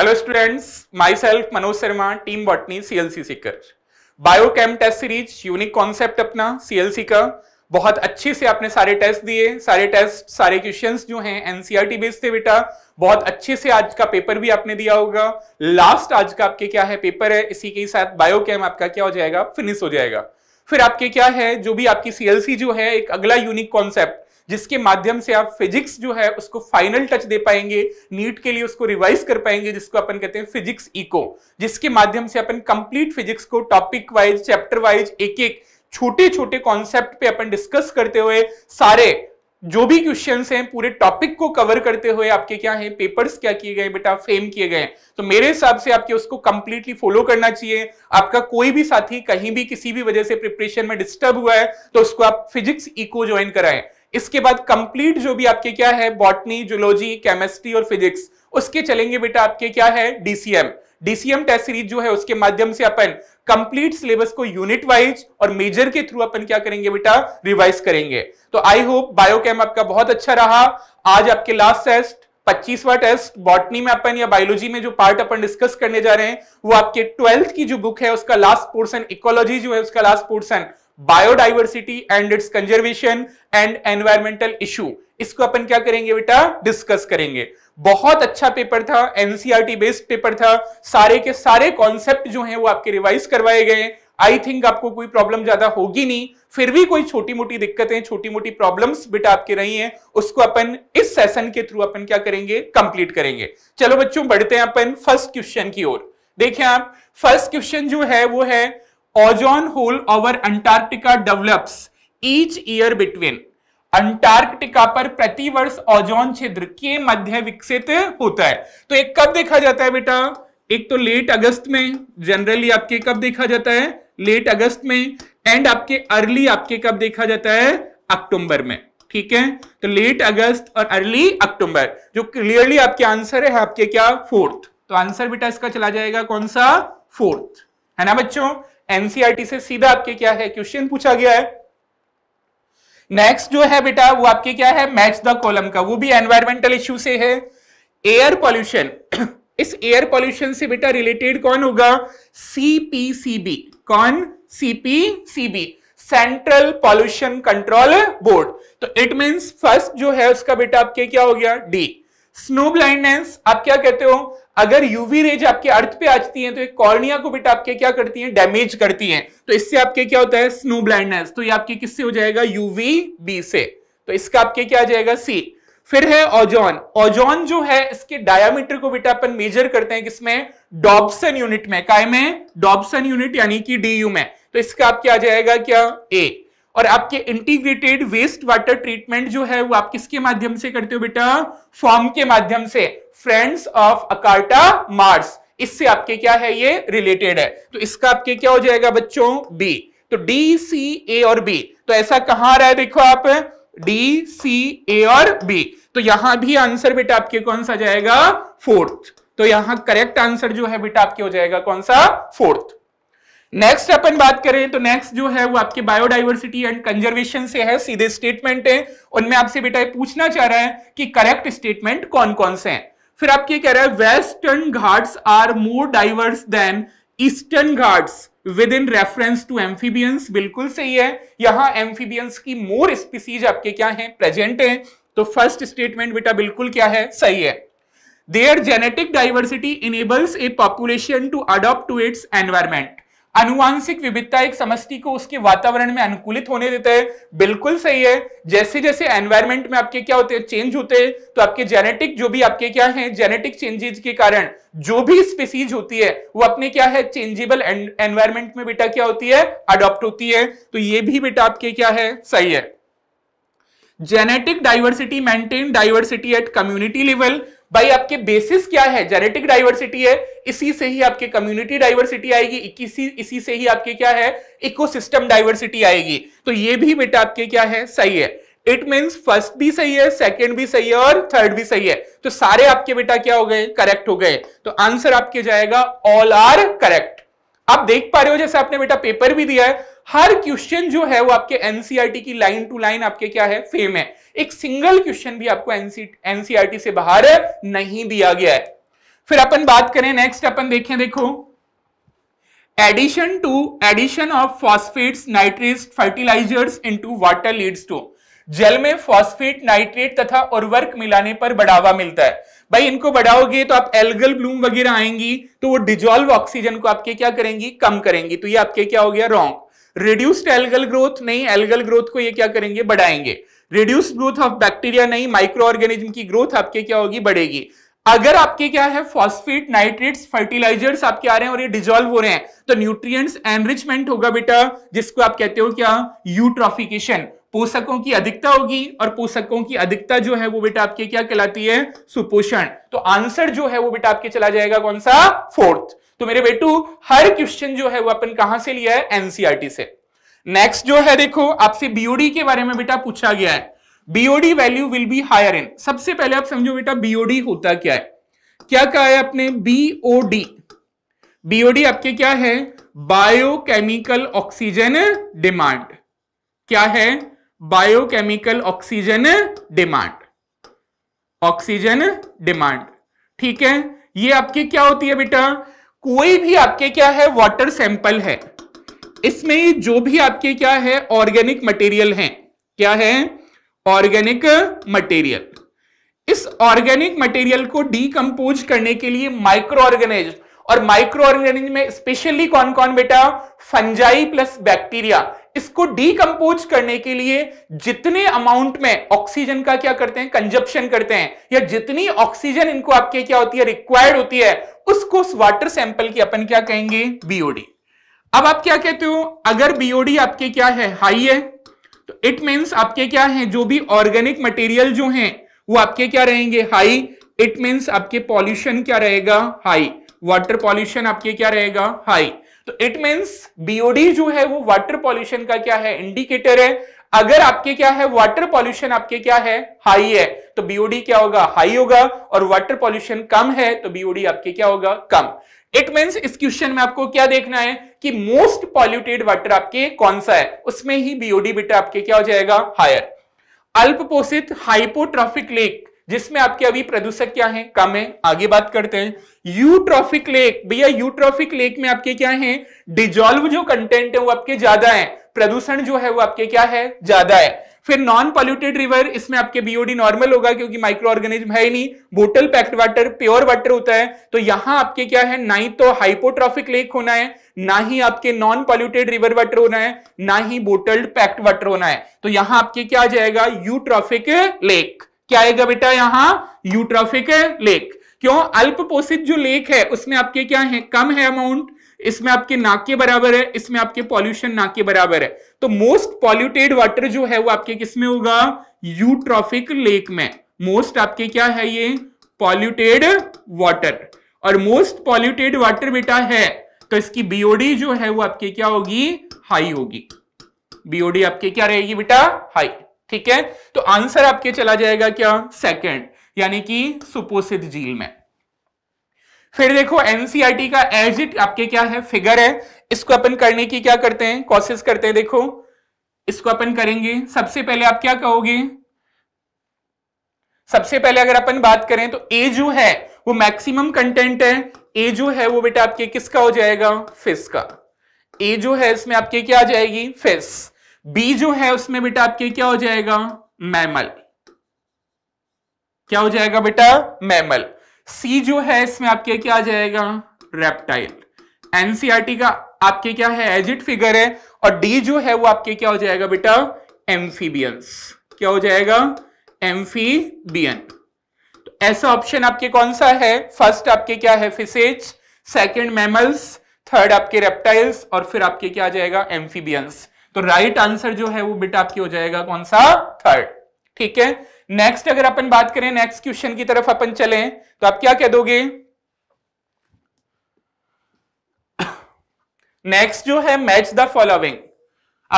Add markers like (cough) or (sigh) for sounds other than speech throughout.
Hello students myself Manoj Sharma team botany CLC Sikar biochem test series unique concept अपना CLC का बहुत अच्छे से आपने सारे टेस्ट दिए सारे टेस्ट सारे क्वेश्चंस जो हैं एनसीईआरटी बेस्ड थे बेटा बहुत अच्छे से आज का पेपर भी आपने दिया होगा लास्ट आज का आपके क्या है पेपर है इसी के साथ बायोकेम आपका क्या हो जाएगा फिनिश हो जाएगा फिर आपके क्या है जो भी आपकी सीएलसी जो है एक अगला यूनिक कॉन्सेप्ट जिसके माध्यम से आप फिजिक्स जो है उसको फाइनल टच दे पाएंगे नीट के लिए उसको रिवाइज कर पाएंगे जिसको अपन कहते हैं फिजिक्स इको जिसके माध्यम से अपन कंप्लीट फिजिक्स को टॉपिक वाइज चैप्टर वाइज एक एक छोटे छोटे कॉन्सेप्ट पे अपन डिस्कस करते हुए सारे जो भी क्वेश्चन हैं पूरे टॉपिक को कवर करते हुए आपके क्या है पेपर्स क्या किए गए बेटा फेम किए गए तो मेरे हिसाब से आपके उसको कंप्लीटली फॉलो करना चाहिए आपका कोई भी साथी कहीं भी किसी भी वजह से प्रिपरेशन में डिस्टर्ब हुआ है तो उसको आप फिजिक्स इको ज्वाइन कराएं इसके बाद कंप्लीट जो भी आपके क्या है बॉटनी जुलॉजी केमिस्ट्री और फिजिक्स उसके चलेंगे बेटा आपके क्या है डीसीएम डीसीएम टेस्ट सीरीज जो है उसके माध्यम से अपन कंप्लीट सिलेबस को यूनिट वाइज और मेजर के थ्रू अपन क्या करेंगे बेटा रिवाइज करेंगे तो आई होप बायोकेम आपका बहुत अच्छा रहा आज आपके लास्ट टेस्ट पच्चीसवा टेस्ट बॉटनी में अपन या बायोलॉजी में जो पार्ट अपन डिस्कस करने जा रहे हैं वो आपके ट्वेल्थ की जो बुक है उसका लास्ट पोर्सन इकोलॉजी जो है उसका last portion biodiversity and its conservation and environmental issue इसको अपन क्या करेंगे बेटा डिस्कस करेंगे बहुत अच्छा पेपर था एनसीआरटी बेस्ड पेपर था सारे के सारे कॉन्सेप्ट जो हैं वो आपके रिवाइज करवाए गए आई थिंक आपको कोई प्रॉब्लम ज्यादा होगी नहीं फिर भी कोई छोटी मोटी दिक्कतें छोटी मोटी प्रॉब्लम्स बेटा आपके रही हैं उसको अपन इस सेशन के थ्रू अपन क्या करेंगे कंप्लीट करेंगे चलो बच्चों बढ़ते हैं अपन फर्स्ट क्वेश्चन की ओर देखिए आप फर्स्ट क्वेश्चन जो है वो है ozone hole over Antarctica develops each year between Antarctica पर प्रतिवर्ष ओजोन छिद्र के मध्य विकसित होता है तो एक कब देखा जाता है बेटा एक तो लेट अगस्त में जनरली आपके कब देखा जाता है लेट अगस्त में एंड आपके अर्ली आपके कब देखा जाता है अक्टूबर में ठीक है तो लेट अगस्त और अर्ली अक्टूबर जो क्लियरली आपके आंसर है आपके क्या फोर्थ तो आंसर बेटा इसका चला जाएगा कौन सा फोर्थ है ना बच्चों एनसीआरटी से सीधा आपके क्या है क्वेश्चन पूछा गया है नेक्स्ट जो है बेटा वो आपके क्या है मैच द कॉलम का वो भी एनवायरमेंटल इश्यू से है एयर पॉल्यूशन (coughs) इस एयर पॉल्यूशन से बेटा रिलेटेड कौन होगा सीपीसीबी कौन CPCB central pollution control board तो इट मींस फर्स्ट जो है उसका बेटा आपके क्या हो गया डी स्नो ब्लाइंडनेस आप क्या कहते हो अगर यूवी रेज आपके अर्थ पे आती है तो एक कॉर्निया को बेटा आपके क्या करती है डैमेज करती है तो इससे आपके क्या होता है स्नो ब्लाइंडनेस तो ये आपके किससे हो जाएगा यूवी बी से तो इसका आपके क्या आ जाएगा सी फिर है ओजोन ओजोन जो है इसके डायामीटर को बेटा अपन मेजर करते हैं किसमें डॉबसन यूनिट में काय में डॉबसन यूनिट यानी कि डीयू में तो इसका आपके आ जाएगा क्या ए और आपके इंटीग्रेटेड वेस्ट वाटर ट्रीटमेंट जो है वो आप किसके माध्यम से करते हो बेटा फॉर्म के माध्यम से फ्रेंड्स ऑफ अकार्टा मार्स इससे आपके क्या है ये रिलेटेड है तो इसका आपके क्या हो जाएगा बच्चों बी तो डी सी ए और बी तो ऐसा कहां रहा है देखो आप डी सी ए और बी तो यहां भी आंसर बेटा आपके कौन सा जाएगा फोर्थ तो यहां करेक्ट आंसर जो है बेटा आपके हो जाएगा कौन सा फोर्थ नेक्स्ट अपन बात करें तो नेक्स्ट जो है वो आपके बायोडाइवर्सिटी एंड कंजर्वेशन से है सीधे स्टेटमेंट है उनमें आपसे बेटा पूछना चाह रहा है कि करेक्ट स्टेटमेंट कौन कौन से हैं फिर आप कह रहा है Western Ghats are more diverse than Eastern Ghats with in reference to amphibians बिल्कुल सही है यहां एम्फीबियंस की मोर स्पीसीज आपके क्या है प्रेजेंट है तो फर्स्ट स्टेटमेंट बेटा बिल्कुल क्या है सही है there genetic diversity enables a population to adopt to its environment अनुवांशिक विविधता एक समष्टि को उसके वातावरण में अनुकूलित होने देता है बिल्कुल सही है जैसे जैसे एनवायरमेंट में आपके क्या होते हैं चेंज होते हैं तो आपके जेनेटिक जो भी आपके क्या है जेनेटिक चेंजेज के कारण जो भी स्पीसीज होती है वो अपने क्या है चेंजेबल एनवायरमेंट में बेटा क्या होती है अडॉप्ट होती है तो ये भी बेटा आपके क्या है सही है genetic diversity maintain diversity at community level भाई आपके बेसिस क्या है जेनेटिक डाइवर्सिटी है इसी से ही आपके कम्युनिटी डाइवर्सिटी आएगी इसी इसी से ही आपके क्या है इकोसिस्टम डाइवर्सिटी आएगी तो ये भी बेटा आपके क्या है सही है इट मीन्स फर्स्ट भी सही है सेकंड भी सही है और थर्ड भी सही है तो सारे आपके बेटा क्या हो गए करेक्ट हो गए तो आंसर आपके जाएगा ऑल आर करेक्ट आप देख पा रहे हो जैसे आपने बेटा पेपर भी दिया है हर क्वेश्चन जो है वो आपके एनसीआरटी e की लाइन टू लाइन आपके क्या है फेम है एक सिंगल क्वेश्चन भी आपको एनसीआरटी e से बाहर नहीं दिया गया है फिर अपन बात करें नेक्स्ट अपन देखें देखो addition to addition of phosphates nitrates fertilizers into water leads to जल में फॉस्फेट नाइट्रेट तथा उर्वरक मिलाने पर बढ़ावा मिलता है भाई इनको बढ़ाओगे तो आप एल्गल ब्लूम वगैरह आएंगी तो वो डिजोल्व ऑक्सीजन को आपके क्या करेंगी कम करेंगी तो ये आपके क्या हो गया रॉन्ग रिड्यूस्ड एल्गल ग्रोथ नहीं एल्गल ग्रोथ को ये क्या करेंगे बढ़ाएंगे रिड्यूस ग्रोथ ऑफ बैक्टीरिया नहीं माइक्रो ऑर्गेनिज्म की ग्रोथ आपके क्या होगी बढ़ेगी अगर आपके क्या है फॉस्फेट नाइट्रेट्स फर्टिलाइजर्स आपके आ रहे हैं और ये डिजोल्व हो रहे हैं तो न्यूट्रिएंट्स एनरिचमेंट होगा बेटा जिसको आप कहते हो क्या यूट्रॉफिकेशन पोषकों की अधिकता होगी और पोषकों की अधिकता जो है वो बेटा आपके क्या कहलाती है सुपोषण तो आंसर जो है वो बेटा आपके चला जाएगा कौन सा फोर्थ तो मेरे बेटू हर क्वेश्चन जो है वो अपन कहां से लिया है एनसीआरटी e से नेक्स्ट जो है देखो आपसे बीओडी के बारे में बेटा पूछा गया है BOD value will be higher in सबसे पहले आप समझो बेटा बीओडी होता क्या है क्या कहा है आपने बीओडी बीओडी आपके क्या है बायोकेमिकल ऑक्सीजन डिमांड क्या है biochemical oxygen demand oxygen demand ठीक है ये आपके क्या होती है बेटा कोई भी आपके क्या है वाटर सैंपल है इसमें जो भी आपके क्या है ऑर्गेनिक मटेरियल है क्या है ऑर्गेनिक मटेरियल इस ऑर्गेनिक मटेरियल को डीकम्पोज करने के लिए माइक्रो ऑर्गेनाइज और माइक्रो ऑर्गेनाइज में स्पेशली कौन कौन बेटा फंजाई प्लस बैक्टीरिया इसको डीकम्पोज करने के लिए जितने अमाउंट में ऑक्सीजन का क्या करते हैं कंजप्शन करते हैं या जितनी ऑक्सीजन इनको आपके क्या होती है रिक्वायर्ड होती है उसको उस वाटर सैंपल की अपन क्या कहेंगे बीओडी अब आप क्या कहते हो अगर बीओडी आपके क्या है हाई है तो इट मीन्स आपके क्या है जो भी ऑर्गेनिक मटेरियल जो है वो आपके क्या रहेंगे हाई इट मीन्स आपके पॉल्यूशन क्या रहेगा हाई वाटर पॉल्यूशन आपके क्या रहेगा हाई तो इट मीन्स बीओडी जो है वो वाटर पॉल्यूशन का क्या है इंडिकेटर है अगर आपके क्या है वाटर पॉल्यूशन आपके क्या है हाई है तो बीओडी क्या होगा हाई होगा और वाटर पॉल्यूशन कम है तो बीओडी आपके क्या होगा कम इट मीन्स इस क्वेश्चन में आपको क्या देखना है कि मोस्ट पॉल्यूटेड वाटर आपके कौन सा है उसमें ही बीओडी बेटा आपके क्या हो जाएगा हायर अल्पपोषित हाइपोट्रॉफिक लेक जिसमें आपके अभी प्रदूषक क्या है कम है आगे बात करते हैं यूट्रॉफिक लेक भैया यूट्रॉफिक लेक में आपके क्या है डिजोल्व जो कंटेंट है वो आपके ज्यादा है प्रदूषण जो है वो आपके क्या है ज्यादा है फिर नॉन पॉल्यूटेड रिवर इसमें आपके बीओडी नॉर्मल होगा क्योंकि माइक्रो ऑर्गेनिज्म है ही नहीं bottle packed water pure water होता है तो यहां आपके क्या है ना ही तो हाइपोट्रॉफिक लेक होना है ना ही आपके नॉन पॉल्यूटेड रिवर वाटर होना है ना ही बोटल्ड पैक्ड वाटर होना है तो यहां आपके क्या आ जाएगा यूट्रॉफिक लेक क्या आएगा बेटा यहां यूट्रॉफिक लेक क्यों अल्प पोषित जो लेक है उसमें आपके क्या है कम है अमाउंट इसमें आपके नाक के बराबर है इसमें आपके पॉल्यूशन नाक के बराबर है तो मोस्ट पॉल्यूटेड वाटर जो है वो आपके किसमें होगा यूट्रॉफिक लेक में मोस्ट आपके क्या है ये पॉल्यूटेड वाटर और मोस्ट पॉल्यूटेड वाटर बेटा है तो इसकी बीओडी जो है वो आपके क्या होगी हाई होगी बीओडी आपके क्या रहेगी बेटा हाई ठीक है तो आंसर आपके चला जाएगा क्या सेकंड यानी कि सुपोषित झील में फिर देखो एनसीआरटी e का एजिट आपके क्या है फिगर है इसको अपन करने की क्या करते हैं कोशिश करते हैं देखो इसको अपन करेंगे सबसे पहले आप क्या कहोगे सबसे पहले अगर अपन बात करें तो ए जो है वो मैक्सिमम कंटेंट है ए जो है वो बेटा आपके किसका हो जाएगा फिस का ए जो है इसमें आपके क्या आ जाएगी फिस बी जो है उसमें बेटा आपके क्या हो जाएगा मैमल क्या हो जाएगा बेटा मैमल सी जो है इसमें आपके क्या आ जाएगा रेप्टाइल एनसीआरटी e का आपके क्या है एजिट फिगर है और डी जो है वो आपके क्या हो जाएगा बेटा एम्फीबियंस क्या हो जाएगा एम्फीबियन तो ऐसा ऑप्शन आपके कौन सा है फर्स्ट आपके क्या है फिसेज सेकंड मैमल्स थर्ड आपके रेप्टाइल्स और फिर आपके क्या आ जाएगा एम्फीबियंस तो राइट right आंसर जो है वो बेटा आपके हो जाएगा कौन सा थर्ड ठीक है नेक्स्ट अगर अपन बात करें नेक्स्ट क्वेश्चन की तरफ अपन चले तो आप क्या कह दोगे नेक्स्ट जो है मैच द फॉलोइंग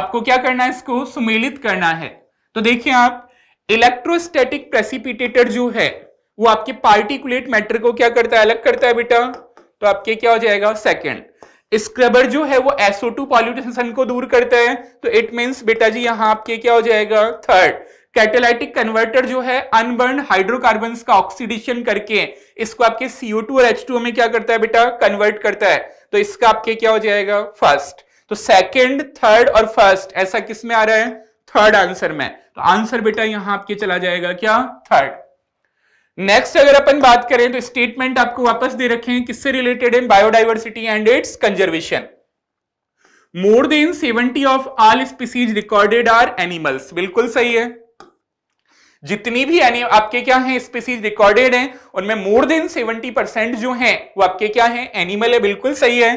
आपको क्या करना है इसको सुमेलित करना है तो देखिए आप इलेक्ट्रोस्टैटिक प्रेसिपिटेटर जो है वो आपके पार्टिकुलेट मैटर को क्या करता है अलग करता है बेटा तो आपके क्या हो जाएगा सेकंड स्क्रबर जो है वो SO2 पॉल्यूटेशन को दूर करता है तो इट मींस बेटा जी यहां आपके क्या हो जाएगा थर्ड कैटेलाइटिक कन्वर्टर जो है अनबर्न हाइड्रोकार्बन का ऑक्सीडेशन करके इसको आपके सीओ टू और एच टू में क्या करता है बेटा कन्वर्ट करता है तो इसका आपके क्या हो जाएगा फर्स्ट तो सेकेंड थर्ड और फर्स्ट ऐसा किस में आ रहा है थर्ड आंसर में तो आंसर बेटा यहां आपके चला जाएगा क्या थर्ड नेक्स्ट अगर अपन बात करें तो स्टेटमेंट आपको वापस दे रखे हैं किससे रिलेटेड है biodiversity and its conservation more than seventy of all species recorded are animals बिल्कुल सही है जितनी भी एनिम आपके क्या है स्पीसीज रिकॉर्डेड हैं उनमें मोर देन 70 परसेंट जो हैं वो आपके क्या हैं एनिमल है बिल्कुल सही है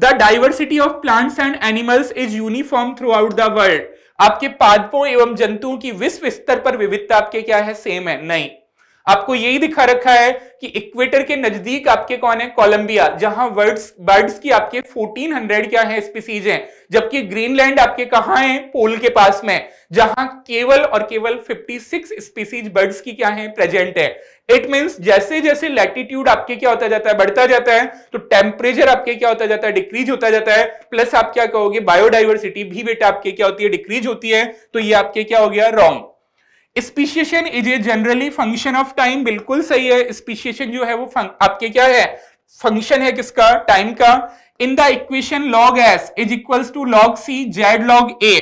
the diversity of plants and animals is uniform throughout the world आपके पादपों एवं जंतुओं की विश्व स्तर पर विविधता आपके क्या है सेम है नहीं आपको यही दिखा रखा है कि इक्वेटर के नजदीक आपके कौन है कोलंबिया जहां वर्ड्स बर्ड्स की आपके 1400 क्या है स्पीसीज हैं जबकि ग्रीनलैंड आपके कहा है पोल के पास में जहां केवल और केवल 56 स्पीसीज बर्ड्स की क्या है प्रेजेंट है इट मीन्स जैसे जैसे लैटिट्यूड आपके क्या होता जाता है बढ़ता जाता है तो टेम्परेचर आपके क्या होता जाता है डिक्रीज होता जाता है प्लस आप क्या कहोगे बायोडाइवर्सिटी भी बेटा आपके क्या होती है डिक्रीज होती है तो ये आपके क्या हो गया wrong speciation is a generally function of time बिल्कुल सही है स्पीशिएशन जो है वो आपके क्या है फंक्शन है किसका टाइम का in the equation log S is equals to log C Z log A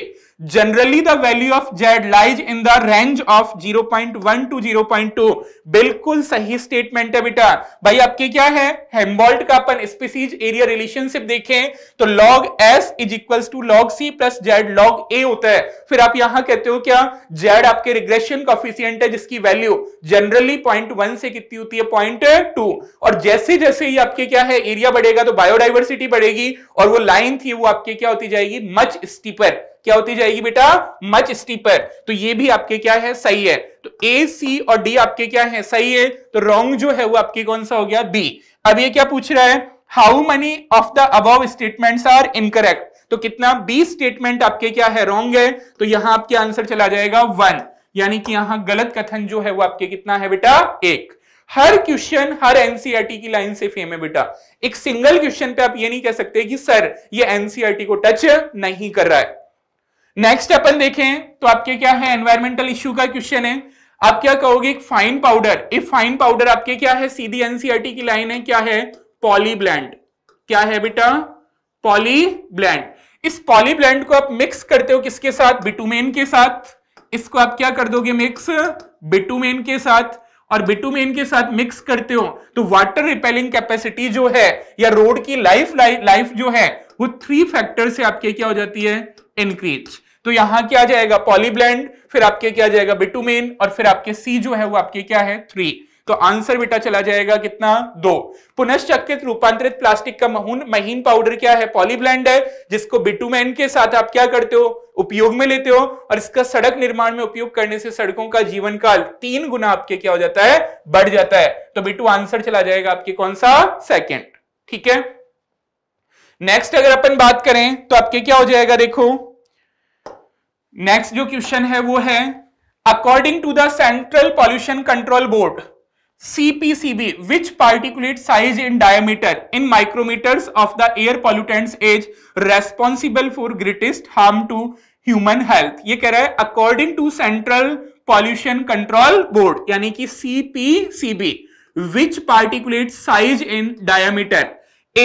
Z lies in the range of zero point one to 0.1 point two बिल्कुल सही स्टेटमेंट है बेटा भाई आपके क्या है हेम्बोल्ट का अपन स्पीसीज एरिया रिलेशनशिप देखें तो log S is equal to log C plus Z log A होता है फिर आप यहां कहते हो क्या जेड आपके रिग्रेशन कॉफिशियंट है जिसकी वैल्यू जनरली पॉइंट वन से कितनी होती है पॉइंट टू और जैसे जैसे ही आपके क्या है एरिया बढ़ेगा तो बायोडाइवर्सिटी बढ़ेगी और वो लाइन थी वो आपके क्या होती जाएगी मच स्टीपर क्या होती जाएगी बेटा मच स्टीपर तो ये भी आपके क्या है सही है तो ए सी और डी आपके क्या है सही है तो रॉन्ग जो है वो आपके कौन सा हो गया बी अब ये क्या पूछ रहा है how many of the above statement are incorrect तो कितना बी स्टेटमेंट आपके क्या है रॉन्ग है तो यहां आपके आंसर चला जाएगा वन यानी कि यहां गलत कथन जो है वो आपके कितना है बेटा एक हर क्वेश्चन हर एनसीईआरटी e की लाइन से फेम है बेटा एक सिंगल क्वेश्चन पे आप ये नहीं कह सकते कि सर ये एनसीईआरटी e को टच नहीं कर रहा है नेक्स्ट अपन देखें तो आपके क्या है एनवायरमेंटल इश्यू का क्वेश्चन है आप क्या कहोगे एक fine powder if fine powder आपके क्या है सीधी एनसीआरटी e की लाइन है क्या है पॉलीब्लैंड क्या है बेटा पॉलीब्लैंड इस पॉलीब्लैंड को आप मिक्स करते हो किसके साथ बिटुमेन के साथ इसको आप क्या कर दोगे मिक्स बिटुमेन के साथ और बिटुमेन के साथ मिक्स करते हो तो वाटर रिपेलिंग कैपेसिटी जो है या रोड की लाइफ लाइफ जो है वो थ्री फैक्टर से आपके क्या हो जाती है इंक्रीज तो यहां क्या आ जाएगा पॉलीब्लेंड फिर आपके क्या जाएगा बिटुमेन और फिर आपके सी जो है वो आपके क्या है थ्री तो आंसर बेटा चला जाएगा कितना दो पुनश्चक्रित रूपांतरित प्लास्टिक का महून महीन पाउडर क्या है पॉलीब्लेंड है जिसको बिटुमेन के साथ आप क्या करते हो उपयोग में लेते हो और इसका सड़क निर्माण में उपयोग करने से सड़कों का जीवन काल तीन गुना आपके क्या हो जाता है बढ़ जाता है तो बिटू आंसर चला जाएगा आपके कौन सा सेकेंड ठीक है नेक्स्ट अगर अपन बात करें तो आपके क्या हो जाएगा देखो नेक्स्ट जो क्वेश्चन है वो है according to the central pollution control board CPCB which particulate size in diameter in micrometers of the air pollutants is responsible for greatest harm to human health ये कह रहा है according to central pollution control board यानी कि CPCB which particulate size in diameter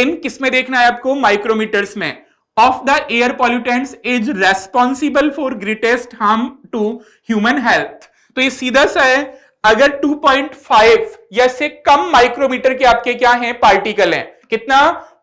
in किसमें देखना है आपको माइक्रोमीटर्स में of the air pollutants is responsible for greatest harm to human health तो ये सीधा सा है अगर 2.5 या से कम माइक्रोमीटर के आपके क्या हैं पार्टिकल हैं कितना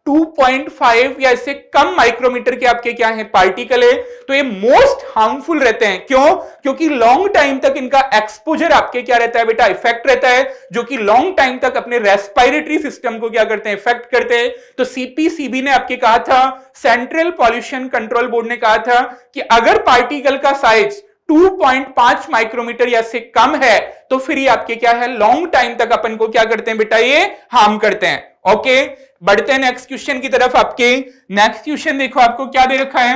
2.5 या इससे कम माइक्रोमीटर के आपके क्या है पार्टिकल है तो ये मोस्ट हार्मफुल रहते हैं क्यों क्योंकि लॉन्ग टाइम तक इनका एक्सपोजर आपके क्या रहता है बेटा इफेक्ट रहता है जो कि लॉन्ग टाइम तक अपने रेस्पिरेटरी सिस्टम को क्या करते हैं इफेक्ट करते हैं तो सीपीसीबी ने आपके कहा था सेंट्रल पॉल्यूशन कंट्रोल बोर्ड ने कहा था कि अगर पार्टिकल का साइज 2.5 माइक्रोमीटर या से कम है तो फिर ये आपके क्या है लॉन्ग टाइम तक अपन को क्या करते हैं बेटा ये हार्म करते हैं ओके okay. बढ़ते हैं नेक्स्ट क्वेश्चन की तरफ आपके नेक्स्ट क्वेश्चन देखो आपको क्या दे रखा है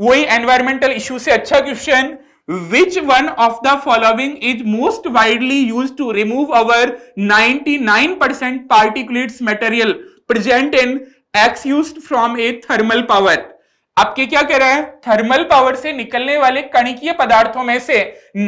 वही एनवायरमेंटल इश्यू से अच्छा question which one of the following is most widely use to remove over nine percent particulate material present in exhaust from a thermal power आपके क्या कह रहा है थर्मल पावर से निकलने वाले कणिकीय पदार्थों में से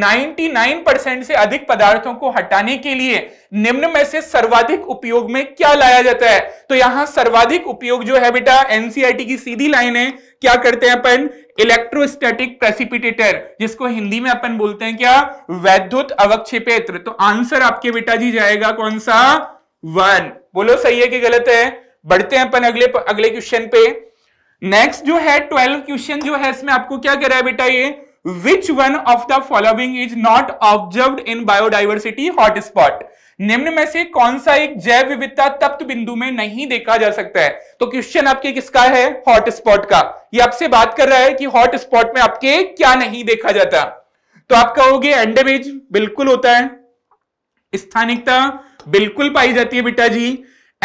99 परसेंट से अधिक पदार्थों को हटाने के लिए निम्न में से सर्वाधिक उपयोग में क्या लाया जाता है तो यहां सर्वाधिक उपयोग जो है बेटा एनसीईआरटी की सीधी लाइन है क्या करते हैं अपन इलेक्ट्रोस्टैटिक प्रेसिपिटेटर जिसको हिंदी में अपन बोलते हैं क्या वैद्युत अवक्षेपेत्र तो आंसर आपके बेटा जी जाएगा कौन सा वन बोलो सही है कि गलत है बढ़ते हैं अपन अगले अगले क्वेश्चन पे नेक्स्ट जो है ट्वेल्व क्वेश्चन जो है इसमें आपको क्या कह रहा है बेटा ये which one of the following is not observe in biodiversity hotspot निम्न में से कौन सा एक जैव विविधता तप्त बिंदु में नहीं देखा जा सकता है तो क्वेश्चन आपके किसका है हॉटस्पॉट का ये आपसे बात कर रहा है कि हॉटस्पॉट में आपके क्या नहीं देखा जाता तो आप कहोगे एंडेमेज बिल्कुल होता है स्थानिकता बिल्कुल पाई जाती है बेटा जी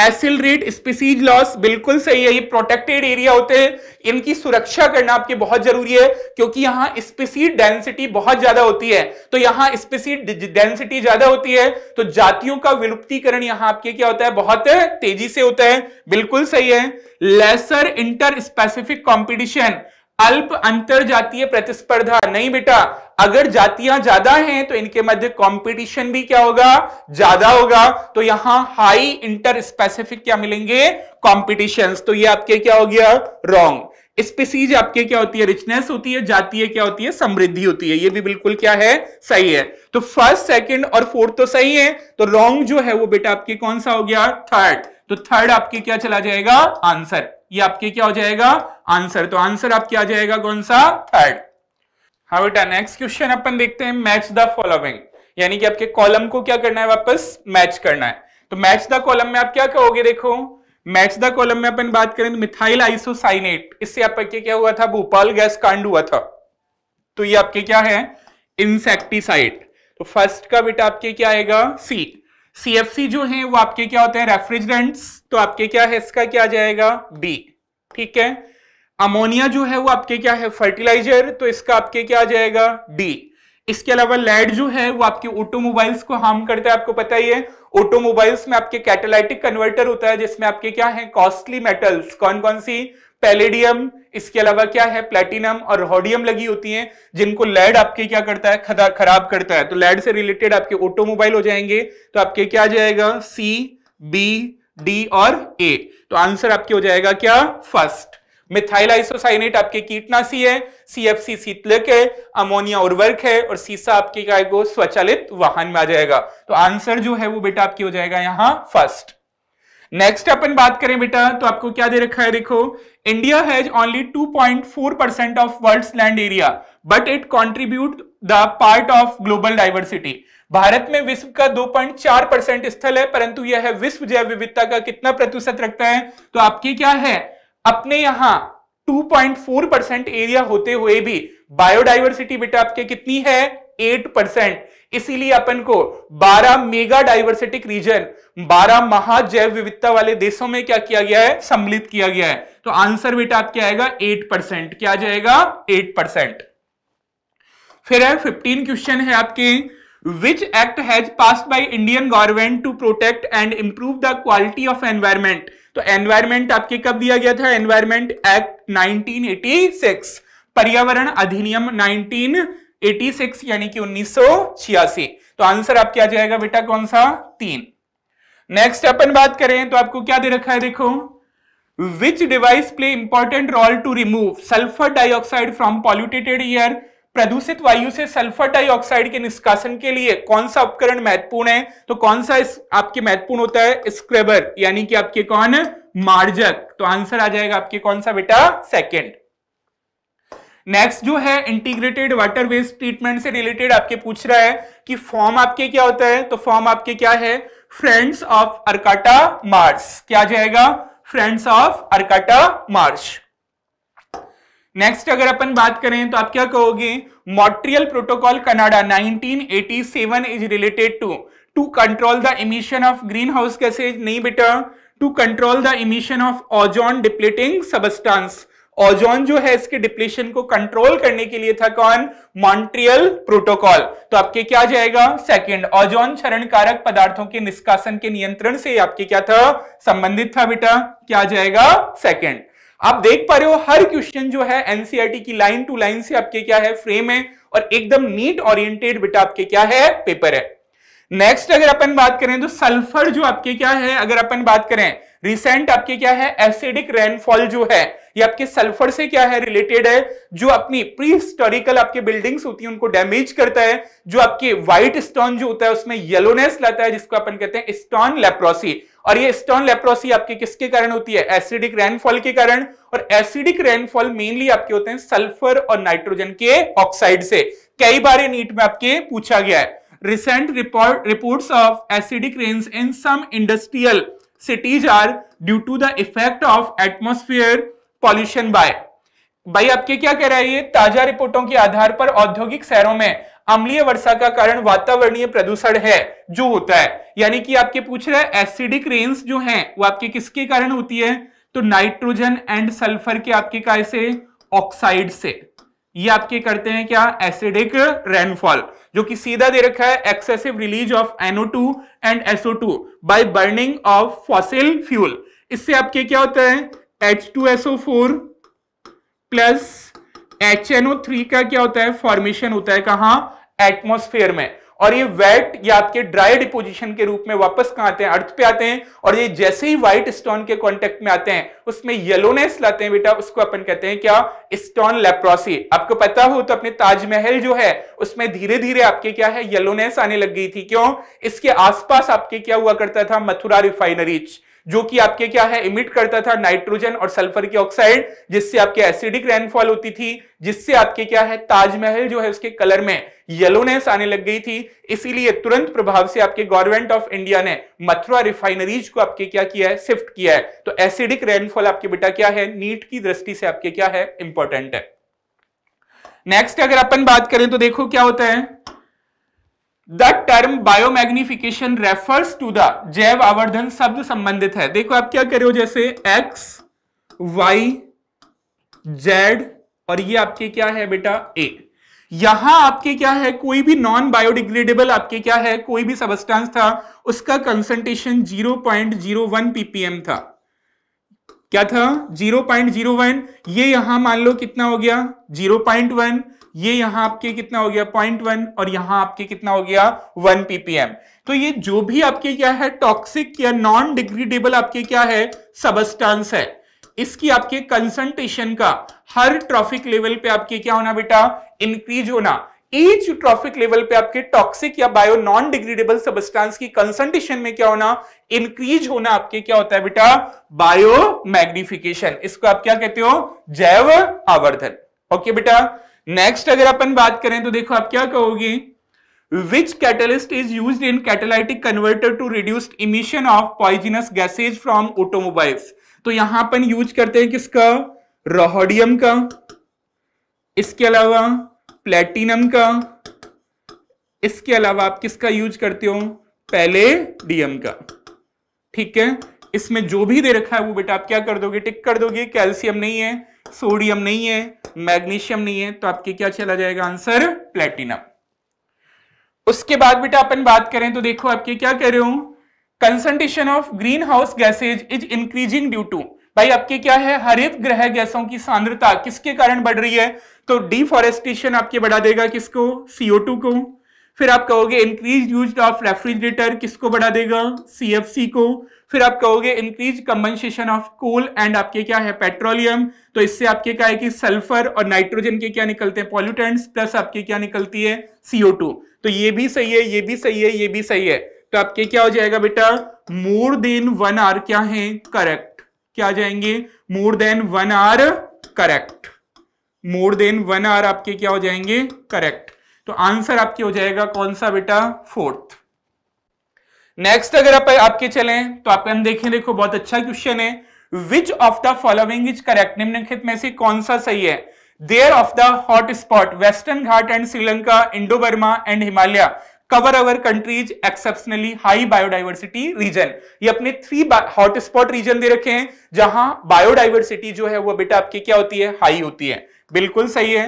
एसिल रेट स्पीसीज लॉस बिल्कुल सही है ये प्रोटेक्टेड एरिया होते हैं इनकी सुरक्षा करना आपके बहुत जरूरी है क्योंकि यहाँ स्पीसीड डेंसिटी बहुत ज्यादा होती है तो यहाँ स्पीसीड डेंसिटी ज्यादा होती है तो जातियों का विलुप्तीकरण यहाँ आपके क्या होता है बहुत तेजी से होता है बिल्कुल सही है लेसर इंटर स्पेसिफिक कॉम्पिटिशन अल्प अंतर जातीय प्रतिस्पर्धा नहीं बेटा अगर जातियां ज्यादा हैं तो इनके मध्य कंपटीशन भी क्या होगा ज्यादा होगा तो यहां हाई इंटर स्पेसिफिक क्या मिलेंगे कॉम्पिटिशन तो ये आपके क्या हो गया रॉन्ग स्पीसीज आपके क्या होती है रिचनेस होती है जातीय क्या होती है समृद्धि होती है ये भी बिल्कुल क्या है सही है तो फर्स्ट सेकंड और फोर्थ तो सही है तो रॉन्ग जो है वो बेटा आपके कौन सा हो गया थर्ड तो थर्ड आपके क्या चला जाएगा आंसर ये आपके क्या हो जाएगा आंसर तो आंसर आपके आ जाएगा कौन सा थर्ड हाँ बेटा नेक्स्ट क्वेश्चन अपन देखते हैं मैच द फॉलोइंग यानी कि आपके कॉलम को क्या करना है वापस मैच करना है तो मैच द कॉलम में आप क्या कहोगे देखो मैच द कॉलम में अपन बात करें मिथाइल आइसोसाइनेट इससे आपके क्या हुआ था भोपाल गैस कांड हुआ था तो ये आपके क्या है इंसेक्टिसाइड तो फर्स्ट का बेटा आपके क्या आएगा सी सीएफसी जो है वो आपके क्या होते हैं रेफ्रिजरेंट्स तो आपके क्या है इसका क्या जाएगा डी ठीक है अमोनिया जो है वो आपके क्या है फर्टिलाइजर तो इसका आपके क्या आ जाएगा डी इसके अलावा लेड जो है वो आपके ऑटोमोबाइल्स को हार्म करता है आपको पता ही है ऑटोमोबाइल्स में आपके कैटेलाइटिक कन्वर्टर होता है जिसमें आपके क्या है कॉस्टली मेटल्स कौन कौन सी पैलेडियम इसके अलावा क्या है प्लेटिनम और रोडियम लगी होती हैं जिनको लेड आपके क्या करता है खराब करता है तो लेड से रिलेटेड आपके ऑटोमोबाइल हो जाएंगे तो आपके क्या जाएगा सी बी डी और ए तो आंसर आपके हो जाएगा क्या फर्स्ट मिथाइल आइसोसाइनेट आपके कीटनाशी है सीएफसी शीतलक है अमोनिया उर्वरक है और सीसा आपके क्या को स्वचालित वाहन में आ जाएगा तो आंसर जो है वो बेटा आपकी हो जाएगा यहाँ फर्स्ट नेक्स्ट अपन बात करें बेटा तो आपको क्या दे रखा है देखो India has only 2.4 percent of world's land area but it contribute the part of global diversity Bharat में विश्व का 2.4 परसेंट स्थल है परंतु यह है विश्व जैव विविधता का कितना प्रतिशत रखता है तो आपकी क्या है अपने यहां 2.4 परसेंट एरिया होते हुए भी बायोडाइवर्सिटी बेटा आपके कितनी है 8 परसेंट इसीलिए अपन को 12 मेगा डाइवर्सिटिक रीजन 12 महाजैव विविधता वाले देशों में क्या किया गया है सम्मिलित किया गया है तो आंसर बेटा आपके आएगा 8 परसेंट क्या जाएगा 8 परसेंट फिर है 15 क्वेश्चन है आपके which act has pass by Indian government to protect and improve the quality of environment तो एनवायरमेंट आपके कब दिया गया था एनवायरमेंट एक्ट 1986 पर्यावरण अधिनियम 1986 यानी कि उन्नीस तो आंसर आपके आ जाएगा बेटा कौन सा तीन नेक्स्ट अपन बात करें तो आपको क्या दे रखा है देखो which device play important role to remove sulphur dioxide from polluted air प्रदूषित वायु से सल्फर डाइऑक्साइड के निष्कासन के लिए कौन सा उपकरण महत्वपूर्ण है तो कौन सा इस आपके महत्वपूर्ण होता है स्क्रबर यानी कि आपके कौन मार्जक तो आंसर आ जाएगा आपके कौन सा बेटा सेकेंड नेक्स्ट जो है इंटीग्रेटेड वाटर वेस्ट ट्रीटमेंट से रिलेटेड आपके पूछ रहा है कि फॉर्म आपके क्या होता है तो फॉर्म आपके क्या है फ्रेंड्स ऑफ अरकाटा मार्स क्या जाएगा friends of Arcata marsh next अगर अपन बात करें तो आप क्या कहोगे Montreal protocol Canada 1987 is related to to control the emission of green house gases नहीं बेटा to control the emission of ozone depleting substance ozone जो है इसके डिप्लेशन को कंट्रोल करने के लिए था कौन मॉन्ट्रियल प्रोटोकॉल तो आपके क्या जाएगा सेकंड ओजोन क्षरण कारक पदार्थों के निष्कासन के नियंत्रण से आपके क्या था संबंधित था बेटा क्या जाएगा सेकंड आप देख पा रहे हो हर क्वेश्चन जो है एनसीईआरटी e की लाइन टू लाइन से आपके क्या है फ्रेम है और एकदम नीट ऑरियंटेड बेटा आपके क्या है पेपर है नेक्स्ट अगर अपन बात करें तो सल्फर जो आपके क्या है अगर अपन बात करें रिसेंट आपके क्या है एसिडिक रेनफॉल जो है ये आपके सल्फर से क्या है रिलेटेड है जो अपनी प्री हिस्टोरिकल आपके बिल्डिंग्स होती है उनको डैमेज करता है जो आपके व्हाइट स्टोन जो होता है उसमें येलोनेस लाता है जिसको अपन कहते हैं स्टोन लेप्रोसी और ये स्टोन लेप्रोसी आपके किसके कारण होती है एसिडिक रेनफॉल के कारण और एसिडिक रेनफॉल मेनली आपके होते हैं सल्फर और नाइट्रोजन के ऑक्साइड से कई बार ये नीट में आपके पूछा गया है recent report report of acidic rain in some industrial cities are due to the effect of atmosphere pollution by भाई आपके क्या कह रहा है ये ताजा रिपोर्टों के आधार पर औद्योगिक शहरों में अम्लीय वर्षा का कारण वातावरणीय प्रदूषण है जो होता है यानी कि आपके पूछ रहे हैं एसिडिक रेन्स जो हैं वो आपके किसके कारण होती है तो नाइट्रोजन एंड सल्फर के आपके काय से ऑक्साइड से ये आपके करते हैं क्या एसिडिक रेनफॉल जो कि सीधा दे रखा है excessive release of two and two by burning of fossil fuel इससे आपके क्या होता है फोर प्लस एच थ्री का क्या होता है फॉर्मेशन होता है कहा एटमोस्फेयर में और ये वेट या आपके ड्राई डिपोजिशन के रूप में वापस कहां आते हैं अर्थ पे आते हैं और ये जैसे ही व्हाइट स्टोन के कांटेक्ट में आते हैं उसमें येलोनेस लाते हैं बेटा उसको अपन कहते हैं क्या स्टोन लेप्रोसी आपको पता हो तो अपने ताजमहल जो है उसमें धीरे धीरे आपके क्या है येलोनेस आने लग गई थी क्यों इसके आसपास आपके क्या हुआ करता था मथुरा रिफाइनरीज जो कि आपके क्या है इमिट करता था नाइट्रोजन और सल्फर की ऑक्साइड जिससे आपके एसिडिक रेनफॉल होती थी जिससे आपके क्या है ताजमहल जो है उसके कलर में येलोनेस आने लग गई थी इसीलिए तुरंत प्रभाव से आपके गवर्नमेंट ऑफ इंडिया ने मथुरा रिफाइनरीज को आपके क्या किया है शिफ्ट किया है तो एसिडिक रेनफॉल आपके बेटा क्या है नीट की दृष्टि से आपके क्या है इंपॉर्टेंट है नेक्स्ट अगर अपन बात करें तो देखो क्या होता है the term biomagnification refers to the जैव आवर्धन शब्द संबंधित है देखो आप क्या करो जैसे एक्स वाई जेड और ये आपके क्या है बेटा ए यहां आपके क्या है कोई भी नॉन बायोडिग्रेडेबल आपके क्या है कोई भी सबस्टांस था उसका कंसंट्रेशन 0.01 पीपीएम था क्या था 0.01 ये यहां मान लो कितना हो गया 0.1 ये यहां आपके कितना हो गया पॉइंट वन और यहां आपके कितना हो गया वन पीपीएम तो ये जो भी आपके क्या है टॉक्सिक या नॉन डिग्रीडेबल आपके क्या है सबस्टांस है इसकी आपके कंसंट्रेशन का हर ट्रॉफिक लेवल पे आपके क्या होना बेटा इंक्रीज होना ईच ट्रॉफिक लेवल पे आपके टॉक्सिक या बायो नॉन डिग्रेडेबल सबस्टांस की कंसंट्रेशन में क्या होना इंक्रीज होना आपके क्या होता है बेटा बायो मैग्निफिकेशन इसको आप क्या कहते हो जैव आवर्धन ओके बेटा नेक्स्ट अगर अपन बात करें तो देखो आप क्या कहोगे which catalyst is use in catalytic converter to reduce emission of poisonous gases from automobiles तो यहां अपन यूज करते हैं किसका रोहोडियम का इसके अलावा प्लेटिनम का इसके अलावा आप किसका यूज करते हो डीएम का ठीक है इसमें जो भी दे रखा है वो बेटा आप क्या कर दोगे टिक कर दोगे कैल्शियम नहीं है सोडियम नहीं है मैग्नीशियम नहीं है तो आपके क्या चला जाएगा आंसर प्लेटिनम उसके बाद बेटा अपन बात करें तो देखो आपके क्या कह रहे हो concentration of green house gases is increasing due to भाई आपके क्या है हरित ग्रह गैसों की सांद्रता किसके कारण बढ़ रही है तो डिफॉरेस्टेशन आपके बढ़ा देगा किसको सीओ टू को फिर आप कहोगे इंक्रीज यूज ऑफ रेफ्रिजरेटर किसको बढ़ा देगा सीएफसी को फिर आप कहोगे increase compensation of coal and आपके क्या है पेट्रोलियम तो इससे आपके क्या है कि सल्फर और नाइट्रोजन के क्या निकलते हैं पॉल्यूटेंट्स प्लस आपके क्या निकलती है सीओ तो ये भी सही है ये भी सही है ये भी सही है तो आपके क्या हो जाएगा बेटा मोर देन वन आर क्या है करेक्ट क्या जाएंगे more than one are correct more than one are आपके क्या हो जाएंगे करेक्ट तो आंसर आपके हो जाएगा कौन सा बेटा फोर्थ नेक्स्ट अगर आप आपके चलें तो आपके हम देखें देखो बहुत अच्छा क्वेश्चन है which of the following is correct निम्नलिखित में से कौन सा सही है there of the hot spot Western Ghat and Sri Lanka Indo Burma and Himalaya cover our countries exceptionally high biodiversity region ये अपने थ्री हॉटस्पॉट रीजन दे रखे हैं जहां बायोडाइवर्सिटी जो है वो बेटा आपकी क्या होती है हाई होती है बिल्कुल सही है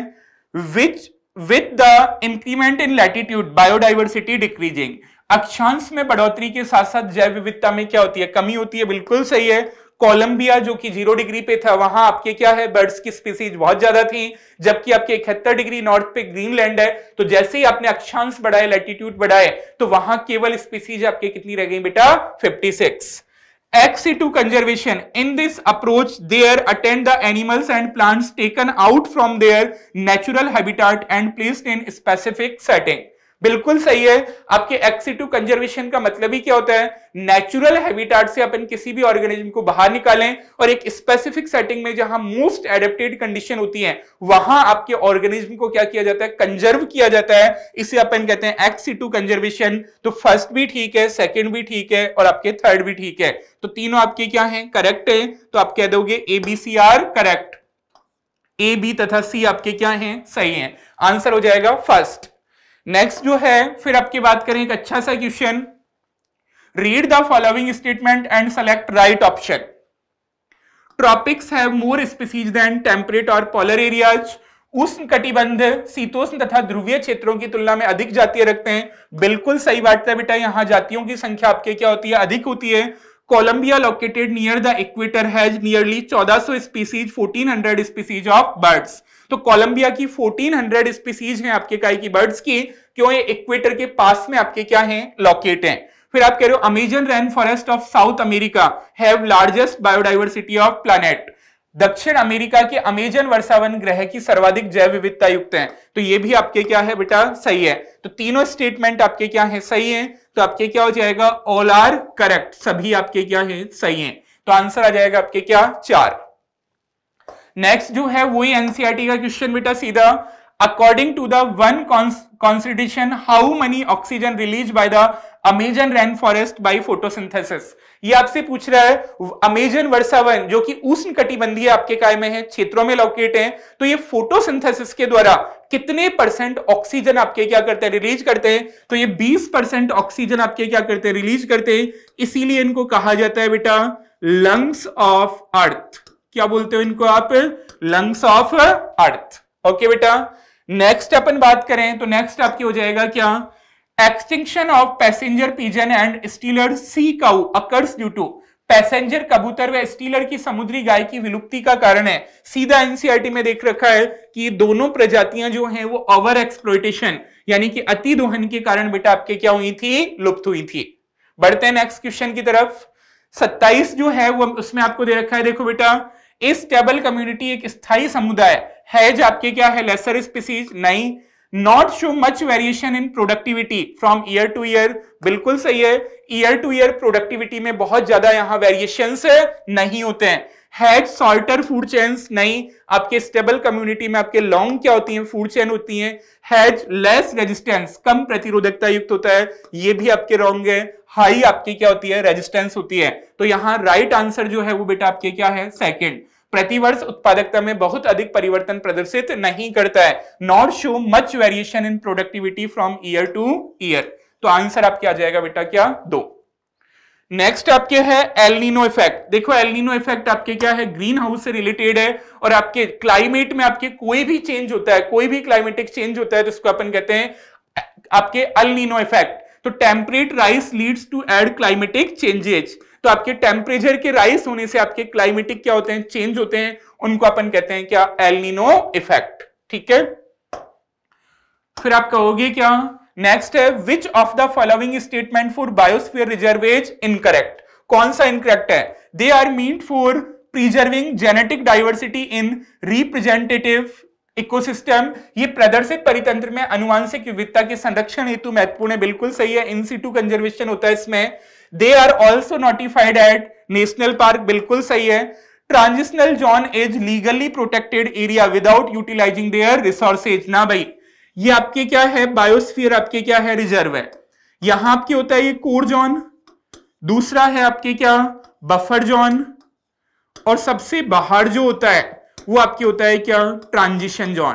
which with the increment in latitude biodiversity decreasing अक्षांश में बढ़ोतरी के साथ साथ जैव विविधता में क्या होती है कमी होती है बिल्कुल सही है कोलंबिया जो कि जीरो डिग्री पे था वहां आपके क्या है बर्ड्स की स्पीसीज बहुत ज्यादा थी जबकि आपके इकहत्तर डिग्री नॉर्थ पे ग्रीनलैंड है तो जैसे ही आपने अक्षांश बढ़ाए लैटिट्यूड बढ़ाए तो वहां केवल स्पीसीज आपके कितनी रह गई बेटा fifty six ex situ conservation in this approach threatened the animals and plants taken out from their natural habitat and placed in specific setting बिल्कुल सही है आपके एक्सीटू कंजर्वेशन का मतलब ही क्या होता है नेचुरल हैबिटाट से अपन किसी भी ऑर्गेनिज्म को बाहर निकालें और एक स्पेसिफिक सेटिंग में जहां मोस्ट एडेप्टेड कंडीशन होती है वहां आपके ऑर्गेनिज्म को क्या किया जाता है कंजर्व किया जाता है इसे अपन कहते हैं एक्सीटू कंजर्वेशन तो फर्स्ट भी ठीक है सेकेंड भी ठीक है और आपके थर्ड भी ठीक है तो तीनों आपके क्या है करेक्ट है तो आप कह दोगे एबीसीआर करेक्ट ए बी तथा सी आपके क्या है सही है आंसर हो जाएगा फर्स्ट नेक्स्ट जो है फिर आपकी बात करें एक अच्छा सा question read the following statement and select right option tropics have more species than temperate और पॉलर एरियाज उष्ण कटिबंध शीतोष्ण तथा ध्रुवीय क्षेत्रों की तुलना में अधिक जातीय रखते हैं बिल्कुल सही बात है बेटा यहाँ जातियों की संख्या आपके क्या होती है अधिक होती है Colombia located near the equator has nearly 1400 species 1400 species of birds तो कोलंबिया की 1400 स्पीसीज हैं आपके काई की बर्ड्स की क्यों ये इक्वेटर के पास में आपके क्या हैं लॉकेट हैं फिर आप कह रहे हो Amazon rain forest of South America have largest biodiversity of planet दक्षिण अमेरिका के अमेजन वर्षावन ग्रह की सर्वाधिक जैव विविधता युक्त है तो ये भी आपके क्या है बेटा सही है तो तीनों स्टेटमेंट आपके क्या है सही है तो आपके क्या हो जाएगा ऑल आर करेक्ट सभी आपके क्या है सही है तो आंसर आ जाएगा आपके क्या चार नेक्स्ट जो है वही एनसीआरटी e का क्वेश्चन बेटा सीधा according to the one constitution how many oxygen release by the Amazon rain forest by photosynthesis ये आपसे पूछ रहा है अमेजन वन जो कि उष्ण कटिबंधीय आपके काय में है क्षेत्रों में लोकेट है तो ये फोटोसिंथेसिस के द्वारा कितने परसेंट ऑक्सीजन आपके क्या करते हैं रिलीज करते हैं तो ये 20 परसेंट ऑक्सीजन आपके क्या करते हैं रिलीज करते हैं इसीलिए इनको कहा जाता है बेटा लंग्स ऑफ अर्थ क्या बोलते हो इनको आप लंग्स ऑफ अर्थ ओके बेटा नेक्स्ट अपन बात करें तो नेक्स्ट आपकी हो जाएगा क्या extinction of passenger pigeon and Steller sea cow occurs due to passenger कबूतर व स्टीलर की समुद्री गाय की विलुप्ति का कारण है सीधा एनसीआरटी e में देख रखा है कि दोनों प्रजातियां जो हैं वो ओवर एक्सप्लोइटेशन यानी कि अति दोहन के कारण बेटा आपके क्या हुई थी लुप्त हुई थी बढ़ते हैं नेक्स्ट क्वेश्चन की तरफ 27 जो है वो उसमें आपको दे रखा है देखो बेटा स्टेबल कम्युनिटी एक स्थायी समुदाय हैज आपके क्या है लेसर स्पीसीज नहीं not show much variation in productivity from year to year बिल्कुल सही है ईयर टू ईयर प्रोडक्टिविटी में बहुत ज्यादा यहां वेरिएशन नहीं होते हैं हैज सॉल्टर फूड चेन्स नहीं आपके स्टेबल कम्युनिटी में आपके लॉन्ग क्या होती हैं फूड चेन होती हैं हैज लेस रेजिस्टेंस कम प्रतिरोधकता युक्त होता है ये भी आपके रॉन्ग है हाई आपकी क्या होती है रेजिस्टेंस होती है तो यहाँ राइट आंसर जो है वो बेटा आपके क्या है सेकेंड प्रतिवर्ष उत्पादकता में बहुत अधिक परिवर्तन प्रदर्शित नहीं करता है not show much variation in productivity from year to year तो आंसर आपके आ जाएगा बेटा क्या दो नेक्स्ट आपके है एलनीनो इफेक्ट देखो एलनीनो इफेक्ट आपके क्या है ग्रीन हाउस से रिलेटेड है और आपके क्लाइमेट में आपके कोई भी चेंज होता है कोई भी क्लाइमेटिक चेंज होता है तो उसको अपन कहते हैं आपके अलिनो इफेक्ट तो temperature rise leads to add climatic changes तो आपके टेम्परेचर के राइस होने से आपके क्लाइमेटिक क्या होते हैं चेंज होते हैं उनको अपन कहते हैं क्या एलिनो इफेक्ट ठीक है फिर आप कहोगे क्या नेक्स्ट है which of the following statement for biosphere reserves incorrect कौन सा इनकरेक्ट है they are mean for preserving genetic diversity in representative ecosystem ये प्रदर्शित परितंत्र में अनुवांशिक विविधता के संरक्षण हेतु महत्वपूर्ण है बिल्कुल सही है इनसीटू कंजर्वेशन होता है इसमें they are also notified at national park बिल्कुल सही है transitional zone is legally protected area without utilizing their resources ना भाई ये आपके क्या है बायोस्फीयर आपके क्या है रिजर्व है यहां आपके होता है ये कोर जोन दूसरा है आपके क्या बफर जोन और सबसे बाहर जो होता है वो आपके होता है क्या ट्रांजिशन जोन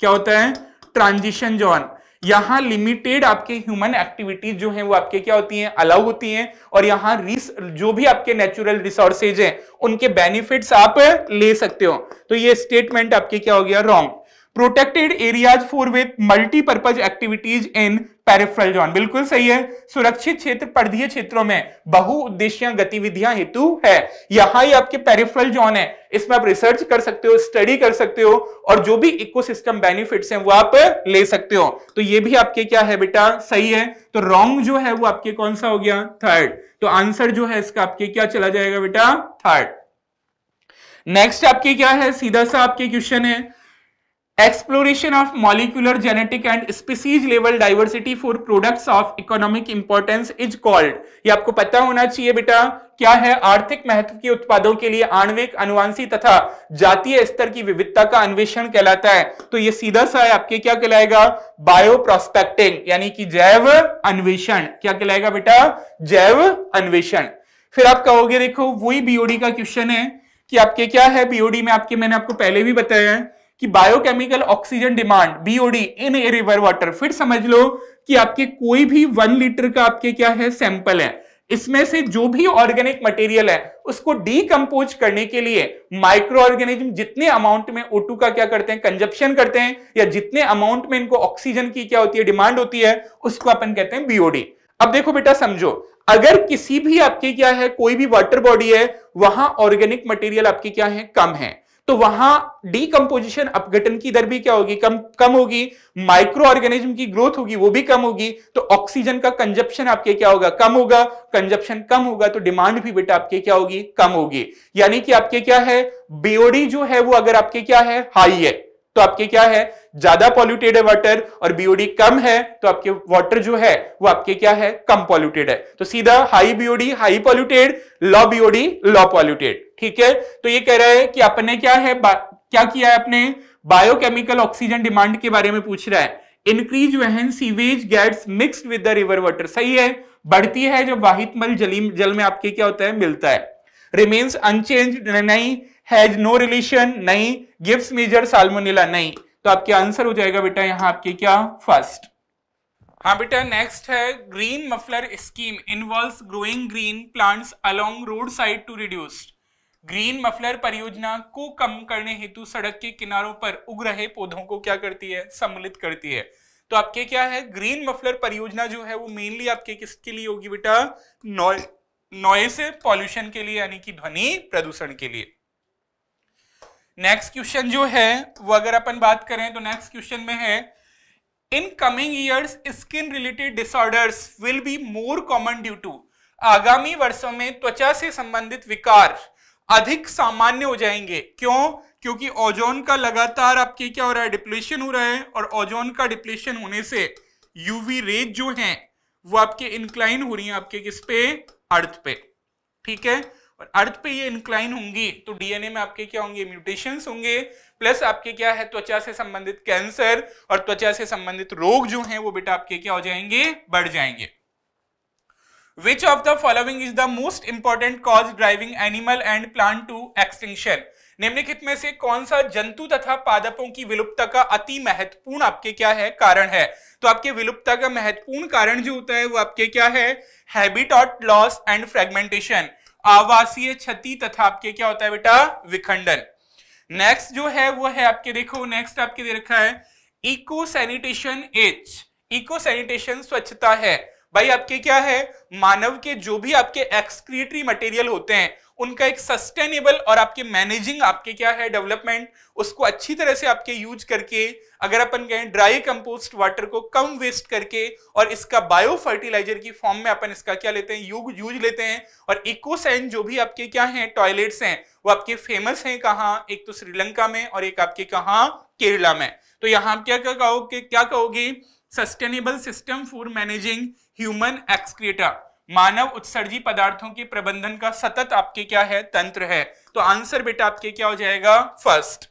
क्या होता है ट्रांजिशन जोन यहां लिमिटेड आपके ह्यूमन एक्टिविटीज जो हैं वो आपके क्या होती हैं अलाउ होती हैं और यहां रिस जो भी आपके नेचुरल रिसोर्सेज हैं उनके बेनिफिट्स आप ले सकते हो तो ये स्टेटमेंट आपके क्या हो गया wrong protected areas for with multipurpose activities in peripheral zone बिल्कुल सही है सुरक्षित क्षेत्र पर्दीय क्षेत्रों में उद्देश्य गतिविधियां हेतु है यहां ही आपके पेरिफ्रल जोन है इसमें आप रिसर्च कर सकते हो स्टडी कर सकते हो और जो भी इकोसिस्टम बेनिफिट्स हैं वो आप ले सकते हो तो ये भी आपके क्या है बेटा सही है तो रॉन्ग जो है वो आपके कौन सा हो गया थर्ड तो आंसर जो है इसका आपके क्या चला जाएगा बेटा थर्ड नेक्स्ट आपके क्या है सीधा सा आपके क्वेश्चन है exploration of molecular genetic and species level diversity for products of economic importance is called ये आपको पता होना चाहिए बेटा क्या है आर्थिक महत्व के उत्पादों के लिए आणविक अनुवांशी तथा जातीय स्तर की विविधता का अन्वेषण कहलाता है तो ये सीधा सा है आपके क्या कहलाएगा बायो प्रोस्पेक्टिंग यानी कि जैव अन्वेषण क्या कहलाएगा बेटा जैव अन्वेषण फिर आप कहोगे देखो वही बीओडी का क्वेश्चन है कि आपके क्या है बीओडी में आपके मैंने आपको पहले भी बताया है कि biochemical oxygen demand BOD in a river water फिर समझ लो कि आपके कोई भी वन लीटर का आपके क्या है सैंपल है इसमें से जो भी ऑर्गेनिक मटेरियल है उसको डीकम्पोज करने के लिए माइक्रो ऑर्गेनिज्म जितने अमाउंट में O2 का क्या करते हैं कंजप्शन करते हैं या जितने अमाउंट में इनको ऑक्सीजन की क्या होती है डिमांड होती है उसको अपन कहते हैं बीओडी अब देखो बेटा समझो अगर किसी भी आपके क्या है कोई भी वाटर बॉडी है वहां ऑर्गेनिक मटेरियल आपके क्या है कम है तो वहां डीकम्पोजिशन अपघटन की दर भी क्या होगी कम कम होगी माइक्रो ऑर्गेनिज्म की ग्रोथ होगी वो भी कम होगी तो ऑक्सीजन का कंजप्शन आपके क्या होगा कम होगा कंजप्शन कम होगा तो डिमांड भी बेटा आपके क्या होगी कम होगी यानी कि आपके क्या है बीओडी जो है वो अगर आपके क्या है हाई है तो आपके क्या है ज्यादा पॉल्यूटेड है वाटर और बीओडी कम है तो आपके वाटर जो है वो आपके क्या है कम पॉल्यूटेड है तो सीधा high BOD high polluted low BOD low polluted ठीक है तो ये कह रहा है कि अपने क्या है क्या किया है अपने बायोकेमिकल ऑक्सीजन डिमांड के बारे में पूछ रहा है increase when sewage gets mixed with the river water सही है बढ़ती है जब वाहित मल जली जल में आपके क्या होता है मिलता है रिमेन्स अनचेंज नहीं हैज नो रिलेशन नहीं गिफ्ट मेजर साल्मोनेला नहीं तो आपके आंसर हो जाएगा बेटा यहाँ आपके क्या फर्स्ट हाँ बेटा नेक्स्ट है green muffler scheme involve growing green plants along road side to reduced green muffler परियोजना को कम करने हेतु सड़क के किनारों पर उग रहे पौधों को क्या करती है सम्मिलित करती है तो आपके क्या है ग्रीन मफलर परियोजना जो है वो मेनली आपके किसके लिए होगी बेटा नॉइस पॉल्यूशन के लिए यानी कि ध्वनि प्रदूषण के लिए नेक्स्ट क्वेश्चन जो है वो अगर अपन बात करें तो नेक्स्ट क्वेश्चन में है in coming years skin related disorders will be more common due to आगामी वर्षों में त्वचा से संबंधित विकार अधिक सामान्य हो जाएंगे क्यों क्योंकि ओजोन का लगातार आपके क्या हो रहा है डिप्लेशन हो रहा है और ओजोन का डिप्लेशन होने से यूवी रेज जो हैं वो आपके इंक्लाइन हो रही है आपके किस पे अर्थ पे ठीक है और अर्थ पे ये इंक्लाइन होंगी तो डीएनए में आपके क्या होंगे म्यूटेशन होंगे प्लस आपके क्या है त्वचा से संबंधित कैंसर और त्वचा से संबंधित रोग जो हैं वो बेटा आपके क्या हो जाएंगे बढ़ जाएंगे which of the following is the most important cause driving animal and plant to extinction निम्नलिखित में से कौन सा जंतु तथा पादपों की विलुप्तता का अति महत्वपूर्ण आपके क्या है कारण है तो आपके विलुप्तता का महत्वपूर्ण कारण जो होता है वो आपके क्या है हैबिटॉट लॉस एंड फ्रेगमेंटेशन आवासीय क्षति तथा आपके क्या होता है बेटा विखंडन नेक्स्ट जो है वो है आपके देखो नेक्स्ट आपके दे रखा है eco sanitation H eco sanitation स्वच्छता है भाई आपके क्या है मानव के जो भी आपके एक्सक्रीटरी मटेरियल होते हैं उनका एक सस्टेनेबल और आपके मैनेजिंग आपके क्या है डेवलपमेंट उसको अच्छी तरह से आपके यूज करके अगर अपन कहें ड्राई कंपोस्ट वाटर को कम वेस्ट करके और इसका बायो फर्टिलाइजर की फॉर्म में अपन इसका क्या लेते हैं यूज यूज लेते हैं और इकोसैन जो भी आपके क्या हैं टॉयलेट्स हैं वो आपके फेमस हैं कहाँ एक तो श्रीलंका में और एक आपके कहाँ केरला में तो यहाँ क्या क्या कहोगे क्या कहोगे sustainable system for managing human excreta मानव उत्सर्जी पदार्थों के प्रबंधन का सतत आपके क्या है तंत्र है तो आंसर बेटा आपके क्या हो जाएगा फर्स्ट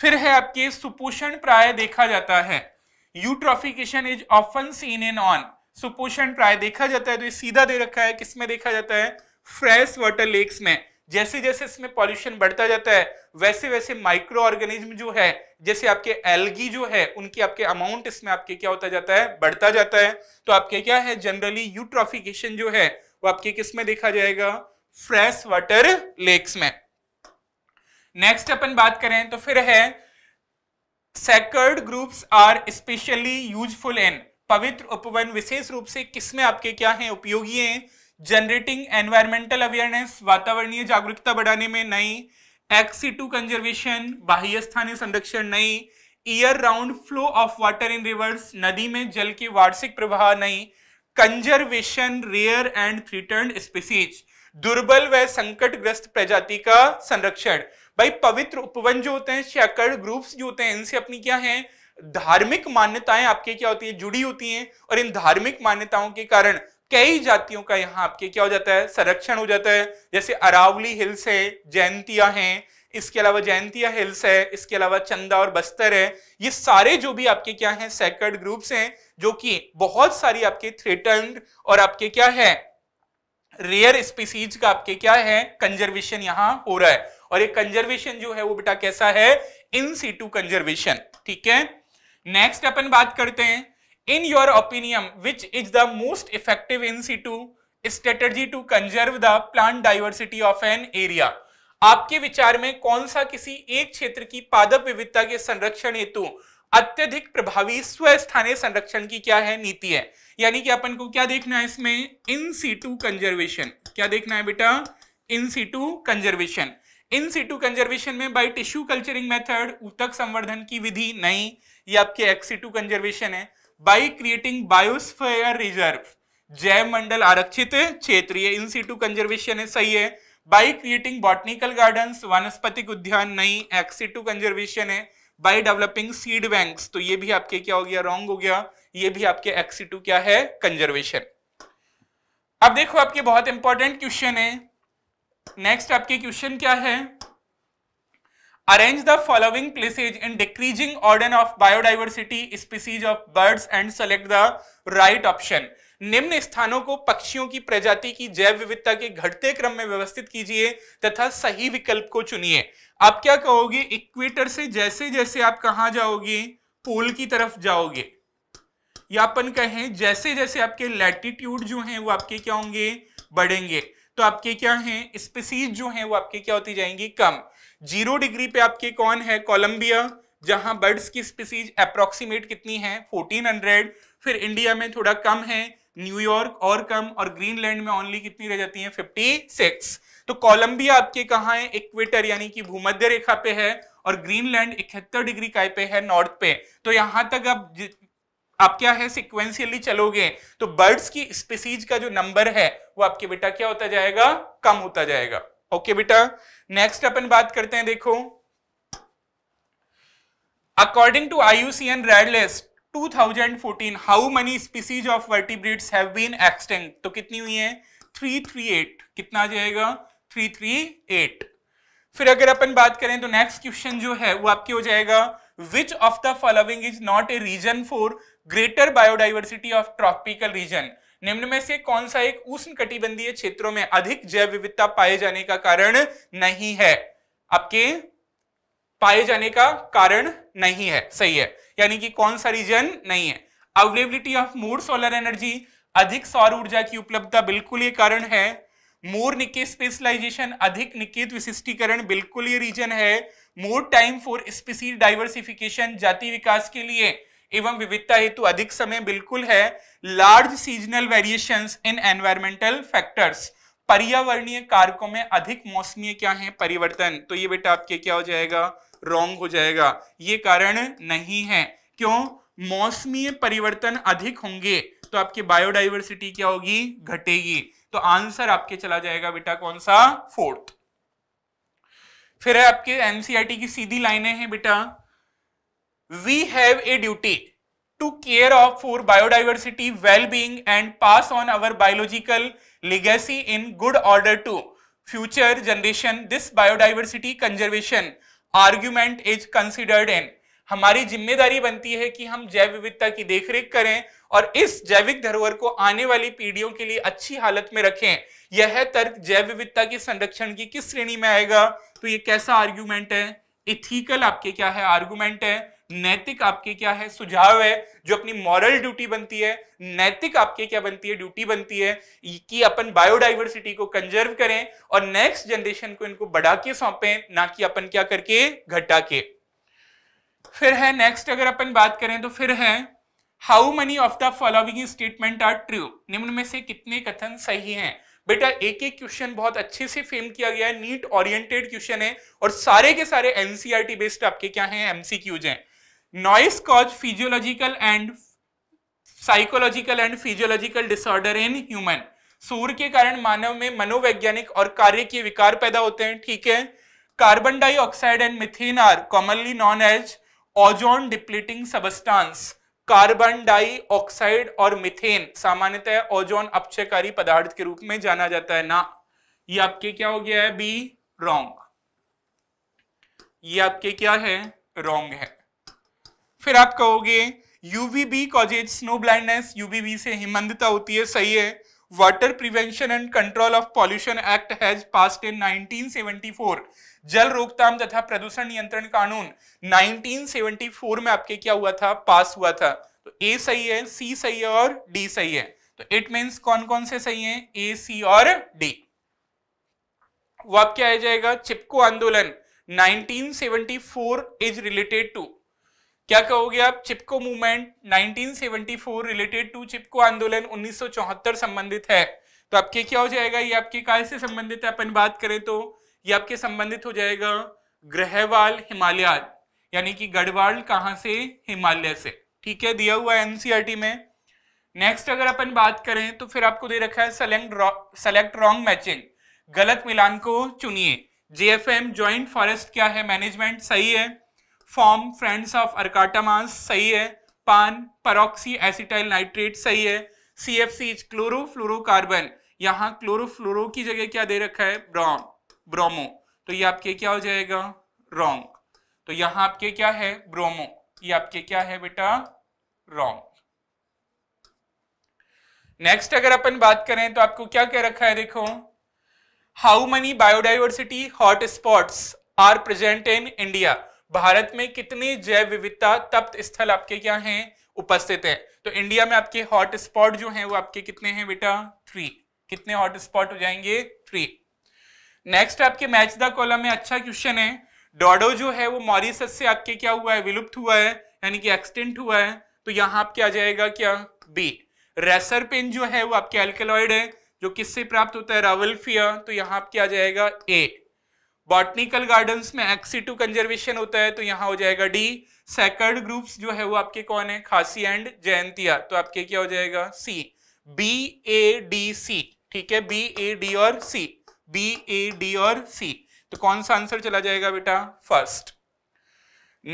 फिर है आपके सुपोषण प्राय देखा जाता है eutrophication is often seen in on सुपोषण प्राय देखा जाता है तो ये सीधा दे रखा है किसमें देखा जाता है फ्रेश वाटर लेक्स में जैसे जैसे इसमें पॉल्यूशन बढ़ता जाता है वैसे वैसे माइक्रो ऑर्गेनिज्म जो है जैसे आपके एल्गी जो है उनकी आपके अमाउंट इसमें आपके क्या होता जाता है बढ़ता जाता है तो आपके क्या है जनरली यूट्रॉफिकेशन जो है वो आपके किस में देखा जाएगा फ्रेश वाटर लेक्स में नेक्स्ट अपन बात करें तो फिर है sacred groups are specially useful in पवित्र उपवन विशेष रूप से किसमें आपके क्या हैं उपयोगी हैं जनरेटिंग एनवायरमेंटल अवेयरनेस वातावरणीय जागरूकता बढ़ाने में नई एक्सीटू कंजर्वेशन बाह्य स्थानीय संरक्षण नई year round flow of water in rivers नदी में जल के वार्षिक प्रवाह नई conservation rare and threatened species दुर्बल व संकटग्रस्त प्रजाति का संरक्षण भाई पवित्र उपवन जो होते हैं शैकड़ ग्रुप्स जो होते हैं इनसे अपनी क्या है धार्मिक मान्यताएं आपके क्या होती है जुड़ी होती हैं और इन धार्मिक मान्यताओं के कारण कई जातियों का यहाँ आपके क्या हो जाता है संरक्षण हो जाता है जैसे अरावली हिल्स है जयंतिया है इसके अलावा जयंतिया हिल्स है इसके अलावा चंदा और बस्तर है ये सारे जो भी आपके क्या हैं सेक्रेड ग्रुप्स हैं जो कि बहुत सारी आपके थ्रेटन्ड और आपके क्या है रेयर स्पीसीज का आपके क्या है कंजर्वेशन यहाँ हो रहा है और ये कंजर्वेशन जो है वो बेटा कैसा है इन सीटू कंजर्वेशन ठीक है नेक्स्ट अपन बात करते हैं in your opinion which is the most effective in situ strategy to conserve the plant diversity of an area आपके विचार में कौन सा किसी एक क्षेत्र की पादप विविधता के संरक्षण हेतु अत्यधिक प्रभावी स्वस्थानीय संरक्षण की क्या है नीति है यानी कि अपन को क्या देखना है इसमें इन सीटू कंजर्वेशन क्या देखना है बेटा in situ conservation in situ conservation में बाई टिश्यू कल्चरिंग मेथड ऊतक संवर्धन की विधि नहीं ये आपके एक्स कंजर्वेशन है बाय क्रिएटिंग बायोस्फेयर रिजर्व जैव मंडल आरक्षित क्षेत्र ये इन टू कंजर्वेशन है सही है बाई क्रिएटिंग बॉटनिकल गार्डन वनस्पतिक उद्यान नई टू कंजर्वेशन है बाई डेवलपिंग सीड बैंक तो ये भी आपके क्या हो गया रॉन्ग हो गया ये भी आपके टू क्या है कंजर्वेशन अब देखो आपके बहुत इंपॉर्टेंट क्वेश्चन है नेक्स्ट आपके क्वेश्चन क्या है arrange the following places in decreasing order of biodiversity species of birds and select the right option निम्न स्थानों को पक्षियों की प्रजाति की जैव विविधता के घटते क्रम में व्यवस्थित कीजिए तथा सही विकल्प को चुनिए आप क्या कहोगे इक्वेटर से जैसे जैसे आप कहा जाओगे पोल की तरफ जाओगे या अपन कहें जैसे जैसे आपके लैटिट्यूड जो हैं वो आपके क्या होंगे बढ़ेंगे तो आपके क्या हैं स्पीसीज जो हैं वो आपके क्या होती जाएंगी कम जीरो डिग्री पे आपके कौन है कोलंबिया जहां बर्ड्स की स्पीसीज अप्रोक्सीमेट कितनी है 1400 फिर इंडिया में थोड़ा कम है न्यूयॉर्क और कम और ग्रीनलैंड में ओनली कितनी रह जाती है 56 तो कोलंबिया आपके कहाँ है इक्वेटर यानी कि भूमध्य रेखा पे है और ग्रीनलैंड इकहत्तर डिग्री काय पे है नॉर्थ पे तो यहां तक आप आप क्या है सिक्वेंशियली चलोगे तो बर्ड्स की स्पीसीज का जो नंबर है वो आपके बेटा क्या होता जाएगा कम होता जाएगा ओके बेटा नेक्स्ट अपन बात करते हैं देखो according C N red list 2014 how many species of vertebrates have been extinct तो कितनी हुई है 338 कितना जाएगा 338 फिर अगर अपन बात करें तो नेक्स्ट क्वेश्चन जो है वो आपके हो जाएगा which of the following is not a reason for greater biodiversity of tropical region निम्न में से कौन सा एक उष्ण कटिबंधीय क्षेत्रों में अधिक जैव विविधता पाए जाने का कारण नहीं है आपके पाए जाने का कारण नहीं है सही है यानी कि कौन सा रीजन नहीं है availability of more solar energy अधिक सौर ऊर्जा की उपलब्धता बिल्कुल ये कारण है मोर निकेत स्पेशलाइजेशन अधिक निकेत विशिष्टीकरण बिल्कुल ये रीजन है more time for species diversification जाति विकास के लिए एवं विविधता हेतु अधिक समय बिल्कुल है large seasonal variation in environmental factors पर्यावरणीय कारकों में अधिक मौसमीय क्या है परिवर्तन तो ये बेटा आपके क्या हो जाएगा रॉन्ग हो जाएगा ये कारण नहीं है क्यों मौसमीय परिवर्तन अधिक होंगे तो आपकी बायोडाइवर्सिटी क्या होगी घटेगी तो आंसर आपके चला जाएगा बेटा कौन सा फोर्थ फिर है आपके एनसीआरटी की सीधी लाइनें हैं बेटा we have a duty to care of for biodiversity well being and pass on our biological legacy in good order to future generation this biodiversity conservation argument is considered in हमारी जिम्मेदारी बनती है कि हम जैव विविधता की देखरेख करें और इस जैविक धरोहर को आने वाली पीढ़ियों के लिए अच्छी हालत में रखें यह तर्क जैव विविधता के संरक्षण की किस श्रेणी में आएगा तो यह कैसा आर्ग्यूमेंट है इथिकल आपके क्या है आर्ग्यूमेंट है नैतिक आपके क्या है सुझाव है जो अपनी मॉरल ड्यूटी बनती है नैतिक आपके क्या बनती है ड्यूटी बनती है कि अपन बायोडाइवर्सिटी को कंजर्व करें और नेक्स्ट जनरेशन को इनको बढ़ा के सौंपें ना कि अपन क्या करके घटा के फिर है नेक्स्ट अगर अपन बात करें तो फिर है how many of the following statement are true निम्न में से कितने कथन सही हैं बेटा एक एक क्वेश्चन बहुत अच्छे से फेम किया गया है नीट ओरिएंटेड क्वेश्चन है और सारे के सारे एनसीआर बेस्ड आपके क्या हैं एमसीक्यूज हैं noise cause physiological and psychological and physiological disorder in human सूर के कारण मानव में मनोवैज्ञानिक और कार्य के विकार पैदा होते हैं ठीक है carbon dioxide and methane are commonly known as ozone depleting substance carbon dioxide और मिथेन सामान्यतः ओजोन अपचयकारी पदार्थ के रूप में जाना जाता है ना ये आपके क्या हो गया है बी रॉन्ग ये आपके क्या है रॉन्ग है फिर आप कहोगे UVB causes snow blindness UVB से हिमंदता होती है सही है water prevention and control of pollution act has pass in 1974 जल रोकथाम तथा प्रदूषण नियंत्रण कानून 1974 में आपके क्या हुआ था पास हुआ था तो ए सही है सी सही है और डी सही है तो इट मीन्स कौन कौन से सही है ए सी और डी वो आप क्या आ जाएगा चिपको आंदोलन 1974 इज रिलेटेड टू क्या कहोगे आप Chipko movement 1974 related to Chipko आंदोलन 1974 संबंधित है तो आपके क्या हो जाएगा ये आपके काय से संबंधित है अपन बात करें तो ये आपके संबंधित हो जाएगा ग्रहवाल हिमालय यानी कि गढ़वाल कहां से हिमालय से ठीक है दिया हुआ एनसीआर एनसीआरटी e में नेक्स्ट अगर अपन बात करें तो फिर आपको दे रखा है सेलेक्ट सेलेक्ट रॉन्ग मैचिंग गलत मिलान को चुनिए जेएफएम जॉइंट फॉरेस्ट क्या है मैनेजमेंट सही है फॉर्म फ्रेंड्स ऑफ अर्काटामास सही है पान परोक्सी एसिटाइल नाइट्रेट सही है C F C H chlorofluorocarbon यहाँ क्लोरोफ्लोरो की जगह क्या दे रखा है ब्रोम ब्रोमो तो ये आपके क्या हो जाएगा रॉन्ग तो यहाँ आपके क्या है ब्रोमो ये आपके क्या है बेटा रॉन्ग नेक्स्ट अगर अपन बात करें तो आपको क्या कह रखा है देखो how many biodiversity hot spots are present in India Bharat में कितनी जैव विविधता तप्त स्थल आपके क्या हैं उपस्थित है तो इंडिया में आपके हॉट स्पॉट जो हैं वो आपके कितने हैं बेटा थ्री कितने हॉट स्पॉट हो जाएंगे थ्री नेक्स्ट आपके मैच द कॉलम में अच्छा क्वेश्चन है डॉडो जो है वो मॉरिसस से आपके क्या हुआ है विलुप्त हुआ है यानी कि एक्सटेंट हुआ है तो यहाँ आपके आ जाएगा क्या बी रेसर पेन जो है वो आपके एल्केलॉइड है जो किससे प्राप्त होता है रावल्फिया तो यहाँ आपके आ जाएगा ए बॉटनिकल गार्डन्स में टू कंजर्वेशन होता है तो यहाँ हो जाएगा डी सेकर्ड ग्रुप्स जो है वो आपके कौन है खासी एंड जयंतिया तो आपके क्या हो जाएगा C B A D C ठीक है बी ए डी और सी बी ए डी और सी तो कौन सा आंसर चला जाएगा बेटा फर्स्ट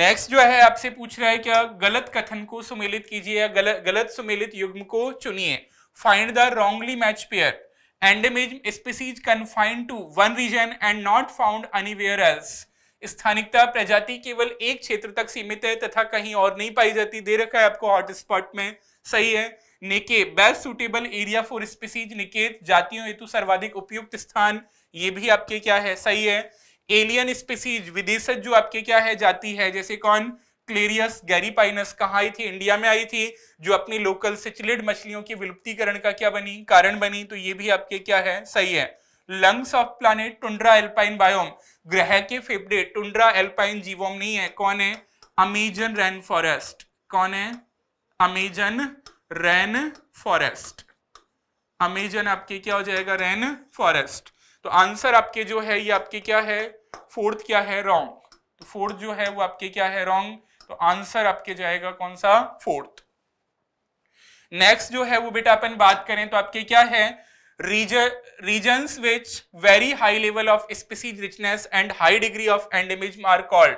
नेक्स्ट जो है आपसे पूछ रहा है क्या गलत कथन को सुमेलित कीजिए या गलत गलत सुमेलित युग्म को चुनिए find the wrongly match pair endemism species confined to one region and not found anywhere else स्थानिकता प्रजाति केवल एक क्षेत्र तक सीमित है तथा कहीं और नहीं पाई जाती दे रखा है आपको हॉटस्पॉट में सही है niche best suitable area for species निकेत जातियों हेतु सर्वाधिक उपयुक्त स्थान ये भी आपके क्या है सही है एलियन स्पीसीज विदेशज जो आपके क्या है जाती है जैसे कौन क्लेरियस गैरीपाइनस कहाँ आई थी इंडिया में आई थी जो अपनी लोकल सिचलिड मछलियों की विलुप्तीकरण का क्या बनी कारण बनी तो ये भी आपके क्या है सही है lungs of planet tundra alpine biome ग्रह के फेफड़े टुंड्रा एल्पाइन जीवोम नहीं है कौन है अमेजन रेन फॉरेस्ट कौन है अमेजन रेन फॉरेस्ट अमेजन आपके क्या हो जाएगा रेन फॉरेस्ट तो आंसर आपके जो है ये आपके क्या है फोर्थ क्या है रॉन्ग तो फोर्थ जो है वो आपके क्या है रॉन्ग तो आंसर आपके जाएगा कौन सा फोर्थ नेक्स्ट जो है वो बेटा अपन बात करें तो आपके क्या है region which very high level of species richness and high degree of endemism are called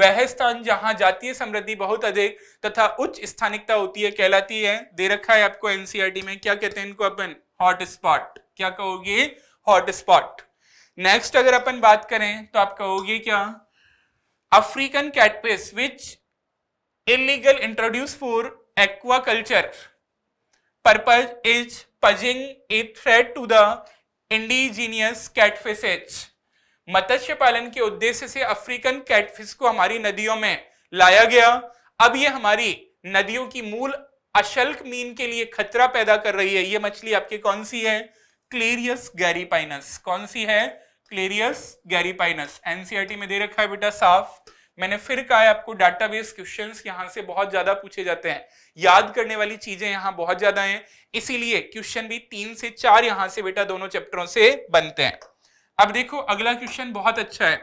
वह स्थान जहां जातीय समृद्धि बहुत अधिक तथा उच्च स्थानिकता होती है कहलाती है दे रखा है आपको एनसीआरटी e में क्या कहते हैं इनको अपन हॉट स्पॉट क्या कहोगे हॉट स्पॉट नेक्स्ट अगर अपन बात करें तो आप कहोगे क्या African catfish which illegal introduce for aquaculture purpose is posing a threat to the indigenous catfishes मत्स्य पालन के उद्देश्य से अफ्रीकन कैटफिश को हमारी नदियों में लाया गया अब यह हमारी नदियों की मूल अशल्क मीन के लिए खतरा पैदा कर रही है यह मछली आपके कौन सी है क्लेरियस गैरीपाइनस कौन सी है क्लेरियस गैरीपाइनस एनसीआरटी में दे रखा है बेटा साफ मैंने फिर कहा है आपको डाटाबेस क्वेश्चंस यहां से बहुत ज्यादा पूछे जाते हैं याद करने वाली चीजें यहां बहुत ज्यादा हैं इसीलिए क्वेश्चन भी तीन से चार यहां से बेटा दोनों चैप्टरों से बनते हैं अब देखो अगला क्वेश्चन बहुत अच्छा है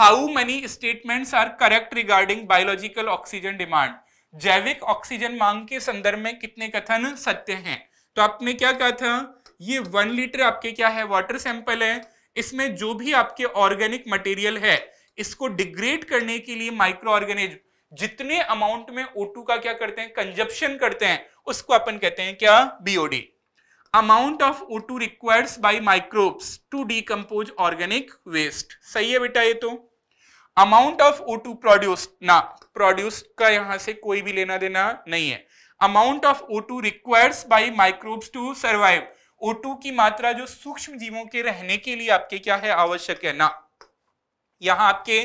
how many statements are correct regarding biological oxygen demand जैविक ऑक्सीजन मांग के संदर्भ में कितने कथन सत्य हैं तो आपने क्या कहा था ये वन लीटर आपके क्या है वाटर सैंपल है इसमें जो भी आपके ऑर्गेनिक मटेरियल है इसको डिग्रेड करने के लिए माइक्रो ऑर्गेनिज्म जितने अमाउंट में O2 का क्या करते हैं कंजप्शन करते हैं उसको अपन कहते हैं क्या BOD amount of O2 requires by microbes to decompose organic waste सही है बेटा ये तो अमाउंट ऑफ O2 प्रोड्यूस ना प्रोड्यूस का यहां से कोई भी लेना देना नहीं है amount of O2 requires by microbes to survive O2 की मात्रा जो सूक्ष्म जीवों के रहने के लिए आपके क्या है आवश्यक है ना यहां आपके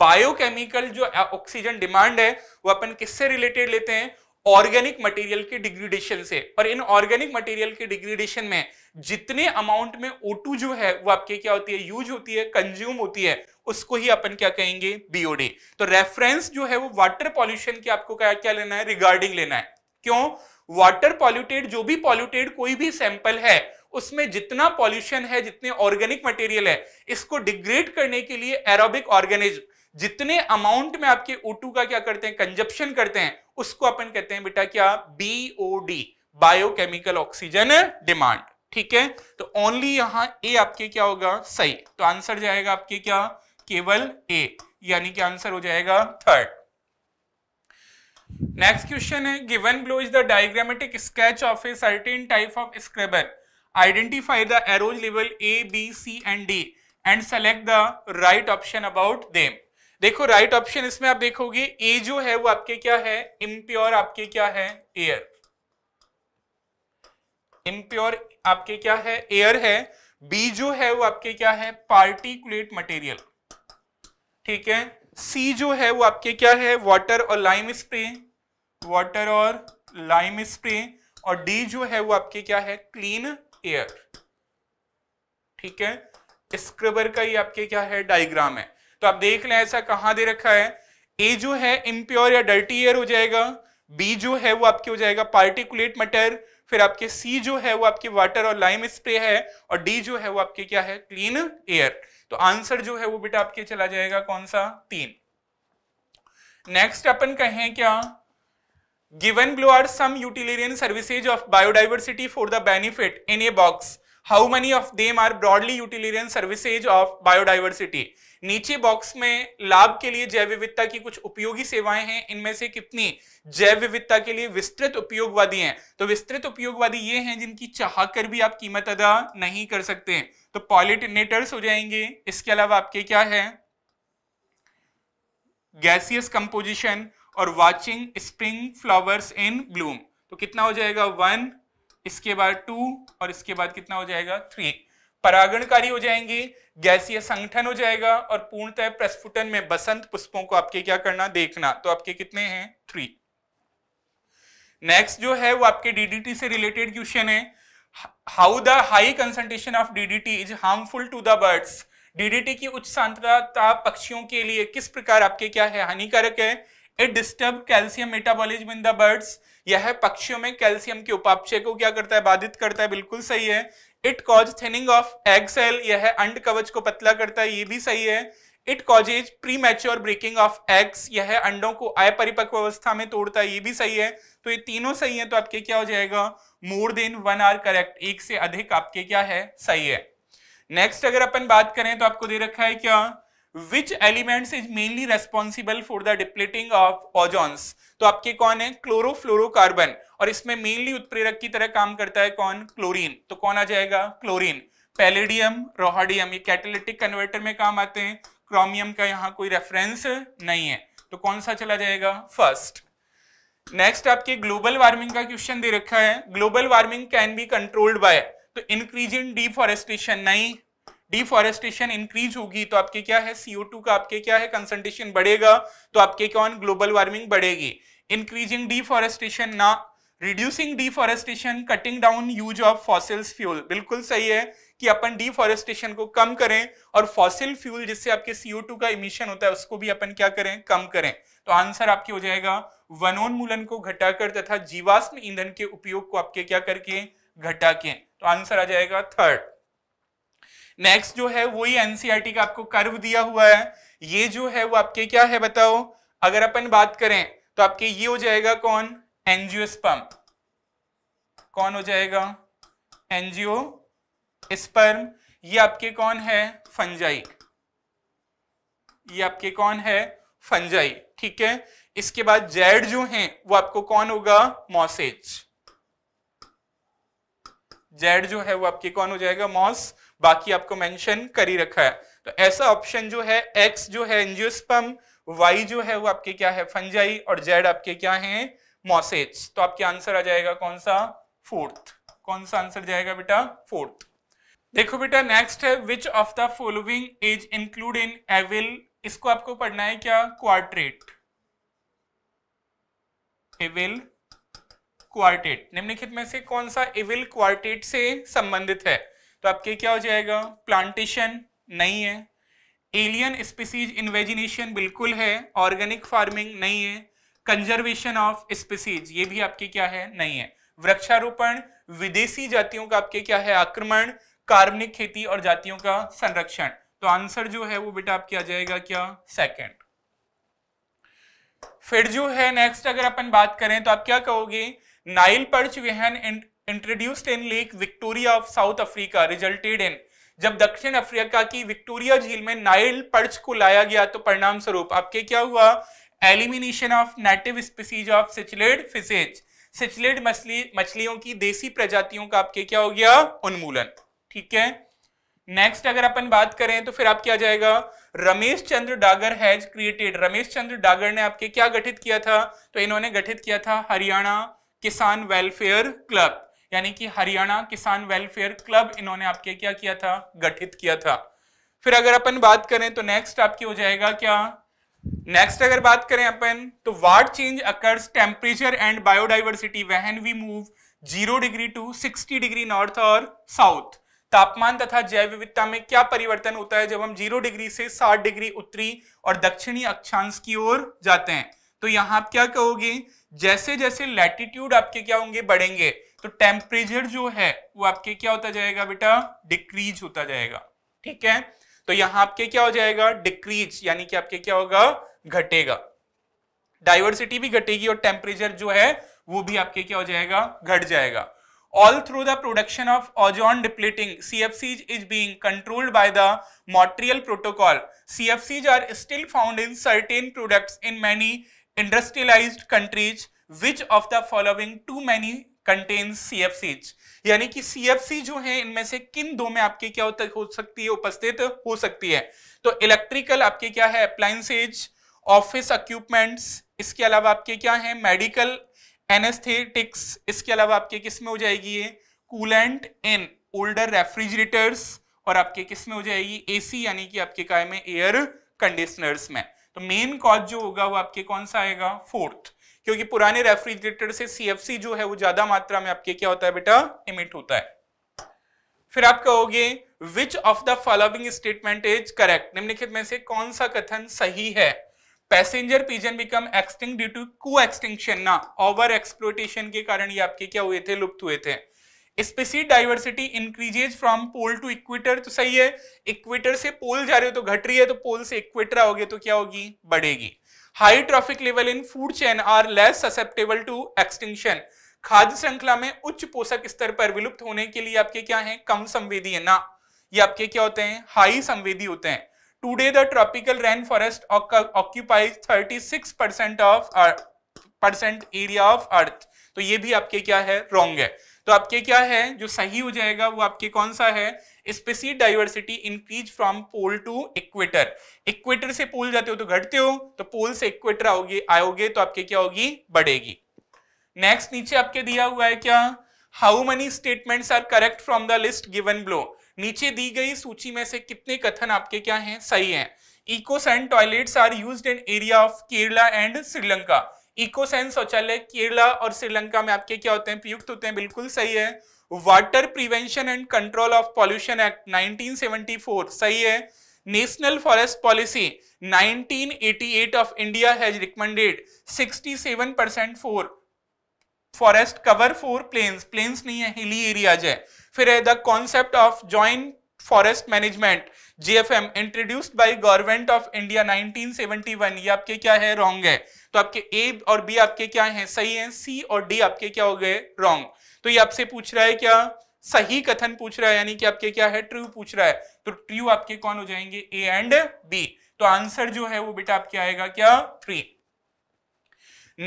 बायोकेमिकल जो ऑक्सीजन डिमांड है वो अपन किससे रिलेटेड लेते हैं ऑर्गेनिक मटेरियल के डिग्रेडेशन से और इन ऑर्गेनिक मटेरियल के डिग्रेडेशन में जितने अमाउंट में O2 जो है वो आपके क्या होती है यूज होती है कंज्यूम होती है उसको ही अपन क्या कहेंगे बीओडी तो रेफरेंस जो है वो वाटर पॉल्यूशन की आपको क्या क्या लेना है रिगार्डिंग लेना है क्यों वाटर पॉल्यूटेड जो भी पॉल्यूटेड कोई भी सैंपल है उसमें जितना पॉल्यूशन है जितने ऑर्गेनिक मटेरियल है इसको डिग्रेड करने के लिए एरोबिक ऑर्गेनिज्म जितने अमाउंट में आपके ओ का क्या करते हैं कंजप्शन करते हैं उसको अपन कहते हैं बेटा क्या बीओडी बायोकेमिकल ऑक्सीजन डिमांड ठीक है तो ओनली यहां ए आपके क्या होगा सही तो आंसर जाएगा आपके क्या केवल ए यानी कि आंसर हो जाएगा थर्ड नेक्स्ट क्वेश्चन है given below is the diagrammatic sketch of a certain type of scrubber Identify the arrows level A, B, C and D and select the right option about them. देखो right right option इसमें आप देखोगे ए जो है वो आपके क्या है इम्प्योर आपके क्या है एयर इम्प्योर आपके क्या है एयर है बी जो है वो आपके क्या है पार्टिकुलेट मटेरियल ठीक है सी जो है वो आपके क्या है वाटर और लाइम स्प्रे वाटर और लाइम स्प्रे और डी जो है वो आपके क्या है क्लीन एयर ठीक है स्क्रबर का ही आपके क्या है डायग्राम है तो आप देख लें ऐसा कहां दे रखा है ए जो है इम्प्योर या डर्टी एयर हो जाएगा बी जो है वो आपके हो जाएगा पार्टिकुलेट मटर फिर आपके सी जो है वो आपके वाटर और लाइम स्प्रे है और डी जो है वो आपके क्या है क्लीन एयर तो आंसर जो है वो बेटा आपके चला जाएगा कौन सा तीन नेक्स्ट अपन कहें क्या given below are some utilitarian services of biodiversity for the benefit in a box how many of them are broadly utilitarian services of biodiversity नीचे बॉक्स में लाभ के लिए जैव विविधता की कुछ उपयोगी सेवाएं हैं इनमें से कितनी जैव विविधता के लिए विस्तृत उपयोगवादी हैं तो विस्तृत उपयोगवादी ये हैं जिनकी चाह कर भी आप कीमत अदा नहीं कर सकते तो पॉलिटिनेटर्स हो जाएंगे इसके अलावा आपके क्या है गैसियस कंपोजिशन और watching spring flowers in bloom तो कितना हो जाएगा वन इसके बाद टू और इसके बाद कितना हो जाएगा थ्री परागणकारी हो जाएंगे गैसीय संगठन हो जाएगा और पूर्णतः प्रस्फुटन में बसंत पुष्पों को आपके क्या करना देखना तो आपके कितने हैं थ्री नेक्स्ट जो है वो आपके डीडीटी से रिलेटेड क्वेश्चन है how the high concentration of DDT is harmful to the birds DDT की उच्च सांद्रता पक्षियों के लिए किस प्रकार आपके क्या है हानिकारक है it disturb calcium metabolism in the birds यह पक्षियों में कैल्सियम के उपापचय को क्या करता है बाधित करता है बिल्कुल सही है it cause thinning of egg shell यह अंड कवच को पतला करता है ये भी सही है it causes premature breaking of eggs यह अंडों को अपरिपक्व अवस्था में तोड़ता है ये भी सही है तो ये तीनों सही है तो आपके क्या हो जाएगा more than one are correct एक से अधिक आपके क्या है सही है नेक्स्ट अगर अपन बात करें तो आपको दे रखा है क्या which elements is mainly responsible for the depleting of ozones तो आपके कौन है क्लोरो क्लोरोफ्लोरोकार्बन और इसमें मेनली उत्प्रेरक की तरह काम करता है कौन क्लोरीन तो कौन आ जाएगा क्लोरीन पैलेडियम रोहाडियम ये कैटेलिटिक कन्वर्टर में काम आते हैं क्रोमियम का यहाँ कोई रेफरेंस नहीं है तो कौन सा चला जाएगा फर्स्ट नेक्स्ट आपके ग्लोबल वार्मिंग का क्वेश्चन दे रखा है global warming can be controlled by to increase in deforestation नहीं डिफॉरेस्टेशन इंक्रीज होगी तो आपके क्या है सीओ टू का आपके क्या है कंसंट्रेशन बढ़ेगा तो आपके कौन ग्लोबल वार्मिंग बढ़ेगी इंक्रीजिंग डिफॉरेस्टेशन ना reducing deforestation cutting down use of fossils fuel बिल्कुल सही है कि अपन डिफॉरेस्टेशन को कम करें और फॉसिल फ्यूल जिससे आपके सीओ टू का इमिशन होता है उसको भी अपन क्या करें कम करें तो आंसर आपके हो जाएगा वनोन्मूलन को घटाकर तथा जीवाश्म ईंधन के उपयोग को आपके क्या करके घटा के तो आंसर आ जाएगा थर्ड नेक्स्ट जो है वही एनसीईआरटी e का आपको कर्व दिया हुआ है ये जो है वो आपके क्या है बताओ अगर अपन बात करें तो आपके ये हो जाएगा कौन एनजीओ स्पर्म कौन हो जाएगा एनजीओ स्पर्म ये आपके कौन है फंजाई ये आपके कौन है फंजाई ठीक है इसके बाद जेड जो है वो आपको कौन होगा मॉसेज जेड जो है वो आपके कौन हो जाएगा मॉस बाकी आपको मेंशन कर ही रखा है तो ऐसा ऑप्शन जो है एक्स जो है एंजियोस्पम वाई जो है वो आपके क्या है फंजाई और जेड आपके क्या है मॉसेज तो आपके आंसर आ जाएगा कौन सा फोर्थ कौन सा आंसर जाएगा बेटा फोर्थ देखो बेटा नेक्स्ट है which of the following is include in evil इसको आपको पढ़ना है क्या क्वार्ट्रेट एविल क्वार्टेट निम्नलिखित में से कौन सा एविल क्वार्टेट से संबंधित है तो आपके क्या हो जाएगा प्लांटेशन नहीं है एलियन स्पीसीज इन्वेजिनेशन बिल्कुल है ऑर्गेनिक फार्मिंग नहीं है कंजर्वेशन ऑफ स्पीसीज ये भी आपके क्या है नहीं है वृक्षारोपण विदेशी जातियों का आपके क्या है आक्रमण कार्बनिक खेती और जातियों का संरक्षण तो आंसर जो है वो बेटा आपके आ जाएगा क्या सेकेंड फिर जो है नेक्स्ट अगर अपन बात करें तो आप क्या कहोगे Nile perch when and introduced in Lake Victoria of South Africa resulted in जब दक्षिण अफ्रीका की विक्टोरिया झील में नाइल पर्च को लाया गया तो परिणाम स्वरूप आपके क्या हुआ elimination of native species of cichlid fishes cichlid मछली मछलियों की देसी प्रजातियों का आपके क्या हो गया उन्मूलन ठीक है नेक्स्ट अगर अपन बात करें तो फिर आप क्या जाएगा रमेश चंद्र डागर हैज क्रिएटेड रमेश चंद्र डागर ने आपके क्या गठित किया था तो इन्होंने गठित किया था हरियाणा किसान वेलफेयर क्लब यानी कि हरियाणा किसान वेलफेयर क्लब इन्होंने आपके क्या किया था गठित किया था फिर अगर अपन बात करें तो नेक्स्ट आपकी हो जाएगा क्या नेक्स्ट अगर बात करें अपन तो what change occurs temperature and biodiversity when we move zero degree to sixty degree north और साउथ तापमान तथा जैव विविधता में क्या परिवर्तन होता है जब हम जीरो डिग्री से साठ डिग्री उत्तरी और दक्षिणी अक्षांश की ओर जाते हैं तो यहां आप क्या कहोगे जैसे जैसे लैटिट्यूड आपके क्या होंगे बढ़ेंगे तो टेम्परेचर जो है वो आपके क्या होता जाएगा बेटा डिक्रीज होता जाएगा ठीक है तो यहां आपके क्या हो जाएगा डिक्रीज यानी कि आपके क्या होगा घटेगा डाइवर्सिटी भी घटेगी और टेम्परेचर जो है वो भी आपके क्या हो जाएगा घट जाएगा although the production of ozone depleting CFCs is being controlled by the Montreal Protocol CFCs are still found in certain product in many industrialize countries which of the following to many contain CFCs यानी कि CFC जो है इनमें से किन दो में आपके क्या हो सकती है उपस्थित हो सकती है तो इलेक्ट्रिकल आपके क्या है अप्लायसेज ऑफिस इक्विपमेंट्स इसके अलावा आपके क्या है मेडिकल एनेस्थेटिक्स इसके अलावा आपके किस में हो जाएगी ये कूलेंट इन ओल्डर रेफ्रिजरेटर्स और आपके किस में हो जाएगी एसी यानी कि आपके काय में एयर कंडीशनर्स में तो मेन कॉज जो होगा वो आपके कौन सा आएगा फोर्थ क्योंकि पुराने रेफ्रिजरेटर से सीएफसी जो है वो ज्यादा मात्रा में आपके क्या होता है बेटा इमिट होता है फिर आप कहोगे which of the following statement is correct निम्नलिखित में से कौन सा कथन सही है passenger pigeon become extinct due to को एक्सटिंक्शन ना ओवर एक्सप्लोटेशन के कारण ये आपके क्या हुए थे लुप्त हुए थे species diversity increases from pole to equator तो सही है इक्वेटर से पोल जा रहे हो तो घट रही है तो पोल से इक्वेटर आओगे तो क्या होगी बढ़ेगी high trophic level in food chain are less susceptible to extinction खाद्य श्रृंखला में उच्च पोषक स्तर पर विलुप्त होने के लिए आपके क्या हैं कम संवेदी है ना ये आपके क्या होते हैं हाई संवेदी होते हैं today the tropical rain forest occupies six percent of percent area of earth तो ये भी आपके क्या है रॉन्ग है तो आपके क्या है जो सही हो जाएगा वो आपके कौन सा है species diversity increase from pole to equator equator से पोल जाते हो तो घटते हो तो पोल से इक्वेटर आओगे आओगे तो आपके क्या होगी बढ़ेगी नेक्स्ट नीचे आपके दिया हुआ है क्या how many statements are correct from the list given below नीचे दी गई सूची में से कितने कथन आपके क्या हैं सही हैं ecosan toilets are used in area of Kerala and Sri Lanka ecosan शौचालय केरला और श्रीलंका में आपके क्या होते हैं प्रयुक्त होते हैं बिल्कुल सही है water prevention and control of pollution act 1974 सही है national forest policy 1988 of India has recommended 67 percent for forest cover for plains plains नहीं है हिली एरियाज है फिर है the concept of joint forest management JFM introduced by government of India 1971 ये आपके क्या है रॉन्ग है तो आपके ए और बी आपके क्या है सही है सी और डी आपके क्या हो गए रॉन्ग तो ये आपसे पूछ रहा है क्या सही कथन पूछ रहा है यानी कि आपके क्या है ट्रू पूछ रहा है तो ट्रू आपके कौन हो जाएंगे ए एंड बी तो आंसर जो है वो बेटा आपके आएगा क्या थ्री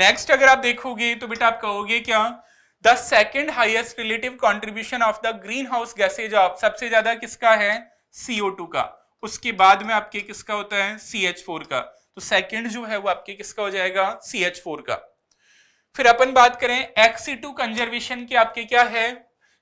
नेक्स्ट अगर आप देखोगे तो बेटा आप कहोगे क्या the second highest relative contribution of the green house gases of सबसे ज्यादा किसका है सीओ टू का उसके बाद में आपके किसका होता है सी एच फोर का तो सेकेंड जो है वो आपके किसका हो जाएगा सी एच फोर का फिर अपन बात करें एक्सी टू कंजर्वेशन की आपके क्या है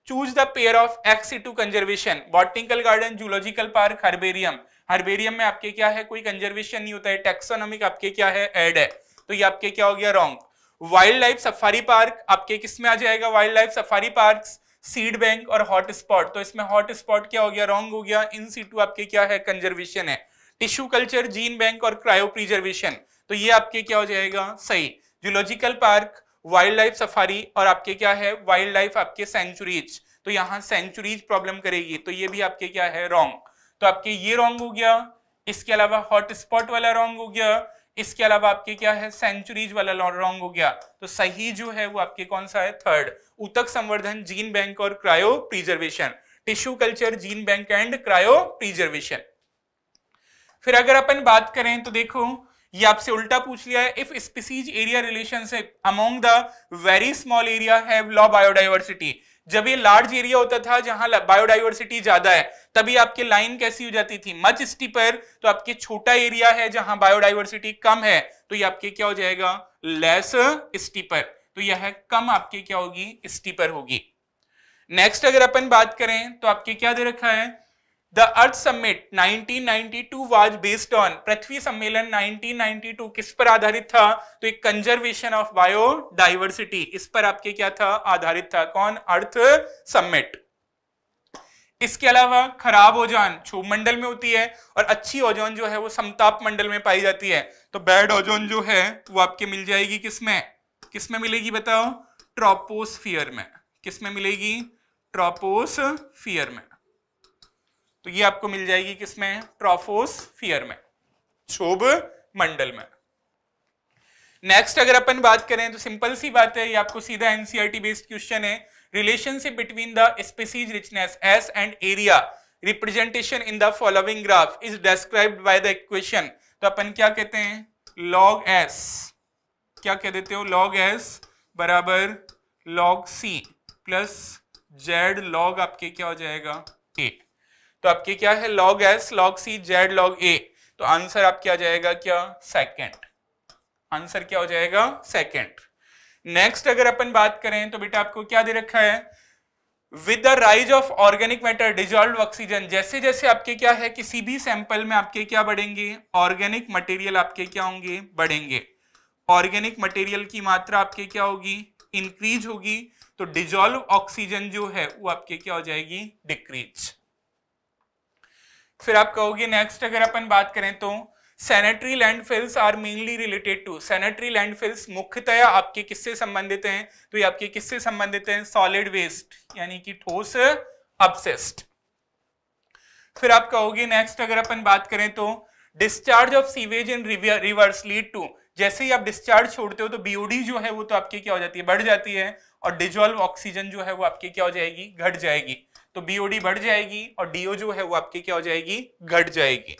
choose the pair of ex situ conservation botanical garden zoological park herbarium herbarium में आपके क्या है कोई कंजर्वेशन नहीं होता है टेक्सोनॉमिक आपके क्या है एड है तो ये आपके क्या हो गया wrong wild life safari park आपके किस में आ जाएगा wild life safari park seed bank और हॉट स्पॉट तो इसमें हॉट स्पॉट क्या हो गया रॉन्ग हो गया इन सीटू आपके क्या है कंजर्वेशन है टिश्यू कल्चर जीन बैंक और क्रायो प्रिजर्वेशन तो ये आपके क्या हो जाएगा सही zoological park wild life safari और आपके क्या है वाइल्ड लाइफ आपके सेंचुरीज तो यहाँ सेंचुरीज प्रॉब्लम करेगी तो ये भी आपके क्या है रॉन्ग तो आपके ये रॉन्ग हो गया इसके अलावा हॉटस्पॉट वाला रॉन्ग हो गया इसके अलावा आपके क्या है सेंचुरीज वाला रॉन्ग हो गया तो सही जो है वो आपके कौन सा है थर्ड उतक संवर्धन जीन बैंक और cryo preservation tissue culture gene bank and cryo preservation फिर अगर अपन बात करें तो देखो ये आपसे उल्टा पूछ लिया है if species area relationship among the very small area have low biodiversity जब ये लार्ज एरिया होता था जहां बायोडाइवर्सिटी ज्यादा है तभी आपकी लाइन कैसी हो जाती थी मच स्टीपर तो आपके छोटा एरिया है जहां बायोडाइवर्सिटी कम है तो ये आपके क्या हो जाएगा लेस स्टीपर तो यह कम आपके क्या होगी स्टीपर होगी नेक्स्ट अगर अपन बात करें तो आपके क्या दे रखा है The Earth Summit 1992 was based on पृथ्वी सम्मेलन 1992 किस पर आधारित था तो एक कंजर्वेशन ऑफ बायोडाइवर्सिटी इस पर आपके क्या था आधारित था कौन अर्थ समिट इसके अलावा खराब ओजोन छूप मंडल में होती है और अच्छी ओजोन जो है वो समताप मंडल में पाई जाती है तो बैड ओजोन जो है वो आपके मिल जाएगी किसमें किसमें मिलेगी बताओ ट्रोपोस्फियर में किसमें मिलेगी ट्रोपोस्फियर में तो ये आपको मिल जाएगी किसमें फियर में शोभ मंडल में नेक्स्ट अगर अपन बात करें तो सिंपल सी बात है ये आपको सीधा एनसीईआरटी बेस्ड क्वेश्चन है relationship between the species richness S and area representation in the following graph is described by the equation तो अपन क्या कहते हैं लॉग एस क्या कह देते हो लॉग एस बराबर log C plus Z log आपके क्या हो जाएगा ए तो आपके क्या है log S log C Z log A तो आंसर आपके आ जाएगा क्या सेकेंड आंसर क्या हो जाएगा सेकेंड नेक्स्ट अगर अपन बात करें तो बेटा आपको क्या दे रखा है with the rise of organic matter dissolve oxygen जैसे जैसे आपके क्या है किसी भी सैंपल में आपके क्या बढ़ेंगे ऑर्गेनिक मटेरियल आपके क्या होंगे बढ़ेंगे ऑर्गेनिक मटेरियल की मात्रा आपके क्या होगी इंक्रीज होगी तो डिजोल्व ऑक्सीजन जो है वो आपके क्या हो जाएगी डिक्रीज फिर आप कहोगे नेक्स्ट अगर अपन बात करें तो sanitary landfills are mainly related to sanitary landfills मुख्यतया आपके किससे संबंधित हैं तो ये आपके किससे संबंधित हैं सॉलिड वेस्ट यानी कि ठोस अपसेस्ट फिर आप कहोगे नेक्स्ट अगर अपन बात करें तो discharge of sewage in rivers lead to जैसे ही आप डिस्चार्ज छोड़ते हो तो बीओडी जो है वो तो आपकी क्या हो जाती है बढ़ जाती है और डिजॉल्व ऑक्सीजन जो है वो आपकी क्या हो जाएगी घट जाएगी तो बीओडी बढ़ जाएगी और डीओ जो है वो आपकी क्या हो जाएगी घट जाएगी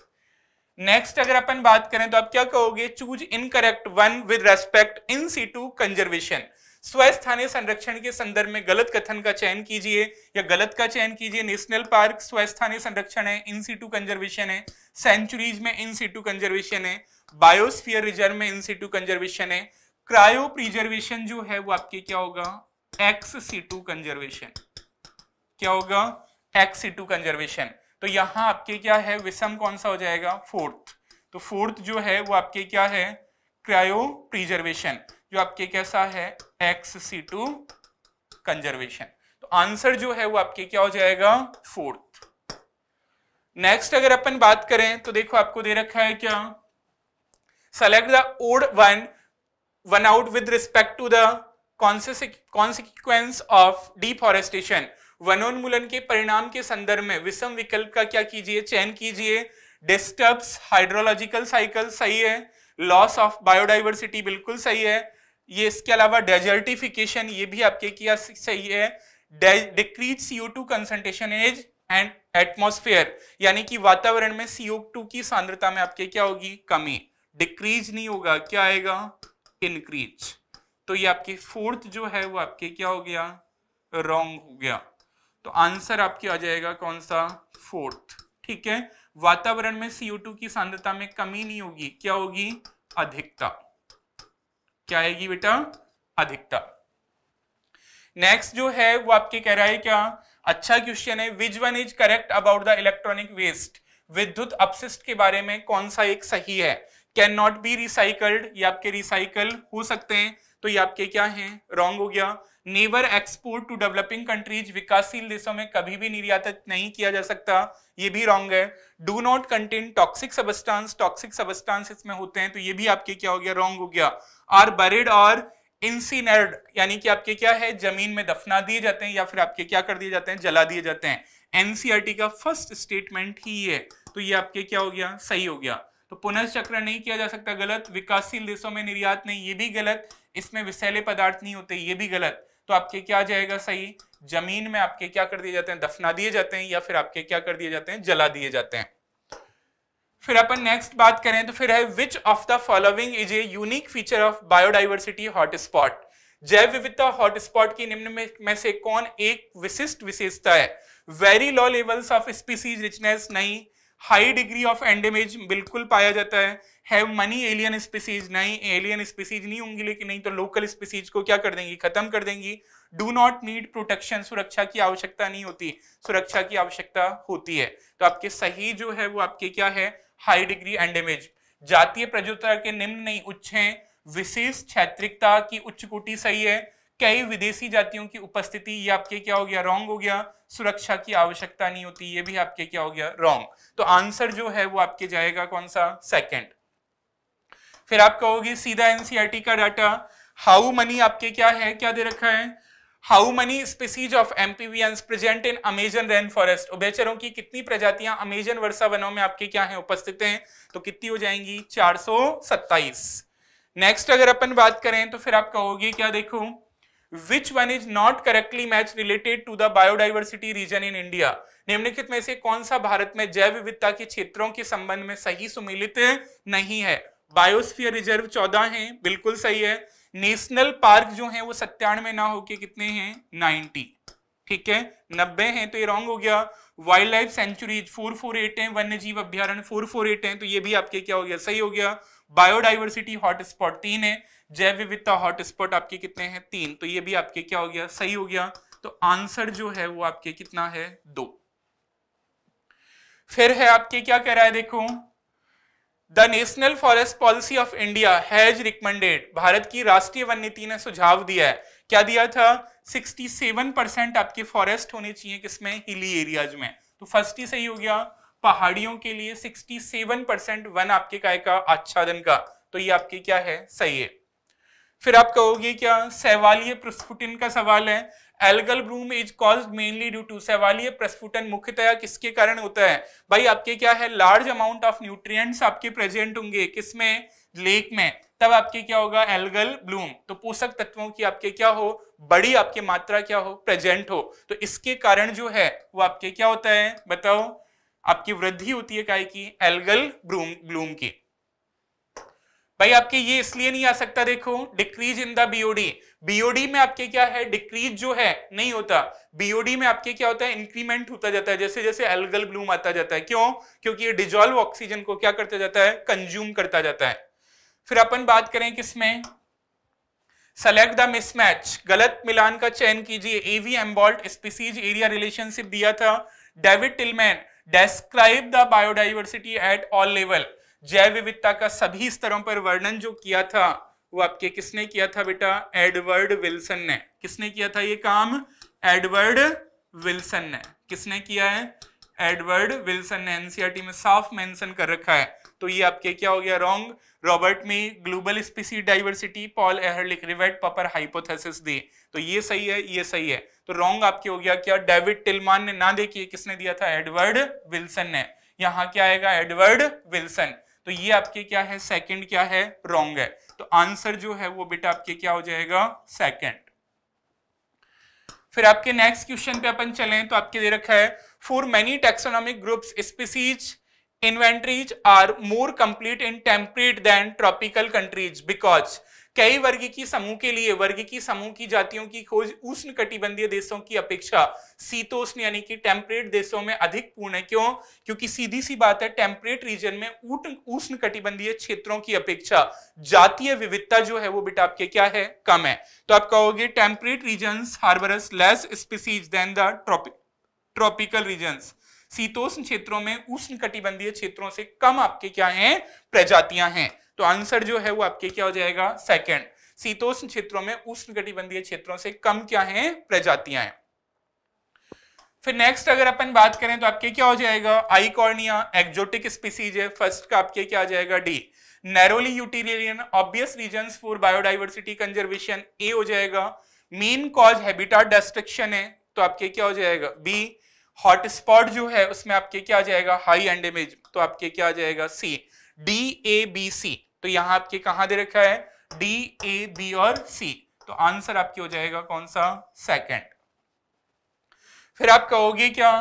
नेक्स्ट अगर अपन बात करें तो आप क्या कहोगे choose incorrect one with respect in situ conservation स्वस्थानीय संरक्षण के संदर्भ में गलत कथन का चयन कीजिए या गलत का चयन कीजिए नेशनल पार्क स्वस्थानीय संरक्षण है इन सी टू कंजर्वेशन है सेंचुरीज में इन सी टू कंजर्वेशन है बायोस्फीयर रिजर्व में इन सी टू कंजर्वेशन है क्रायो प्रिजर्वेशन जो है वो आपके क्या होगा एक्स सी टू कंजर्वेशन क्या होगा एक्स टू कंजर्वेशन तो यहां आपके क्या है विषम कौन सा हो जाएगा फोर्थ तो फोर्थ जो है वो आपके क्या है क्रायो प्रिजर्वेशन जो आपके कैसा है एक्स सी टू कंजर्वेशन तो आंसर जो है वो आपके क्या हो जाएगा फोर्थ नेक्स्ट अगर अपन बात करें तो देखो आपको दे रखा है क्या select the odd one one out with respect to the consequence of deforestation वनोन्मूलन के परिणाम के संदर्भ में विषम विकल्प का क्या कीजिए चयन कीजिए डिस्टर्ब्स हाइड्रोलॉजिकल साइकिल सही है लॉस ऑफ बायोडाइवर्सिटी बिल्कुल सही है ये इसके अलावा डेजर्टिफिकेशन ये भी आपके किया सही है decrease CO two concentration as and atmosphere यानी कि वातावरण में सीओ टू की सांद्रता में आपके क्या होगी कमी डिक्रीज नहीं होगा क्या आएगा इनक्रीज तो ये आपके फोर्थ जो है वो आपके क्या हो गया रॉन्ग हो गया तो आंसर आपके आ जाएगा कौन सा फोर्थ ठीक है वातावरण में CO2 की सांद्रता में कमी नहीं होगी क्या होगी अधिकता क्या आएगी बेटा अधिकता नेक्स्ट जो है वो आपके कह रहा है क्या अच्छा क्वेश्चन है which one is correct about the electronic waste विद्युत अपशिष्ट के बारे में कौन सा एक सही है कैन नॉट बी रिसाइकल्ड ये आपके रिसाइकल हो सकते हैं तो ये आपके क्या है रॉन्ग हो गया never export to developing countries विकासशील देशों में कभी भी निर्यात नहीं किया जा सकता ये भी रॉन्ग है do not contain toxic substance toxic substance इसमें होते हैं तो ये भी आपके क्या हो गया रॉन्ग हो गया आर बरेड और इंसिनर्ड यानी कि आपके क्या है जमीन में दफना दिए जाते हैं या फिर आपके क्या कर दिए जाते हैं जला दिए जाते हैं एनसीआरटी का फर्स्ट स्टेटमेंट ही है तो ये आपके क्या हो गया सही हो गया तो पुनर्चक्र नहीं किया जा सकता गलत विकासशील देशों में निर्यात नहीं ये भी गलत इसमें विषैले पदार्थ नहीं होते ये भी गलत तो आपके क्या आ जाएगा सही जमीन में आपके क्या कर दिए जाते हैं दफना दिए जाते हैं या फिर आपके क्या कर दिए जाते हैं जला दिए जाते हैं फिर अपन नेक्स्ट बात करें तो फिर है which of the following is a unique feature of biodiversity hotspot जैव विविधता हॉटस्पॉट की निम्न में, में से कौन एक विशिष्ट विशेषता है very low levels of species richness नहीं हाई डिग्री ऑफ एंडेमेज बिल्कुल पाया जाता है हैव मनी एलियन स्पीसीज नहीं एलियन स्पीसीज नहीं होंगी लेकिन नहीं तो लोकल स्पीसीज को क्या कर देंगी खत्म कर देंगी डू नॉट नीड प्रोटेक्शन सुरक्षा की आवश्यकता नहीं होती सुरक्षा की आवश्यकता होती है तो आपके सही जो है वो आपके क्या है हाई डिग्री एंडेमेज जातीय प्रजुता के निम्न नहीं उच्च है विशेष क्षेत्रिकता की उच्च कोटि सही है कई विदेशी जातियों की उपस्थिति ये आपके क्या हो गया रॉन्ग हो गया सुरक्षा की आवश्यकता नहीं होती ये भी आपके क्या हो गया रॉन्ग तो आंसर जो है वो आपके जाएगा कौन सा सेकंड फिर आप कहोगे सीधा एनसीआरटी e का डाटा हाउ मनी आपके क्या है क्या दे रखा है how many species of amphibians present in Amazon rain forest उभयचरों की कितनी प्रजातियां अमेजन वर्षा वनों में आपके क्या है उपस्थित हैं तो कितनी हो जाएंगी चार नेक्स्ट अगर अपन बात करें तो फिर आप कहोगे क्या देखो which one is not correctly match related to the biodiversity region in India निम्नलिखित में से कौन सा भारत में जैव विविधता के क्षेत्रों के संबंध में सही सुमिलित नहीं है बायोस्फीयर रिजर्व चौदह है बिल्कुल सही है नेशनल पार्क जो है वो सत्यानवे ना होके कितने हैं नाइनटी ठीक है नब्बे हैं तो ये रॉन्ग हो गया wild life sanctuary four four eight है वन्य जीव अभ्यारण फोर फोर एट है तो ये भी आपके क्या हो गया सही हो गया बायोडाइवर्सिटी हॉटस्पॉट तीन है जैव विविधता हॉटस्पॉट आपके कितने हैं तीन तो ये भी आपके क्या हो गया सही हो गया तो आंसर जो है वो आपके कितना है दो फिर है आपके क्या कह रहा है देखो the national forest policy of India has recommended भारत की राष्ट्रीय वन नीति ने सुझाव दिया है क्या दिया था 67 परसेंट आपके फॉरेस्ट होने चाहिए किसमें हिली एरियाज में तो फर्स्ट ही सही हो गया पहाड़ियों के लिए 67 परसेंट वन आपके काय का आच्छादन का तो ये आपके क्या है सही है फिर आप कहोगे क्या सहवालिय प्रस्फुटन का सवाल है algal bloom is cause mainly due to सवालीय प्रस्फुटन मुख्यतया किसके कारण होता है भाई आपके क्या है लार्ज अमाउंट ऑफ न्यूट्रिएंट्स आपके प्रेजेंट होंगे किसमें लेक में तब आपके क्या होगा एल्गल ब्लूम तो पोषक तत्वों की आपके क्या हो बड़ी आपकी मात्रा क्या हो प्रेजेंट हो तो इसके कारण जो है वो आपके क्या होता है बताओ आपकी वृद्धि होती है काय की एल्गल ब्लूम ब्लूम की भाई आपके ये इसलिए नहीं आ सकता देखो decrease in the BOD BOD में आपके क्या है डिक्रीज जो है नहीं होता बीओडी में आपके क्या होता है इंक्रीमेंट होता जाता है जैसे जैसे एल्गल ब्लूम आता जाता है क्यों क्योंकि ये डिजोल्व ऑक्सीजन को क्या करता जाता है कंज्यूम करता जाता है फिर अपन बात करें किसमें सेलेक्ट द मिसमैच गलत मिलान का चयन कीजिए AV Humboldt species area relationship दिया था David Tilman describe the biodiversity at all level जैव विविधता का सभी स्तरों पर वर्णन जो किया था वो आपके किसने किया था बेटा एडवर्ड विल्सन ने किसने किया था ये काम एडवर्ड विल्सन ने किसने किया है एडवर्ड विल्सन ने एनसीआरटी में साफ मेंशन कर रखा है तो ये आपके क्या हो गया wrong Robert May global species diversity Paul Ehrlich rivet popper hypothesis दी तो ये सही है ये सही है तो रॉन्ग आपके हो गया क्या डेविड टिलमान ने ना देखिए किसने दिया था एडवर्ड विल्सन ने यहाँ क्या आएगा एडवर्ड विल्सन तो ये आपके क्या है सेकंड क्या है रॉन्ग है तो आंसर जो है वो बेटा आपके क्या हो जाएगा सेकंड फिर आपके नेक्स्ट क्वेश्चन पे अपन चले तो आपके दे रखा है for many taxonomic groups species inventories are more complete in temperate than tropical countries because कई वर्ग की समूह के लिए वर्ग की समूह की जातियों की खोज उष्ण कटिबंधीय देशों की अपेक्षा शीतोष्ण यानी कि टेम्परेट देशों में अधिक पूर्ण है क्यों क्योंकि सीधी सी बात है टेम्परेट रीजन में उष्ण कटिबंधीय क्षेत्रों की अपेक्षा जातीय विविधता जो है वो बेटा आपके क्या है कम है तो आप कहोगे temperate region harbours less species than the tropic tropical region शीतोष्ण क्षेत्रों में उष्ण कटिबंधीय क्षेत्रों से कम आपके क्या हैं प्रजातियां हैं तो आंसर जो है वो आपके क्या हो जाएगा सेकेंड शीतोष्ण क्षेत्रों में उष्ण कटिबंधीय क्षेत्रों से कम क्या है प्रजातियां हैं फिर नेक्स्ट अगर अपन बात करें तो आपके क्या हो जाएगा आईकॉर्निया एक्जोटिक स्पीसीज है फर्स्ट का आपके क्या आ जाएगा the narrowly utilitarian obvious reason for biodiversity conservation A हो जाएगा मेन कॉज हैबिटेट डिस्ट्रक्शन है तो आपके क्या हो जाएगा बी हॉटस्पॉट जो है उसमें आपके क्या आ जाएगा हाई एंडेमेज तो आपके क्या आ जाएगा C D A B C तो यहां आपके कहा दे रखा है डी ए बी और सी तो आंसर आपके हो जाएगा कौन सा सेकंड फिर आप कहोगे क्या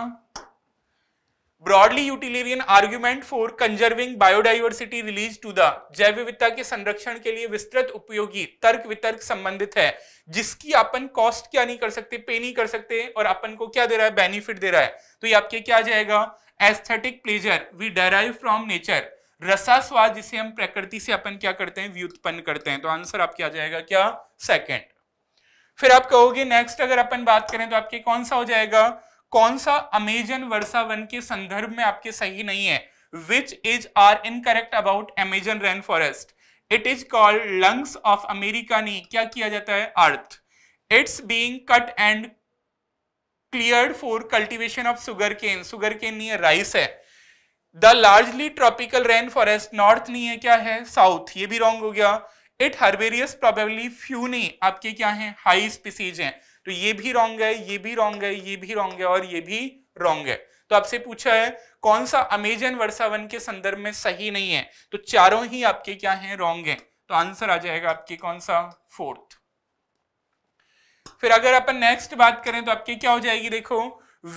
broadly utilitarian argument for conserving biodiversity relies to the जैव विविधता के संरक्षण के लिए विस्तृत उपयोगी तर्क वितर्क संबंधित है जिसकी अपन कॉस्ट क्या नहीं कर सकते पे नहीं कर सकते और अपन को क्या दे रहा है बेनिफिट दे रहा है तो ये आपके क्या जाएगा aesthetic pleasure we derive from nature रसास्वाद जिसे हम प्रकृति से अपन क्या करते हैं व्युत्पन्न करते हैं तो आंसर आपके आ जाएगा क्या सेकेंड फिर आप कहोगे नेक्स्ट अगर अपन बात करें तो आपके कौन सा हो जाएगा कौन सा अमेजन वर्षा वन के संदर्भ में आपके सही नहीं है which is are correct about Amazon rain forest it is called lungs of America नहीं क्या किया जाता है earth it's being cut and clear for cultivation of sugar cane sugar cane नहीं राइस है the largely tropical rain forest north नहीं है क्या है साउथ ये भी रॉन्ग हो गया इट हर्बेरियस प्रोबेबली फ्यू नहीं आपके क्या है हाई स्पीसीज हैं तो ये भी रॉन्ग है ये भी रॉन्ग है ये भी रॉन्ग है और ये भी रॉन्ग है तो आपसे पूछा है कौन सा अमेजन वर्षावन के संदर्भ में सही नहीं है तो चारों ही आपके क्या है रॉन्ग है तो आंसर आ जाएगा आपके कौन सा फोर्थ फिर अगर अपन नेक्स्ट बात करें तो आपके क्या हो जाएगी देखो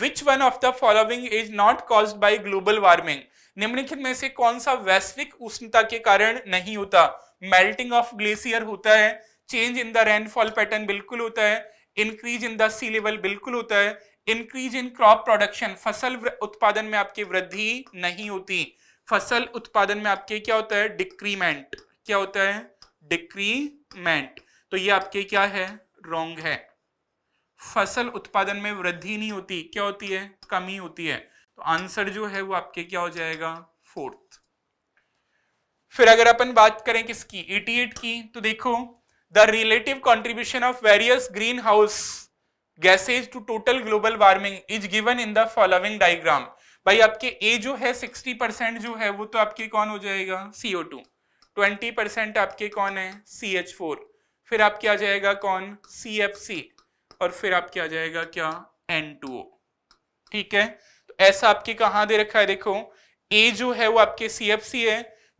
which one of the following is not cause by global warming निम्नलिखित में से कौन सा वैश्विक उष्णता के कारण नहीं होता मेल्टिंग ऑफ ग्लेशियर होता है change in the rainfall pattern बिल्कुल होता है increase in the sea level बिल्कुल होता है इंक्रीज इन क्रॉप प्रोडक्शन फसल उत्पादन में आपकी वृद्धि नहीं होती फसल उत्पादन में आपके क्या होता है डिक्रीमेंट क्या होता है डिक्रीमेंट तो ये आपके क्या है रॉन्ग है फसल उत्पादन में वृद्धि नहीं होती क्या होती है कमी होती है तो आंसर जो है वो आपके क्या हो जाएगा फोर्थ फिर अगर अपन बात करें किसकी 88 e की तो देखो the relative contribution of various green house gases to total global warming is given in the following diagram भाई आपके ए जो है 60 परसेंट जो है वो तो आपके कौन हो जाएगा सीओ टू ट्वेंटी परसेंट आपके कौन है सी एच फोर फिर आपके आ जाएगा कौन सी एफ सी और फिर आपके आ जाएगा क्या एन टू ओ ठीक है तो ऐसा आपके कहा दे रखा है देखो ए जो है वो आपके सी एफ सी है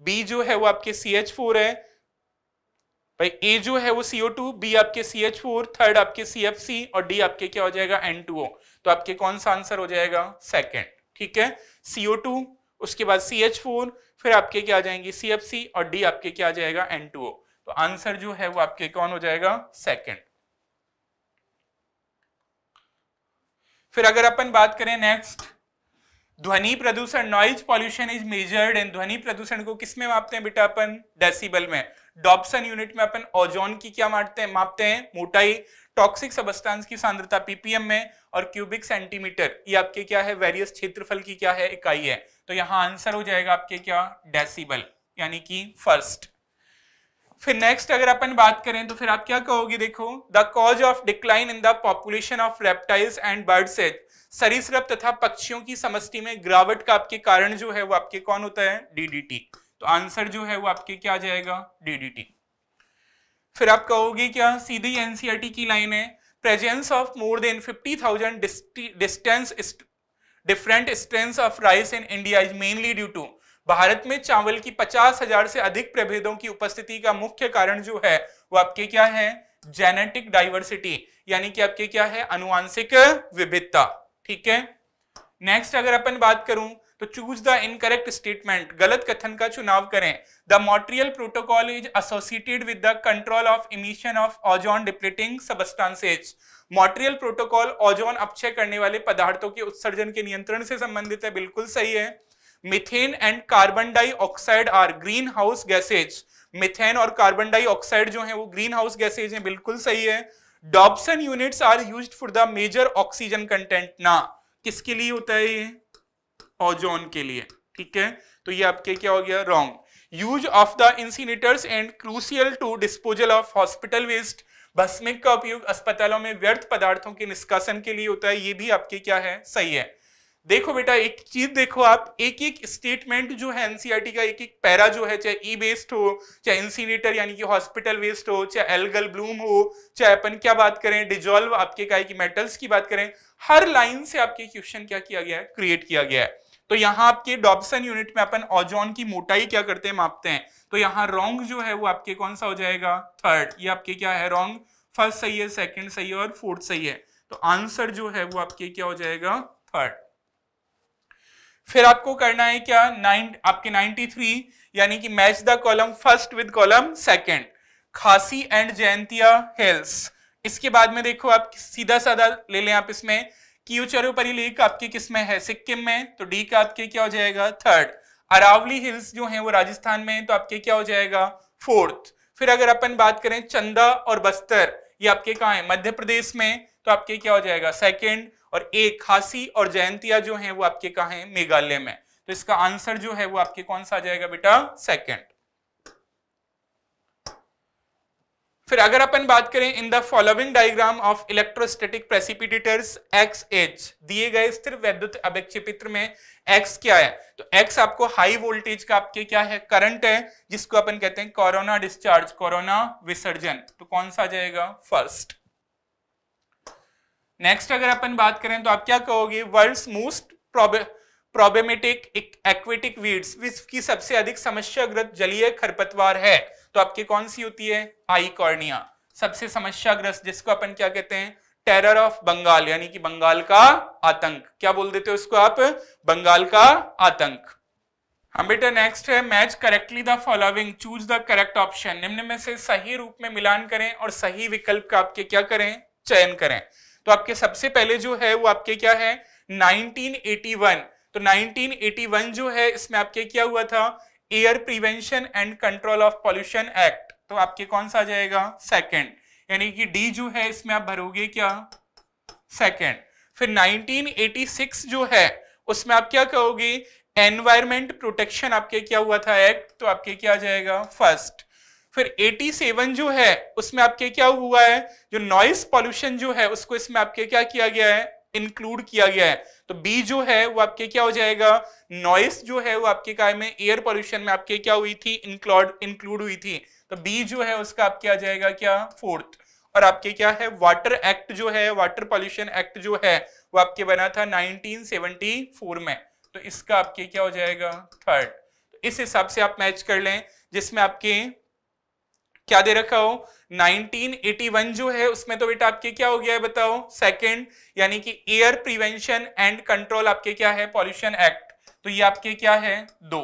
बी जो है वो आपके सी एच फोर है भाई ए जो है वो सीओ टू बी आपके सी एच फोर थर्ड आपके सी एफ सी और डी आपके क्या हो जाएगा एन टू ओ तो आपके कौन सा आंसर हो जाएगा सेकेंड ठीक है सीओ टू उसके बाद सी एच फोर फिर आपके क्या आ जाएंगे सी एफ सी और डी आपके क्या आ जाएगा एन टू ओ तो आंसर जो है वो आपके कौन हो जाएगा सेकेंड फिर अगर अपन बात करें नेक्स्ट ध्वनि प्रदूषण noise pollution is measured and ध्वनि प्रदूषण को किस में मापते हैं बेटा अपन डेसिबल में डॉप्सन यूनिट में अपन ओजोन की क्या मारते हैं मापते हैं मोटाई टॉक्सिक सबस्टांस की सांद्रता पीपीएम में और क्यूबिक सेंटीमीटर ये आपके क्या है वेरियस क्षेत्रफल की क्या है इकाई है तो यहां आंसर हो जाएगा आपके क्या डेसिबल यानी कि फर्स्ट फिर नेक्स्ट अगर अपन बात करें तो फिर आप क्या कहोगे देखो the cause of decline in the population of reptiles and birds as सरीसृप तथा पक्षियों की समष्टि में गिरावट का आपके कारण जो है वो आपके कौन होता है डीडीटी तो आंसर जो है वो आपके क्या जाएगा डीडीटी फिर आप कहोगे क्या सीधी एनसीईआरटी e की लाइन है presence of more than fifty thousand distance different strength of rice in India is mainly due to Bharat में चावल की पचास हजार से अधिक प्रभेदों की उपस्थिति का मुख्य कारण जो है वो आपके क्या है जेनेटिक डाइवर्सिटी यानी कि आपके क्या है अनुवांशिक विविधता ठीक है नेक्स्ट अगर अपन बात करूं तो चूज द इनकरेक्ट स्टेटमेंट गलत कथन का चुनाव करें the Montreal Protocol is associated with the control of emission of ozone depleting substances Montreal Protocol ozone अपचय करने वाले पदार्थों के उत्सर्जन के नियंत्रण से संबंधित है बिल्कुल सही है methane and carbon dioxide are green house gases methane और कार्बन डाइऑक्साइड जो है वो ग्रीन हाउस गैसेज है बिल्कुल सही है Dobson units are use for the major oxygen content ना किसके लिए होता है ये ओजोन के लिए ठीक है तो ये आपके क्या हो गया wrong use of the incinerators and crucial to disposal of hospital waste भस्मिक का उपयोग अस्पतालों में व्यर्थ पदार्थों के निष्कासन के लिए होता है ये भी आपके क्या है सही है देखो बेटा एक चीज देखो आप एक एक स्टेटमेंट जो है एनसीईआरटी e का एक एक पैरा जो है चाहे ई वेस्ट हो चाहे इंसिनेटर e यानी कि हॉस्पिटल वेस्ट हो चाहे एल्गल ब्लूम हो चाहे अपन क्या बात करें डिजोल्व आपके का कि मेटल्स की बात करें हर लाइन से आपके क्वेश्चन क्या किया गया है क्रिएट किया गया है तो यहाँ आपके डॉब्सन यूनिट में अपन ओजोन की मोटाई क्या करते हैं मापते हैं तो यहाँ रॉन्ग जो है वो आपके कौन सा हो जाएगा थर्ड ये आपके क्या है रॉन्ग फर्स्ट सही है सेकेंड सही है और फोर्थ सही है तो आंसर जो है वो आपके क्या हो जाएगा थर्ड फिर आपको करना है क्या नाइन आपके 93 यानी कि match the column first with column second Khasi and Jaintia Hills इसके बाद में देखो आप सीधा साधा ले लें आप इसमें कीचरोपरी लेक आपके किस में है सिक्किम में तो डी का आपके क्या हो जाएगा थर्ड अरावली हिल्स जो है वो राजस्थान में तो आपके क्या हो जाएगा फोर्थ फिर अगर अपन बात करें चंदा और बस्तर ये आपके कहा है मध्य प्रदेश में तो आपके क्या हो जाएगा सेकंड और एक खासी और जयंतिया जो है वो आपके कहा है मेघालय में तो इसका आंसर जो है वो आपके कौन सा आ जाएगा बेटा सेकेंड फिर अगर अपन बात करें in the following diagram of electrostatic precipitators X H दिए गए स्थिर वैद्युत अभिक्षेपित्र में एक्स क्या है तो एक्स आपको हाई वोल्टेज का आपके क्या है करंट है जिसको अपन कहते हैं कोरोना डिस्चार्ज कोरोना विसर्जन तो कौन सा आ जाएगा फर्स्ट नेक्स्ट अगर अपन बात करें तो आप क्या कहोगे world most problematic aquatic weeds की सबसे अधिक समस्याग्रस्त जलीय खरपतवार है तो आपकी कौन सी होती है कॉर्निया सबसे समस्याग्रस्त जिसको अपन क्या कहते हैं टेरर ऑफ बंगाल यानी कि बंगाल का आतंक क्या बोल देते हो उसको आप बंगाल का आतंक हम बेटा नेक्स्ट है match correctly the following choose the correct option निम्न में से सही रूप में मिलान करें और सही विकल्प का आपके क्या करें चयन करें तो आपके सबसे पहले जो है वो आपके क्या है 1981 तो 1981 जो है इसमें आपके क्या हुआ था air prevention and control of pollution act तो आपके कौन सा आ जाएगा सेकंड यानी कि डी जो है इसमें आप भरोगे क्या सेकंड फिर 1986 जो है उसमें आप क्या कहोगे एनवायरमेंट प्रोटेक्शन आपके क्या हुआ था एक्ट तो आपके क्या आ जाएगा फर्स्ट फिर 87 जो है उसमें आपके क्या हुआ है जो नॉइस पॉल्यूशन जो है उसको इसमें आपके क्या किया गया है इंक्लूड किया गया है तो बी जो है वो आपके क्या हो जाएगा नॉइस जो है वो आपके काय में एयर पॉल्यूशन में आपके क्या हुई थी इंक्लूड इंक्लूड हुई थी तो बी जो है उसका आपके आ जाएगा क्या फोर्थ और आपके क्या है वाटर एक्ट जो है वाटर पॉल्यूशन एक्ट जो है वो आपके बना था 1974 में तो इसका आपके क्या हो जाएगा थर्ड तो इस हिसाब से आप मैच कर लें जिसमें आपके क्या दे रखा हो 1981 जो है उसमें तो बेटा आपके क्या हो गया है बताओ सेकंड यानी कि एयर प्रिवेंशन एंड कंट्रोल आपके क्या है पॉल्यूशन एक्ट तो ये आपके क्या है दो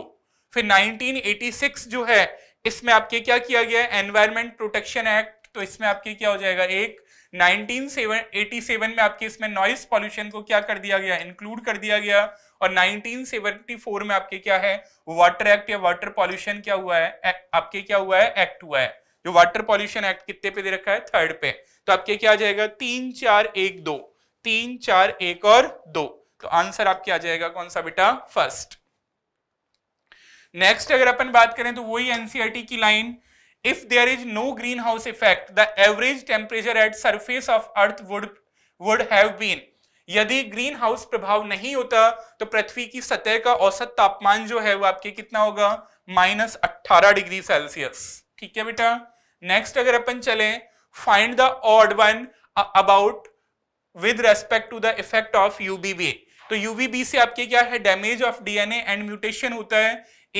फिर 1986 जो है इसमें आपके क्या किया गया है एनवायरमेंट प्रोटेक्शन एक्ट तो इसमें आपके क्या हो जाएगा एक 1987 में आपके इसमें नॉइस पॉल्यूशन को क्या कर दिया गया इंक्लूड कर दिया गया और 1974 में आपके क्या है वाटर एक्ट या वाटर पॉल्यूशन क्या हुआ है आपके क्या हुआ है एक्ट हुआ है जो वाटर पॉल्यूशन एक्ट कितने पे दे रखा है थर्ड पे तो आपके क्या आ जाएगा तीन चार एक दो तीन चार एक और दो तो आंसर आपके आ जाएगा कौन सा बेटा फर्स्ट नेक्स्ट अगर अपन बात करें तो वही एनसीआरटी e की line if there is no green house effect the average temperature at surface of earth would would have been यदि ग्रीन हाउस प्रभाव नहीं होता तो पृथ्वी की सतह का औसत तापमान जो है वो आपके कितना होगा माइनस अट्ठारह डिग्री सेल्सियस ठीक है बेटा नेक्स्ट अगर अपन चले find the odd one about with respect to the effect of UVB तो यूबीबी से आपके क्या है damage of DNA and mutation होता है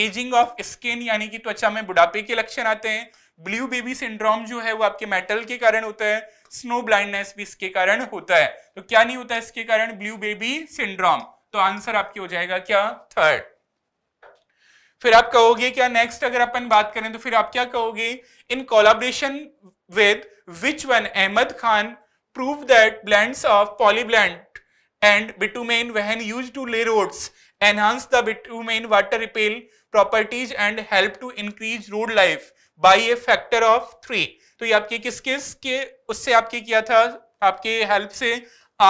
एजिंग ऑफ स्किन यानी कि त्वचा में बुढ़ापे के लक्षण आते हैं ब्लू बेबी सिंड्रोम जो है वो आपके मेटल के कारण होता है स्नो ब्लाइंडनेस भी इसके कारण होता है तो क्या नहीं होता है इसके कारण ब्लू बेबी सिंड्रोम तो आंसर आपके हो जाएगा क्या थर्ड फिर आप कहोगे क्या नेक्स्ट अगर अपन बात करें तो फिर आप क्या कहोगे in collaboration with which one Ahmad Khan prove that blend of polyblend and bitumen when use to lay roads enhance the bitumen water repel properties and help to increase road life by a factor of three तो ये आपके किस किस के उससे आपके किया था आपके हेल्प से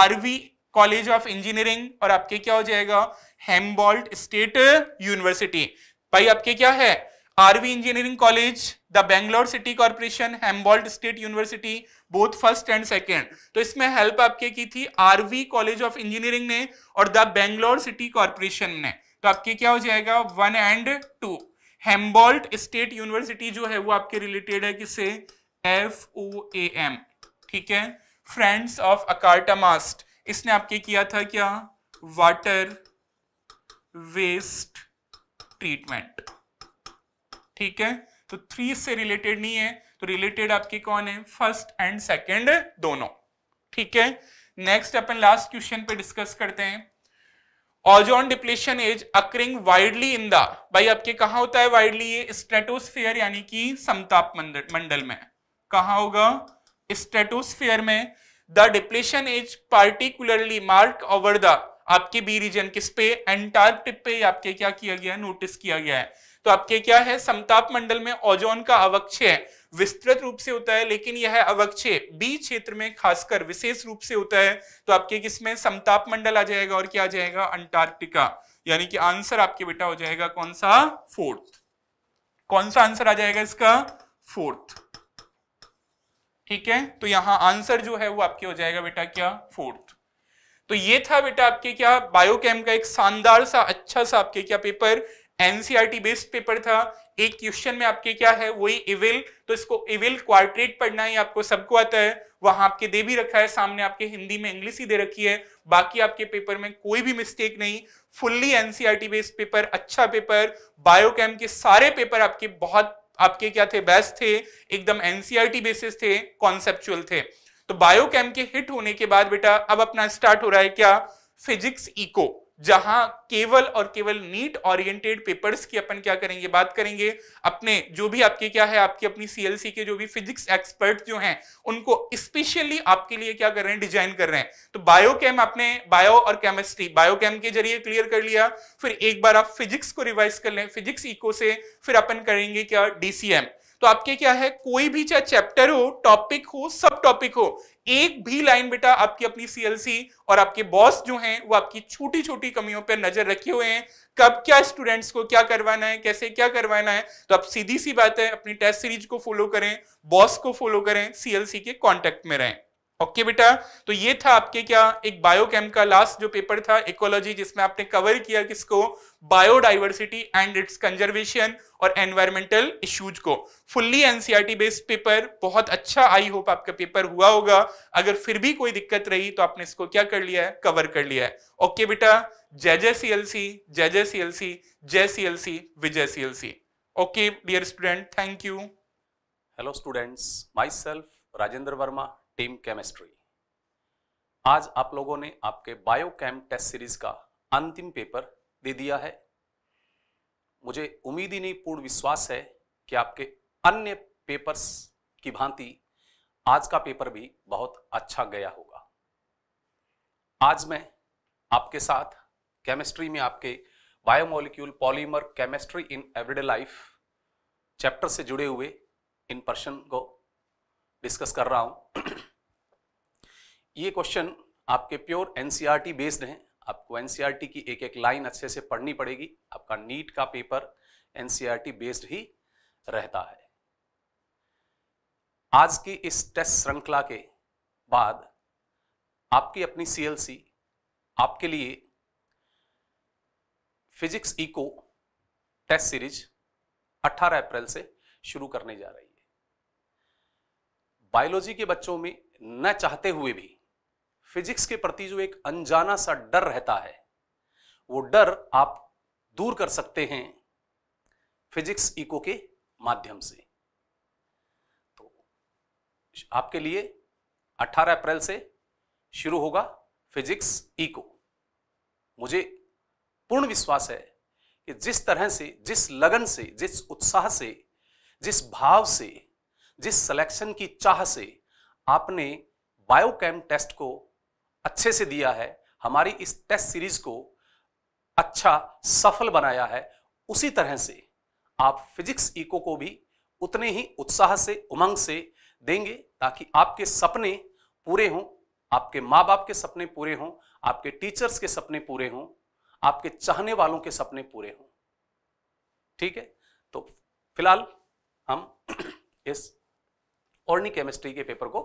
आरवी कॉलेज ऑफ इंजीनियरिंग और आपके क्या हो जाएगा हेमबॉल्ट स्टेट यूनिवर्सिटी भाई आपके क्या है RV Engineering College the Bangalore City Corporation Humboldt State University both first and second तो इसमें हेल्प आपके की थी आरवी कॉलेज ऑफ इंजीनियरिंग ने और द बेंगलोर सिटी कॉर्पोरेशन ने तो आपके क्या हो जाएगा one and two Humboldt State University जो है वो आपके रिलेटेड है किससे एफ ओ ए एम ठीक है फ्रेंड्स ऑफ अकार्टामास्ट इसने आपके किया था क्या वाटर वेस्ट ट्रीटमेंट ठीक है तो थ्री से रिलेटेड नहीं है तो रिलेटेड आपके कौन है फर्स्ट एंड सेकेंड दोनों ठीक है नेक्स्ट अपन लास्ट क्वेश्चन पे डिस्कस करते हैं ozone depletion is occurring widely in the भाई आपके कहा होता है वाइडली ये स्ट्रेटोस्फेयर यानी कि समताप मंडल में कहा होगा स्ट्रेटोस्फेयर में the depletion is particularly mark over the आपके बी रीजन किस पे एंटार्क पे आपके क्या किया गया है नोटिस किया गया है तो आपके क्या है समताप मंडल में ओजोन का अवक्षय विस्तृत रूप से होता है लेकिन यह अवक्षय बी क्षेत्र में खासकर विशेष रूप से होता है तो आपके किसमें समताप मंडल आ जाएगा और क्या आ जाएगा अंटार्कटिका यानी कि आंसर आपके बेटा हो जाएगा कौन सा फोर्थ कौन सा आंसर आ जाएगा इसका फोर्थ ठीक है तो यहां आंसर जो है वो आपके हो जाएगा बेटा क्या फोर्थ तो ये था बेटा आपके क्या बायोकेम का एक शानदार सा अच्छा सा आपके क्या पेपर एनसीईआरटी बेस्ड पेपर था एक क्वेश्चन में आपके क्या है वही इविल तो इसको इविल क्वार्ट्रेट पढ़ना ही आपको सबको आता है वहां आपके दे भी रखा है सामने आपके हिंदी में इंग्लिश ही दे रखी है बाकी आपके पेपर में कोई भी मिस्टेक नहीं फुल्ली एनसीआरटी बेस्ड पेपर अच्छा पेपर बायोकेम के सारे पेपर आपके बहुत आपके क्या थे बेस्ट थे एकदम एनसीआरटी बेसिस e थे कॉन्सेप्चुअल थे तो बायोकेम के हिट होने के बाद बेटा अब अपना स्टार्ट हो रहा है क्या फिजिक्स इको जहां केवल और केवल नीट ओरिएंटेड पेपर्स की अपन क्या करेंगे बात करेंगे अपने जो भी आपके क्या है आपकी अपनी सीएलसी के जो भी फिजिक्स एक्सपर्ट जो हैं उनको स्पेशली आपके लिए क्या कर रहे हैं डिजाइन कर रहे हैं तो बायोकेम आपने बायो और केमिस्ट्री बायोकेम के जरिए क्लियर कर लिया फिर एक बार आप फिजिक्स को रिवाइज कर लें फिजिक्स इको से फिर अपन करेंगे क्या डीसीएम तो आपके क्या है कोई भी चाहे चैप्टर हो टॉपिक हो सब टॉपिक हो एक भी लाइन बेटा आपकी अपनी सीएलसी और आपके बॉस जो हैं वो आपकी छोटी छोटी कमियों पर नजर रखे हुए हैं कब क्या स्टूडेंट्स को क्या करवाना है कैसे क्या करवाना है तो आप सीधी सी बात है अपनी टेस्ट सीरीज को फॉलो करें बॉस को फॉलो करें सीएलसी के कॉन्टेक्ट में रहें ओके बेटा तो ये था आपके क्या एक बायोकेम का लास्ट जो पेपर था इकोलॉजी जिसमें आपने कवर किया किसको बायोडाइवर्सिटी एंड इट्स कंजर्वेशन और एनवायरमेंटल इश्यूज को फुल्ली एनसीईआरटी बेस्ड पेपर बहुत अच्छा आई होप आपका पेपर हुआ होगा अगर फिर भी कोई दिक्कत रही तो आपने इसको क्या कर लिया है कवर कर लिया है ओके बेटा जय जय सी एल सी जय जय सी एल सी जय सी एल सी विजय C L C okay dear student thank you hello students myself Rajendra Verma team chemistry आज आप लोगों ने आपके कैम टेस्ट सीरीज का अंतिम पेपर दे दिया है मुझे उम्मीद ही नहीं पूर्ण विश्वास है कि आपके अन्य पेपर्स की भांति आज का पेपर भी बहुत अच्छा गया होगा आज मैं आपके साथ केमिस्ट्री में आपके biomolecule polymer chemistry in everyday life chapter से जुड़े हुए इन प्रश्न को डिस्कस कर रहा हूं ये क्वेश्चन आपके प्योर एनसीईआरटी बेस्ड हैं आपको एनसीईआरटी e की एक एक लाइन अच्छे से पढ़नी पड़ेगी आपका नीट का पेपर एनसीईआरटी बेस्ड ही रहता है आज की इस टेस्ट श्रृंखला के बाद आपकी अपनी सीएलसी आपके लिए फिजिक्स इको टेस्ट सीरीज 18 अप्रैल से शुरू करने जा रही है बायोलॉजी के बच्चों में न चाहते हुए भी फिजिक्स के प्रति जो एक अनजाना सा डर रहता है वो डर आप दूर कर सकते हैं फिजिक्स इको के माध्यम से तो आपके लिए 18 अप्रैल से शुरू होगा फिजिक्स इको मुझे पूर्ण विश्वास है कि जिस तरह से जिस लगन से जिस उत्साह से जिस भाव से जिस सिलेक्शन की चाह से आपने बायोकेम टेस्ट को अच्छे से दिया है हमारी इस टेस्ट सीरीज को अच्छा सफल बनाया है उसी तरह से आप फिजिक्स इको को भी उतने ही उत्साह से उमंग से देंगे ताकि आपके सपने पूरे हों आपके माँ बाप के सपने पूरे हों आपके टीचर्स के सपने पूरे हों आपके चाहने वालों के सपने पूरे हों ठीक है तो फिलहाल हम (clears throat) इस ऑर्नी केमिस्ट्री के पेपर को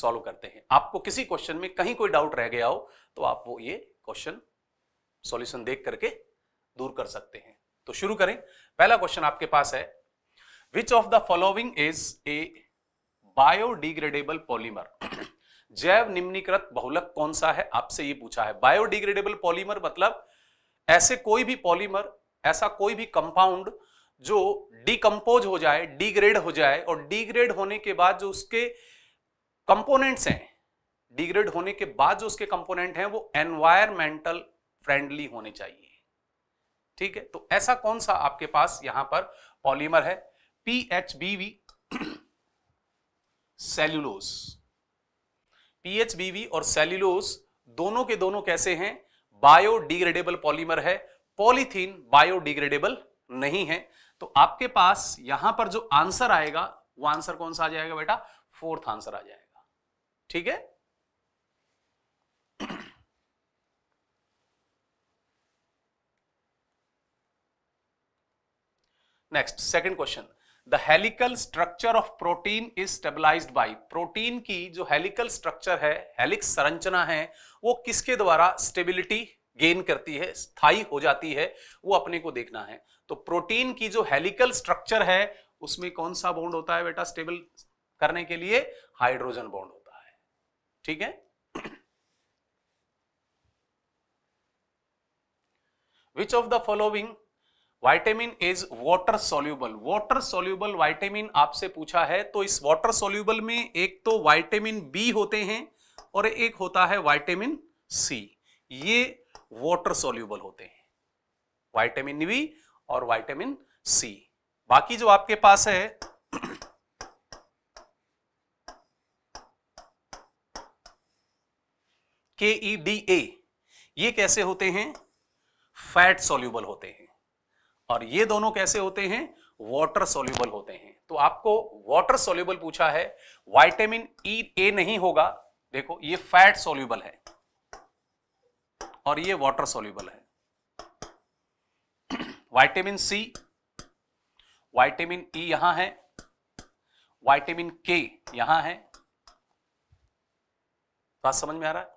सॉल्व करते हैं आपको किसी क्वेश्चन में कहीं कोई डाउट रह गया हो तो आप वो ये क्वेश्चन सॉल्यूशन देख करके दूर कर सकते हैं तो शुरू करें पहला क्वेश्चन आपके पास है which of the following is a biodegradable polymer जैव निम्नीकृत बहुलक कौन सा है आपसे ये पूछा है बायोडिग्रेडेबल पॉलीमर मतलब ऐसे कोई भी पॉलीमर ऐसा कोई भी कंपाउंड जो डिकम्पोज हो जाए डिग्रेड हो जाए और डिग्रेड होने के बाद जो उसके कंपोनेंट्स हैं डिग्रेड होने के बाद जो उसके कंपोनेंट हैं वो एनवायरमेंटल फ्रेंडली होने चाहिए ठीक है तो ऐसा कौन सा आपके पास यहां पर पॉलीमर है P H B V PHBV और सेल्यूलोस दोनों के दोनों कैसे हैं बायोडिग्रेडेबल पॉलीमर है पॉलीथीन बायोडिग्रेडेबल नहीं है तो आपके पास यहां पर जो आंसर आएगा वो आंसर कौन सा आ जाएगा बेटा फोर्थ आंसर आ जाएगा ठीक है next second question the helical structure of protein is stabilised by protein की जो हेलिकल स्ट्रक्चर है हेलिक्स संरचना है वो किसके द्वारा स्टेबिलिटी गेन करती है स्थायी हो जाती है वो अपने को देखना है तो प्रोटीन की जो हेलिकल स्ट्रक्चर है उसमें कौन सा बॉन्ड होता है बेटा स्टेबल करने के लिए हाइड्रोजन बॉन्ड ठीक है which of the following vitamin is water soluble water soluble vitamin आपसे पूछा है तो इस वॉटर सोल्यूबल में एक तो वाइटामिन बी होते हैं और एक होता है वाइटामिन सी ये वॉटर सोल्यूबल होते हैं वाइटामिन बी और वाइटामिन सी बाकी जो आपके पास है के ई डी ए ये कैसे होते हैं फैट सोल्यूबल होते हैं और ये दोनों कैसे होते हैं वाटर सोल्यूबल होते हैं तो आपको वाटर सोल्यूबल पूछा है वाइटामिन ई ए नहीं होगा देखो ये फैट सोल्यूबल है और ये वाटर सोल्यूबल है वाइटामिन सी वाइटामिन ई यहां है वाइटामिन के यहां है बात समझ में आ रहा है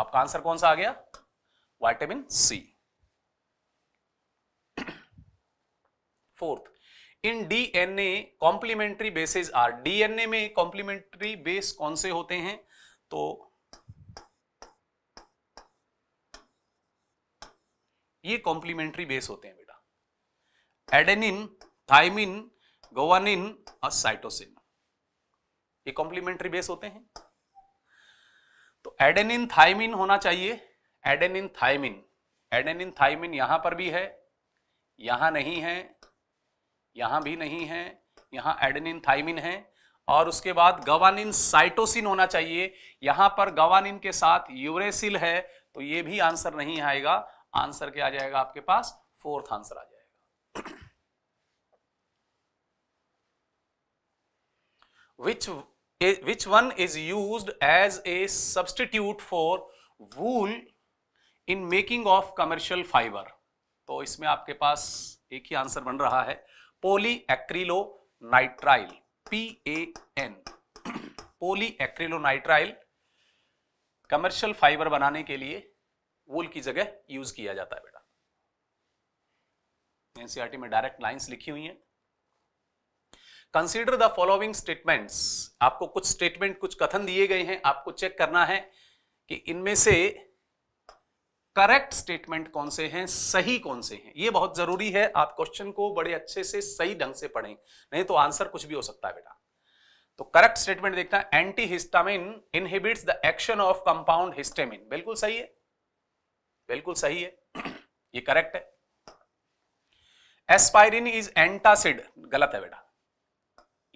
आपका आंसर कौन सा आ गया vitamin C fourth in DNA complementary bases are DNA में कॉम्प्लीमेंट्री बेस कौन से होते हैं तो ये कॉम्प्लीमेंट्री बेस होते हैं बेटा एडेनिन थाइमिन गोवानिन और साइटोसिन ये कॉम्प्लीमेंट्री बेस होते हैं तो एडेनिन थाइमिन होना चाहिए एडेनिन थाइमिन एडेनिन थाइमिन यहां पर भी है यहां नहीं है यहां भी नहीं है यहां एडेनिन थाइमिन है और उसके बाद गवानिन साइटोसिन होना चाहिए यहां पर गवानिन के साथ यूरेसिल है तो ये भी आंसर नहीं आएगा आंसर क्या आ जाएगा आपके पास फोर्थ आंसर आ जाएगा विच which one is used as a substitute for wool in making of commercial fiber तो इसमें आपके पास एक ही आंसर बन रहा है polyacrylonitrile P A N polyacrylonitrile commercial fibre बनाने के लिए वूल की जगह यूज किया जाता है बेटा एनसीआरटी e में डायरेक्ट लाइंस लिखी हुई हैं कंसीडर द फॉलोइंग स्टेटमेंट्स आपको कुछ स्टेटमेंट कुछ कथन दिए गए हैं आपको चेक करना है कि इनमें से करेक्ट स्टेटमेंट कौन से हैं सही कौन से हैं ये बहुत जरूरी है आप क्वेश्चन को बड़े अच्छे से सही ढंग से पढ़ें नहीं तो आंसर कुछ भी हो सकता है बेटा तो करेक्ट स्टेटमेंट देखना antihistamine inhibits the action of compound histamine बिल्कुल सही है बिल्कुल सही है (clears throat) ये करेक्ट है एस्पायरिन इज एंटासिड गलत है बेटा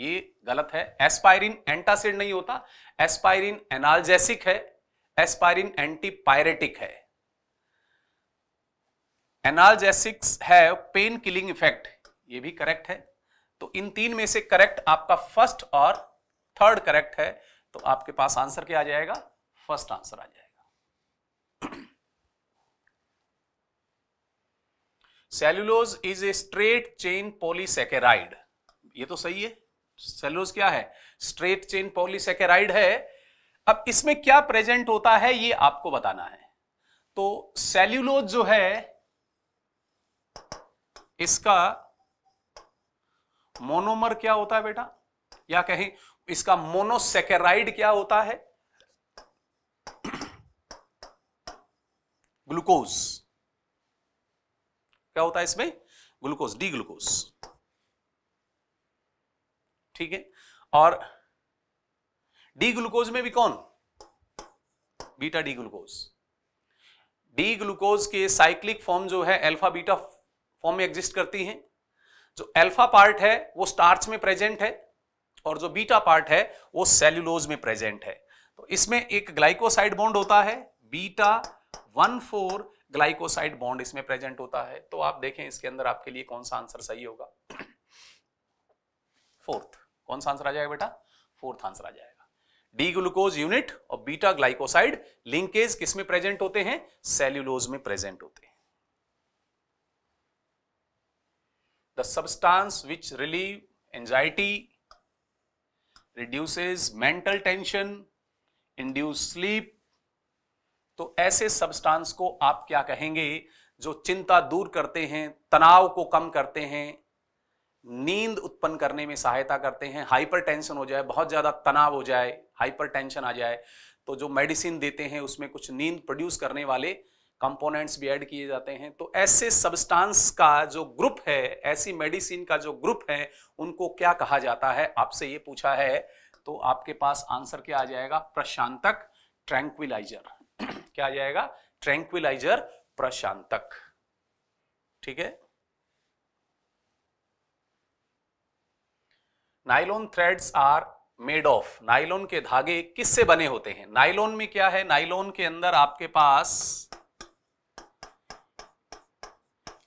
ये गलत है एस्पायरिन एंटासिड नहीं होता एस्पायरिन एनाल्जेसिक है एस्पायरिन एंटीपायरेटिक है एनाल्जेसिक्स है पेन किलिंग इफेक्ट ये भी करेक्ट है तो इन तीन में से करेक्ट आपका फर्स्ट और थर्ड करेक्ट है तो आपके पास आंसर क्या आ जाएगा फर्स्ट आंसर आ जाएगा cellulose is a straight chain polysaccharide ये तो सही है सेलोज क्या है स्ट्रेट चेन पॉलीसेकेराइड है अब इसमें क्या प्रेजेंट होता है ये आपको बताना है तो सेल्यूलोज जो है इसका मोनोमर क्या होता है बेटा या कहें इसका मोनोसेकेराइड क्या होता है ग्लूकोज क्या होता है इसमें ग्लूकोज डी ग्लूकोज ठीक है और डी ग्लूकोज में भी कौन beta D glucose D glucose के साइक्लिक फॉर्म जो है अल्फा बीटा फॉर्म में एग्जिस्ट करती हैं जो अल्फा पार्ट है वो स्टार्च में प्रेजेंट है और जो बीटा पार्ट है वो सेल्यूलोज में प्रेजेंट है तो इसमें एक ग्लाइकोसाइड बॉन्ड होता है beta one four glycoside bond इसमें प्रेजेंट होता है तो आप देखें इसके अंदर आपके लिए कौन सा आंसर सही होगा फोर्थ (coughs) कौन सा आंसर आ जाएगा बेटा फोर्थ आंसर आ जाएगा डी ग्लूकोज यूनिट और बीटा ग्लाइकोसाइड लिंकेज किसमें प्रेजेंट होते हैं सेल्यूलोज में प्रेजेंट होते हैं the substance which relieve anxiety reduces mental tension induce sleep तो ऐसे सबस्टांस को आप क्या कहेंगे जो चिंता दूर करते हैं तनाव को कम करते हैं नींद उत्पन्न करने में सहायता करते हैं हाइपर टेंशन हो जाए बहुत ज़्यादा तनाव हो जाए हाइपर टेंशन आ जाए तो जो मेडिसिन देते हैं उसमें कुछ नींद प्रोड्यूस करने वाले कंपोनेंट्स भी ऐड किए जाते हैं तो ऐसे सब्सटेंस का जो ग्रुप है ऐसी मेडिसिन का जो ग्रुप है उनको क्या कहा जाता है आपसे ये पूछा है तो आपके पास आंसर क्या आ जाएगा प्रशांतक ट्रैंक्विलाइजर (clears throat) क्या आ जाएगा ट्रैंक्विलाइजर प्रशांतक ठीक है nylon threads are made of nylon के धागे किससे बने होते हैं नाइलॉन में क्या है नाइलॉन के अंदर आपके पास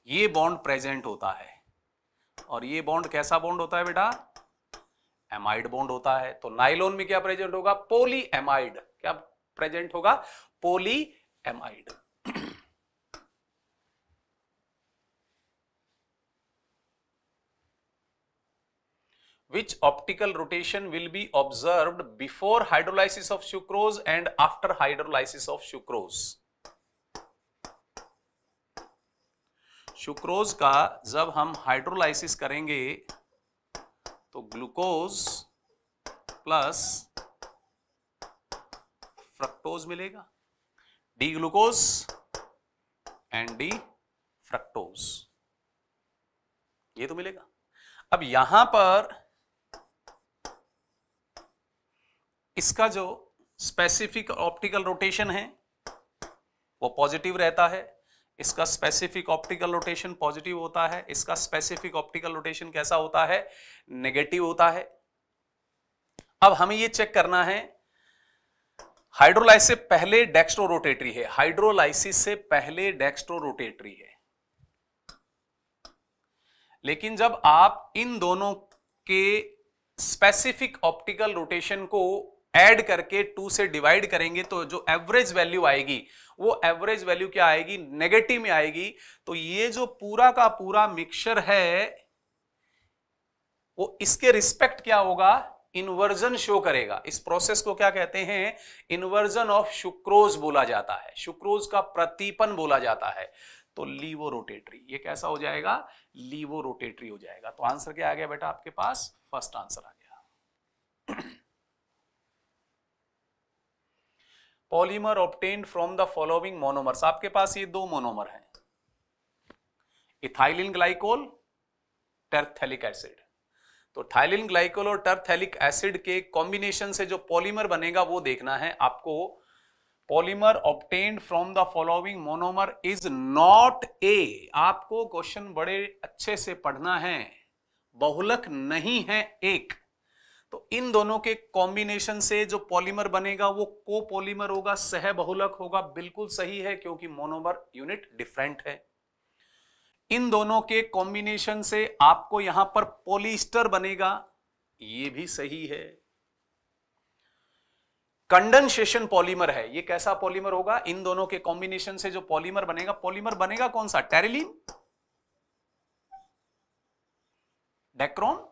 ये बॉन्ड प्रेजेंट होता है और ये बॉन्ड कैसा बॉन्ड होता है बेटा एमाइड बॉन्ड होता है तो नाइलॉन में क्या प्रेजेंट होगा पोली एमाइड क्या प्रेजेंट होगा polyamide which optical rotation will be observed before hydrolysis of sucrose and after hydrolysis of sucrose. Sucrose का जब हम हाइड्रोलाइसिस करेंगे तो ग्लूकोज प्लस फ्रक्टोज मिलेगा D glucose and D fructose ये तो मिलेगा अब यहां पर इसका जो स्पेसिफिक ऑप्टिकल रोटेशन है वो पॉजिटिव रहता है इसका स्पेसिफिक ऑप्टिकल रोटेशन पॉजिटिव होता है इसका स्पेसिफिक ऑप्टिकल रोटेशन कैसा होता है नेगेटिव होता है अब हमें ये चेक करना है हाइड्रोलाइस से पहले डेक्स्ट्रो रोटेटरी है हाइड्रोलाइसिस से पहले डेक्स्ट्रो रोटेटरी है लेकिन जब आप इन दोनों के स्पेसिफिक ऑप्टिकल रोटेशन को ऐड करके टू से डिवाइड करेंगे तो जो एवरेज वैल्यू आएगी वो एवरेज वैल्यू क्या आएगी नेगेटिव में आएगी तो ये जो पूरा का पूरा मिक्सचर है वो इसके रिस्पेक्ट क्या होगा इन्वर्जन शो करेगा इस प्रोसेस को क्या कहते हैं इन्वर्जन ऑफ शुक्रोज बोला जाता है शुक्रोज का प्रतिपन बोला जाता है तो लीवो रोटेटरी ये कैसा हो जाएगा लीवो रोटेटरी हो जाएगा तो आंसर क्या आ गया बेटा आपके पास फर्स्ट आंसर आ गया polymer obtained from the following monomers आपके पास ये दो मोनोमर हैं इथाइलिन ग्लाइकोल टर्थेलिक एसिड तो थाइलिन ग्लाइकोल और टर्थेलिक एसिड के कॉम्बिनेशन से जो पॉलीमर बनेगा वो देखना है आपको polymer obtained from the following monomer is not a आपको क्वेश्चन बड़े अच्छे से पढ़ना है बहुलक नहीं है एक तो इन दोनों के कॉम्बिनेशन से जो पॉलीमर बनेगा वो को पॉलीमर होगा सह बहुलक होगा बिल्कुल सही है क्योंकि मोनोमर यूनिट डिफरेंट है इन दोनों के कॉम्बिनेशन से आपको यहां पर पॉलिस्टर बनेगा ये भी सही है कंडेंसेशन पॉलीमर है ये कैसा पॉलीमर होगा इन दोनों के कॉम्बिनेशन से जो पॉलीमर बनेगा पॉलीमर बनेगा कौन सा टेरिलीन डेक्रोन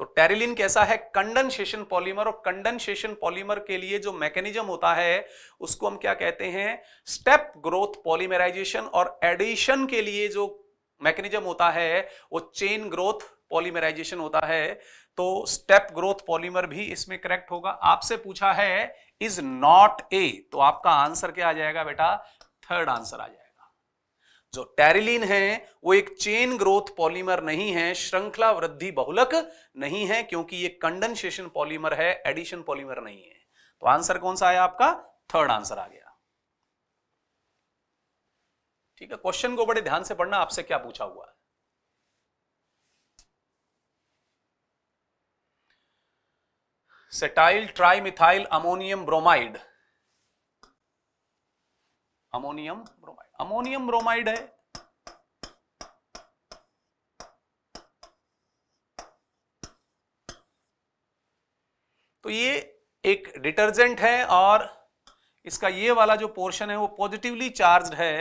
तो टेरिलिन कैसा है कंडनसेशन पॉलीमर और कंडेंसेशन पॉलीमर के लिए जो मैकेनिज्म होता है उसको हम क्या कहते हैं स्टेप ग्रोथ पॉलीमराइजेशन और एडिशन के लिए जो मैकेनिज्म होता है वो चेन ग्रोथ पॉलीमराइजेशन होता है तो स्टेप ग्रोथ पॉलीमर भी इसमें करेक्ट होगा आपसे पूछा है इज नॉट ए तो आपका आंसर क्या आ जाएगा बेटा थर्ड आंसर आ जाएगा जो टेरिलीन है वो एक चेन ग्रोथ पॉलीमर नहीं है श्रृंखला वृद्धि बहुलक नहीं है क्योंकि ये कंडेंसेशन पॉलीमर है एडिशन पॉलीमर नहीं है तो आंसर कौन सा आया आपका थर्ड आंसर आ गया ठीक है क्वेश्चन को बड़े ध्यान से पढ़ना आपसे क्या पूछा हुआ है cetyl trimethyl ammonium bromide ammonium bromide ammonium bromide है तो ये एक डिटर्जेंट है और इसका ये वाला जो पोर्शन है वो पॉजिटिवली चार्ज्ड है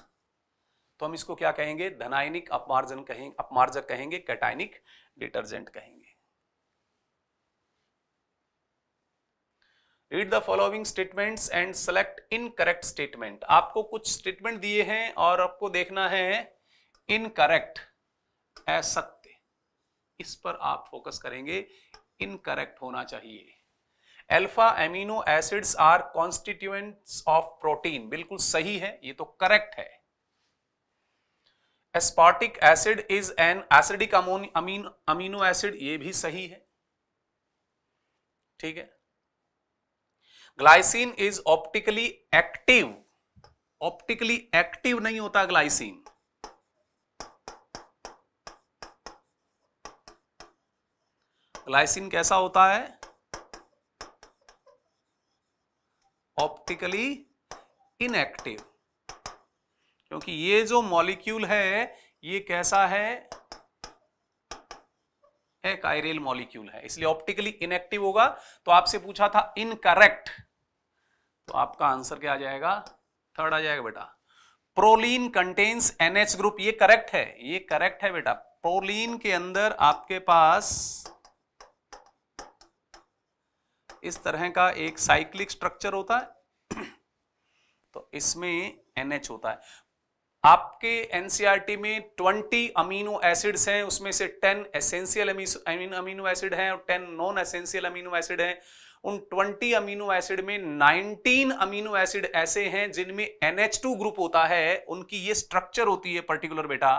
तो हम इसको क्या कहेंगे धनायनिक अपमार्जन कहेंगे अपमार्जक कहेंगे कैटाइनिक डिटर्जेंट कहेंगे read the following statements and select correct statement आपको कुछ स्टेटमेंट दिए हैं और आपको देखना है करेक्ट असत्य इस पर आप फोकस करेंगे इन करेक्ट होना चाहिए alpha amino acids are constituents of protein बिल्कुल सही है ये तो करेक्ट है aspartic acid is an acidic amino acid ये भी सही है ठीक है glycine is optically active optically active नहीं होता ग्लाइसिन ग्लाइसिन कैसा होता है ऑप्टिकली इनएक्टिव क्योंकि ये जो मॉलिक्यूल है ये कैसा है एक आयरेल मॉलिक्यूल है इसलिए ऑप्टिकली इनएक्टिव होगा तो आपसे पूछा था इनकरेक्ट तो आपका आंसर क्या आ जाएगा थर्ड आ जाएगा बेटा प्रोलीन कंटेन्स एनएच ग्रुप ये करेक्ट है ये करेक्ट है बेटा प्रोलीन के अंदर आपके पास इस तरह का एक साइक्लिक स्ट्रक्चर होता है (clears throat) तो इसमें एनएच होता है आपके एनसीईआरटी में 20 अमीनो एसिड्स हैं उसमें से 10 एसेंशियल अमीनो एसिड हैं और 10 नॉन एसेंशियल अमीनो एसिड हैं उन 20 अमीनो एसिड में 19 अमीनो एसिड ऐसे हैं जिनमें NH2 ग्रुप होता है उनकी ये स्ट्रक्चर होती है पर्टिकुलर बेटा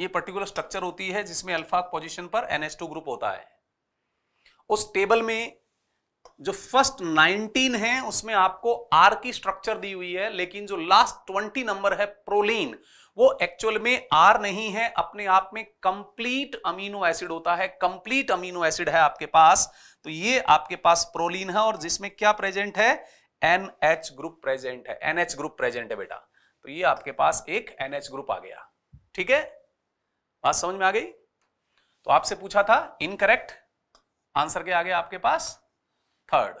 ये पर्टिकुलर स्ट्रक्चर होती है जिसमें अल्फा पोजीशन पर NH2 ग्रुप होता है उस टेबल में जो फर्स्ट 19 है उसमें आपको आर की स्ट्रक्चर दी हुई है लेकिन जो लास्ट 20 नंबर है प्रोलीन वो एक्चुअल में आर नहीं है अपने आप में कंप्लीट अमीनो एसिड होता है कंप्लीट अमीनो एसिड है आपके पास तो ये आपके पास प्रोलीन है और जिसमें क्या प्रेजेंट है एन एच ग्रुप प्रेजेंट है एन एच ग्रुप प्रेजेंट है बेटा तो ये आपके पास एक एन एच ग्रुप आ गया ठीक है बात समझ में आ गई तो आपसे पूछा था इनकरेक्ट आंसर क्या आ गया आपके पास Third,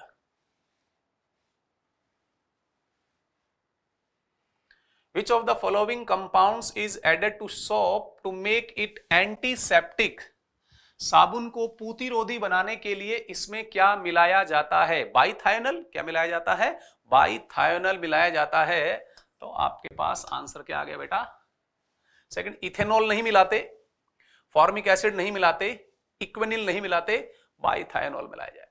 which of the following compounds is added to soap to make it antiseptic? साबुन को पूतिरोधी बनाने के लिए इसमें क्या मिलाया जाता है बाइथायोनल क्या मिलाया जाता है बाइथायोनल मिलाया जाता है तो आपके पास आंसर क्या आ गया बेटा सेकंड इथेनॉल नहीं मिलाते फॉर्मिक एसिड नहीं मिलाते इक्वेनिल नहीं मिलाते बाइथायोनॉल मिलाया जाए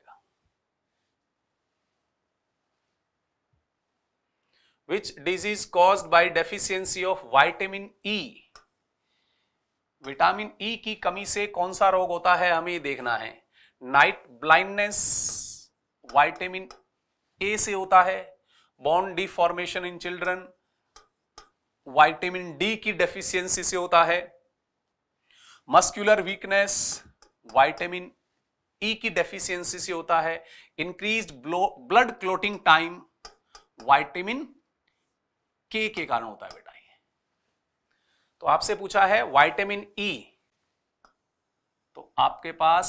which disease caused by deficiency of vitamin E vitamin E e की कमी से कौन सा रोग होता है हमें देखना है नाइट ब्लाइंडनेस विटामिन ए से होता है bone deformation in children vitamin D की डेफिशिएंसी से होता है मस्क्यूलर वीकनेस वाइटामिन ई की डेफिशिएंसी से होता है increase blood clotting time vitamin K के कारण होता है बेटा ये तो आपसे पूछा है वाइटामिन ई e। तो आपके पास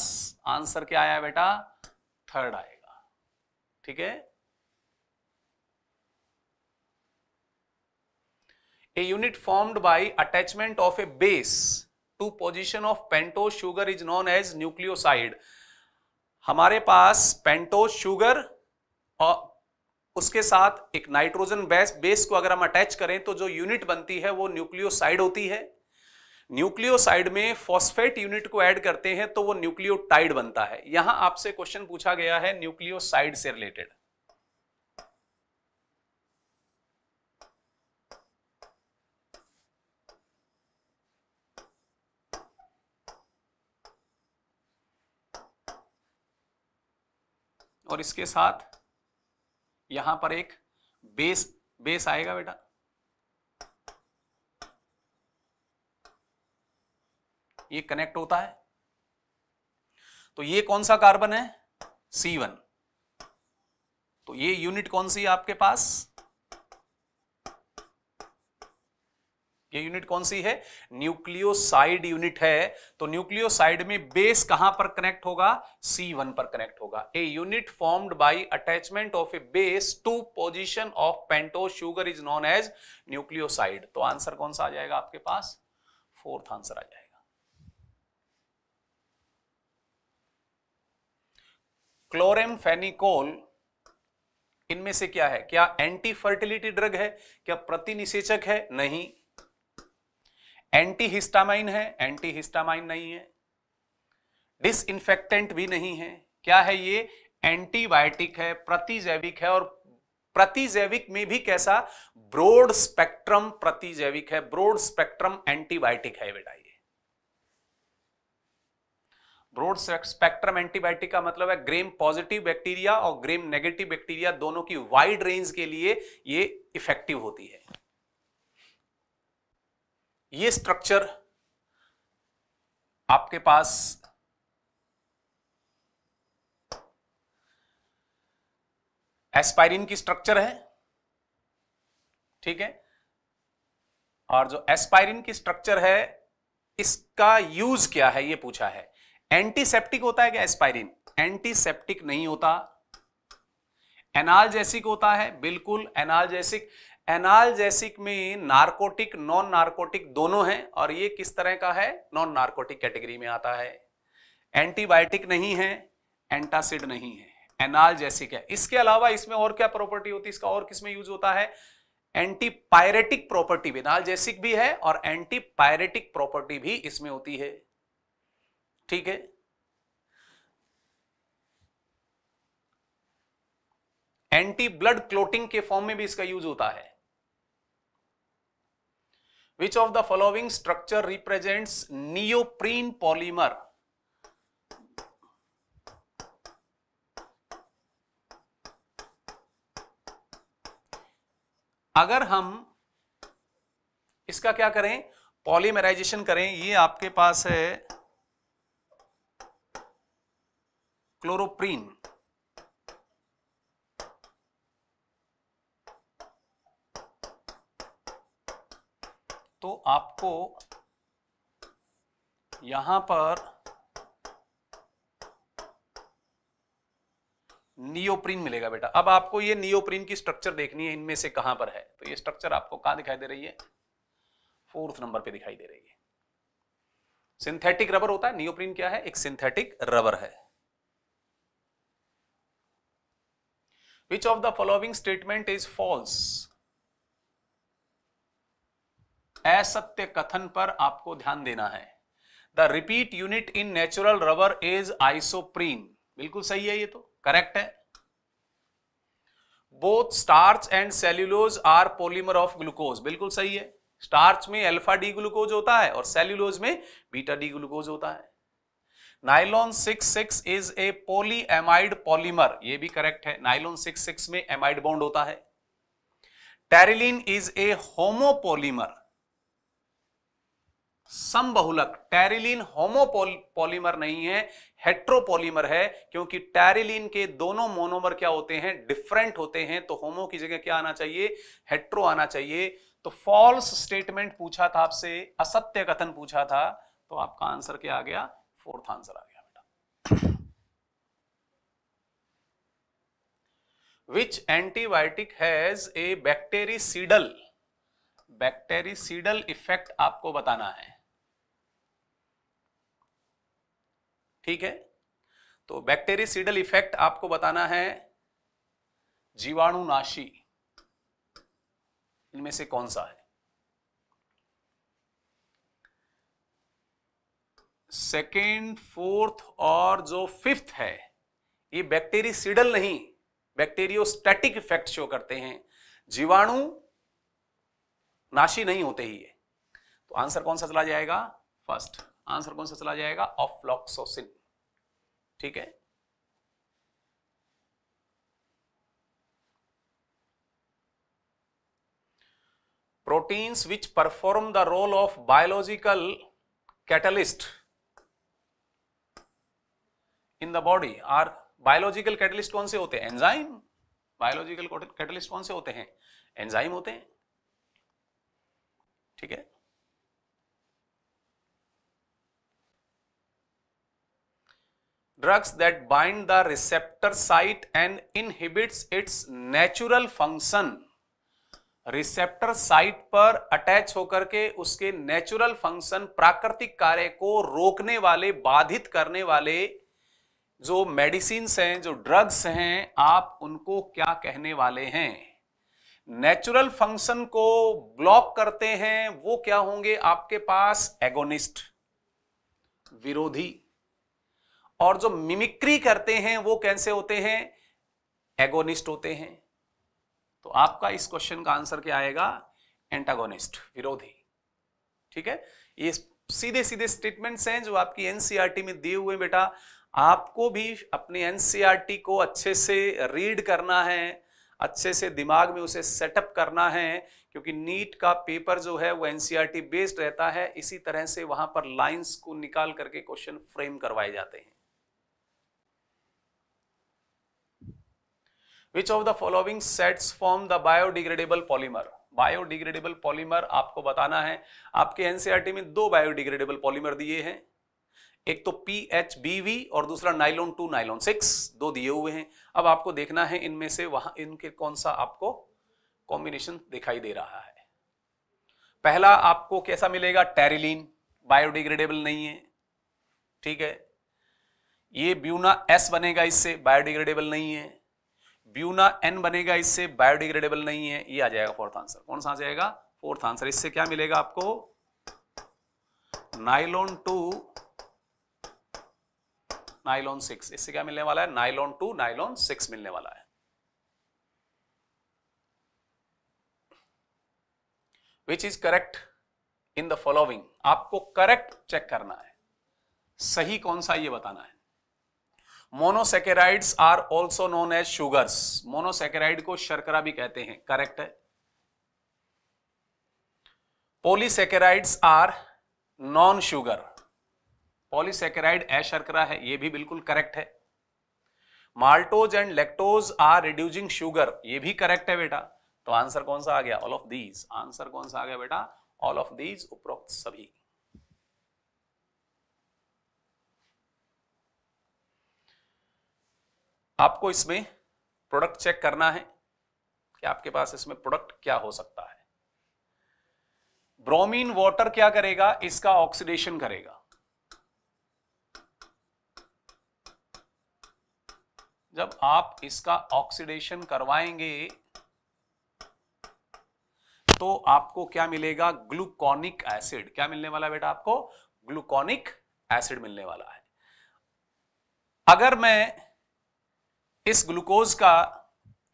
आंसर क्या आया बेटा थर्ड आएगा ठीक है a unit formed by attachment of a base to position of pento sugar is known as nucleoside हमारे पास पेंटो शुगर और उसके साथ एक नाइट्रोजन बेस बेस को अगर हम अटैच करें तो जो यूनिट बनती है वो न्यूक्लियोसाइड होती है न्यूक्लियोसाइड में फॉस्फेट यूनिट को ऐड करते हैं तो वो न्यूक्लियोटाइड बनता है यहां आपसे क्वेश्चन पूछा गया है न्यूक्लियोसाइड से रिलेटेड और इसके साथ यहां पर एक बेस बेस आएगा बेटा ये कनेक्ट होता है तो ये कौन सा कार्बन है सी वन तो ये यूनिट कौन सी है आपके पास ये यूनिट कौन सी है न्यूक्लियोसाइड यूनिट है तो न्यूक्लियोसाइड में बेस कहां पर कनेक्ट होगा C1 पर कनेक्ट होगा a unit formed by attachment of a base to position of pento sugar is known as nucleoside तो आंसर कौन सा आ जाएगा आपके पास फोर्थ आंसर आ जाएगा क्लोरेम फेनिकोल इनमें से क्या है क्या एंटी फर्टिलिटी ड्रग है क्या प्रतिनिषेचक है नहीं एंटी हिस्टामाइन है एंटी हिस्टामाइन नहीं है डिसइंफेक्टेंट भी नहीं है क्या है ये एंटीबायोटिक है प्रतिजैविक है और प्रतिजैविक में भी कैसा ब्रोड स्पेक्ट्रम प्रतिजैविक है ब्रोड स्पेक्ट्रम एंटीबायोटिक है बेटा ये ब्रोड स्पेक्ट्रम एंटीबायोटिक का मतलब है ग्रेम पॉजिटिव बैक्टीरिया और ग्रेम नेगेटिव बैक्टीरिया दोनों की वाइड रेंज के लिए ये इफेक्टिव होती है ये स्ट्रक्चर आपके पास एस्पायरिन की स्ट्रक्चर है ठीक है और जो एस्पायरिन की स्ट्रक्चर है इसका यूज क्या है ये पूछा है एंटीसेप्टिक होता है क्या एस्पायरिन एंटीसेप्टिक नहीं होता एनालजेसिक होता है बिल्कुल एनालजेसिक एनाल्जेसिक में नार्कोटिक नॉन नार्कोटिक दोनों हैं और ये किस तरह का है नॉन नार्कोटिक कैटेगरी में आता है एंटीबायोटिक नहीं है एंटासिड नहीं है एनाल्जेसिक है इसके अलावा इसमें और क्या प्रॉपर्टी होती है इसका और किसमें यूज होता है एंटीपायरेटिक प्रॉपर्टी भी एनाल्जेसिक भी है और एंटीपायरेटिक प्रॉपर्टी भी इसमें होती है ठीक है एंटी ब्लड क्लोटिंग के फॉर्म में भी इसका यूज होता है Which of the following structure represents neoprene polymer? अगर हम इसका क्या करें पॉलीमराइजेशन करें ये आपके पास है क्लोरोप्रीन तो आपको यहां पर नियोप्रीन मिलेगा बेटा अब आपको ये नियोप्रीन की स्ट्रक्चर देखनी है इनमें से कहां पर है तो ये स्ट्रक्चर आपको कहां दिखाई दे रही है फोर्थ नंबर पे दिखाई दे रही है सिंथेटिक रबर होता है नियोप्रीन क्या है एक सिंथेटिक रबर है which of the following statement is false असत्य कथन पर आपको ध्यान देना है the repeat unit in natural rubber is isoprene बिल्कुल सही है ये तो करेक्ट है both starch and cellulose are polymer of glucose बिल्कुल सही है स्टार्च में अल्फा डी ग्लूकोज होता है और सेल्यूलोज में बीटा डी ग्लूकोज होता है nylon six six is a polyamide polymer यह भी करेक्ट है नाइलॉन सिक्स सिक्स में एमाइड बॉन्ड होता है टेरिलीन इज ए होमोपोलीमर समबहुलक टैरिलीन पॉलीमर नहीं है हेट्रोपोलीमर है क्योंकि टैरिलीन के दोनों मोनोमर क्या होते हैं डिफरेंट होते हैं तो होमो की जगह क्या आना चाहिए हेट्रो आना चाहिए तो फॉल्स स्टेटमेंट पूछा था आपसे असत्य कथन पूछा था तो आपका आंसर क्या आ गया फोर्थ आंसर आ गया बेटा which antibiotic has a bactericidal bactericidal effect आपको बताना है ठीक है तो बैक्टेरिसीडल इफेक्ट आपको बताना है जीवाणुनाशी इनमें से कौन सा है सेकेंड फोर्थ और जो फिफ्थ है ये बैक्टेरिसीडल नहीं बैक्टेरियोस्टैटिक इफेक्ट शो करते हैं जीवाणु नाशी नहीं होते ही है तो आंसर कौन सा चला जाएगा फर्स्ट आंसर कौन सा चला जाएगा ऑफ्लॉक्सोसिन ठीक है proteins which perform the role of biological catalyst in the body are biological catalyst कौन से होते हैं enzyme biological catalyst कौन से होते हैं enzyme होते हैं ठीक है drugs that bind the receptor site and inhibits its natural function receptor site पर अटैच होकर के उसके नेचुरल फंक्शन प्राकृतिक कार्य को रोकने वाले बाधित करने वाले जो मेडिसिन हैं जो ड्रग्स हैं आप उनको क्या कहने वाले हैं नेचुरल फंक्शन को ब्लॉक करते हैं वो क्या होंगे आपके पास एगोनिस्ट विरोधी और जो मिमिक्री करते हैं वो कैसे होते हैं एगोनिस्ट होते हैं तो आपका इस क्वेश्चन का आंसर क्या आएगा एंटागोनिस्ट विरोधी ठीक है ये सीधे सीधे स्टेटमेंट्स हैं जो आपकी एनसीईआरटी e में दिए हुए बेटा आपको भी अपने एनसीईआरटी e को अच्छे से रीड करना है अच्छे से दिमाग में उसे सेटअप करना है क्योंकि नीट का पेपर जो है वो एनसीईआरटी बेस्ड e रहता है इसी तरह से वहां पर लाइंस को निकाल करके क्वेश्चन फ्रेम करवाए जाते हैं which of the following sets form the biodegradable polymer biodegradable polymer आपको बताना है आपके एनसीआरटी e में दो बायोडिग्रेडेबल पॉलीमर दिए हैं एक तो पी एच बी वी और दूसरा नाइलॉन टू नाइलॉन सिक्स दो दिए हुए हैं अब आपको देखना है इनमें से वहां इनके कौन सा आपको कॉम्बिनेशन दिखाई दे रहा है पहला आपको कैसा मिलेगा टेरिलीन बायोडिग्रेडेबल नहीं है ठीक है ये ब्यूना एस बनेगा इससे बायोडिग्रेडेबल नहीं है ब्यूना एन बनेगा इससे बायोडिग्रेडेबल नहीं है ये आ जाएगा फोर्थ आंसर कौन सा आ जाएगा फोर्थ आंसर इससे क्या मिलेगा आपको नाइलॉन टू नाइलॉन सिक्स इससे क्या मिलने वाला है नाइलॉन टू नाइलॉन सिक्स मिलने वाला है which is correct in the following आपको करेक्ट चेक करना है सही कौन सा ये बताना है monosaccharides are also known as sugars monosaccharide को शर्करा भी कहते हैं करेक्ट है polysaccharides are non sugar polysaccharide ए शर्करा है ये भी बिल्कुल करेक्ट है maltose and lactose are reducing sugar ये भी करेक्ट है बेटा तो आंसर कौन सा आ गया ऑल ऑफ दीज आंसर कौन सा आ गया बेटा ऑल ऑफ दीज उपरोक्त सभी आपको इसमें प्रोडक्ट चेक करना है कि आपके पास इसमें प्रोडक्ट क्या हो सकता है ब्रोमीन वाटर क्या करेगा इसका ऑक्सीडेशन करेगा जब आप इसका ऑक्सीडेशन करवाएंगे तो आपको क्या मिलेगा ग्लूकोनिक एसिड क्या मिलने वाला बेटा आपको ग्लूकोनिक एसिड मिलने वाला है अगर मैं इस ग्लूकोज का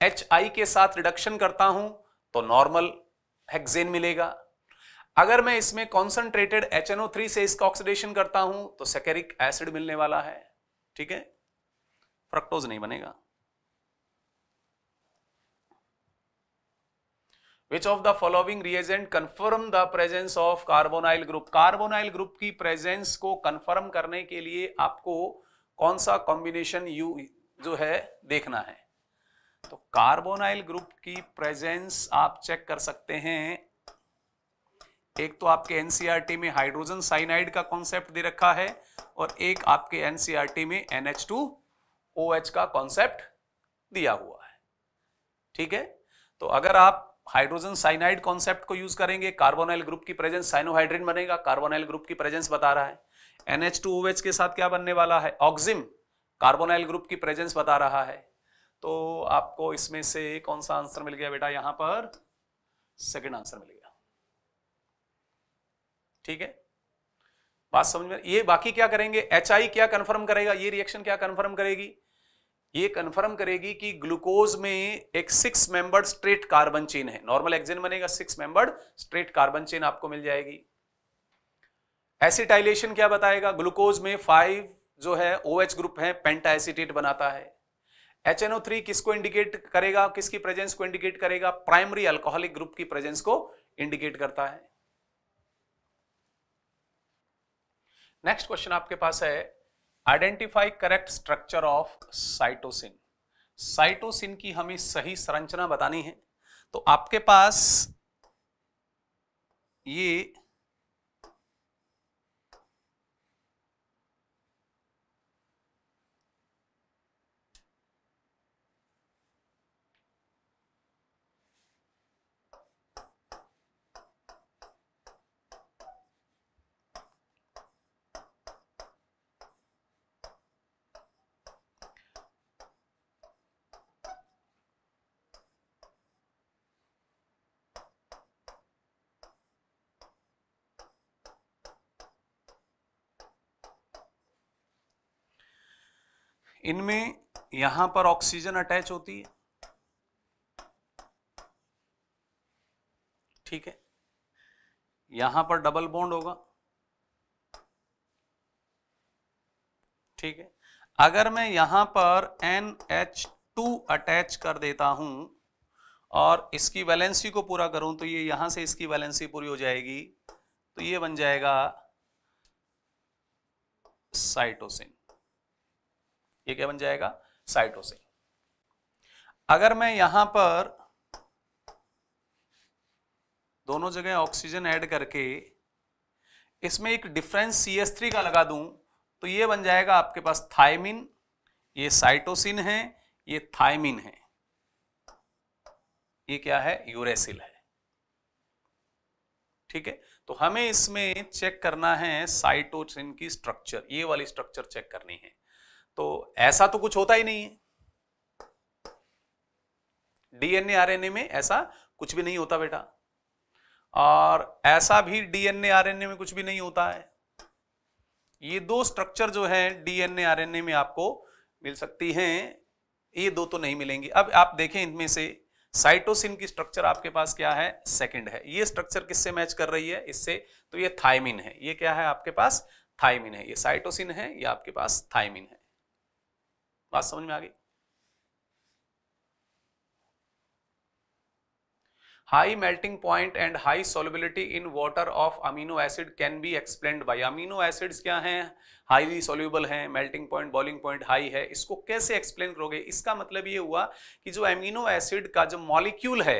एच आई के साथ रिडक्शन करता हूं तो नॉर्मल हेक्सेन मिलेगा अगर मैं इसमें कॉन्सेंट्रेटेड एच थ्री से इसका ऑक्सीडेशन करता हूं तो सेकेरिक एसिड मिलने वाला है ठीक है फ्रक्टोज तो नहीं बनेगा which of the following reagent confirm the presence of carbonyl group carbonyl group की प्रेजेंस को कंफर्म करने के लिए आपको कौन सा कॉम्बिनेशन जो है देखना है तो कार्बोनाइल ग्रुप की प्रेजेंस आप चेक कर सकते हैं एक तो आपके एनसीईआरटी e में हाइड्रोजन साइनाइड का कॉन्सेप्ट दे रखा है और एक आपके एनसीईआरटी e में एनएच टू NH2OH का कॉन्सेप्ट दिया हुआ है ठीक है तो अगर आप हाइड्रोजन साइनाइड कॉन्सेप्ट को यूज करेंगे कार्बोनाइल ग्रुप की प्रेजेंस साइनोहाइड्रिन बनेगा कार्बोनाइल ग्रुप की प्रेजेंस बता रहा है एनएच के साथ क्या बनने वाला है ऑक्सिम कार्बोनाइल ग्रुप की प्रेजेंस बता रहा है तो आपको इसमें से कौन सा आंसर मिल गया बेटा यहां पर सेकंड आंसर मिल गया ठीक है बात समझ में ये बाकी क्या करेंगे एच क्या कंफर्म करेगा ये रिएक्शन क्या कंफर्म करेगी ये कंफर्म करेगी कि ग्लूकोज में एक six membered straight carbon chain है नॉर्मल एक्सेन बनेगा six membered straight carbon chain आपको मिल जाएगी एसिटाइलेशन क्या बताएगा ग्लूकोज में फाइव जो है ओ OH ग्रुप है पेंटाएसिटेट बनाता है HNO3 किसको इंडिकेट करेगा किसकी प्रेजेंस को इंडिकेट करेगा प्राइमरी अल्कोहलिक ग्रुप की प्रेजेंस को इंडिकेट करता है नेक्स्ट क्वेश्चन आपके पास है identify correct structure of cytosine cytosine की हमें सही संरचना बतानी है तो आपके पास ये इनमें यहां पर ऑक्सीजन अटैच होती है ठीक है यहां पर डबल बॉन्ड होगा ठीक है अगर मैं यहां पर NH2 अटैच कर देता हूं और इसकी वैलेंसी को पूरा करूं तो ये यहां से इसकी वैलेंसी पूरी हो जाएगी तो ये बन जाएगा साइटोसिन ये क्या बन जाएगा साइटोसिन अगर मैं यहां पर दोनों जगह ऑक्सीजन ऐड करके इसमें एक डिफरेंस सी एस थ्री का लगा दूं तो ये बन जाएगा आपके पास थायमिन ये साइटोसिन है ये थायमिन है ये क्या है यूरेसिल है ठीक है तो हमें इसमें चेक करना है साइटोसिन की स्ट्रक्चर ये वाली स्ट्रक्चर चेक करनी है तो ऐसा तो कुछ होता ही नहीं है डीएनए आरएनए में ऐसा कुछ भी नहीं होता बेटा और ऐसा भी डीएनए आरएनए में कुछ भी नहीं होता है ये दो स्ट्रक्चर जो है डीएनए आरएनए में आपको मिल सकती हैं ये दो तो नहीं मिलेंगी अब आप देखें इनमें से साइटोसिन की स्ट्रक्चर आपके पास क्या है सेकंड है ये स्ट्रक्चर किससे मैच कर रही है इससे तो ये थायमिन है ये क्या है आपके पास थायमिन है ये साइटोसिन है ये आपके पास थायमिन है बात समझ में आ गई high melting point and high solubility in water of amino acid can be explain by amino acids क्या हैं हाईली सोल्यूबल हैं melting point boiling point high है इसको कैसे एक्सप्लेन करोगे इसका मतलब ये हुआ कि जो अमीनो एसिड का जो मॉलिक्यूल है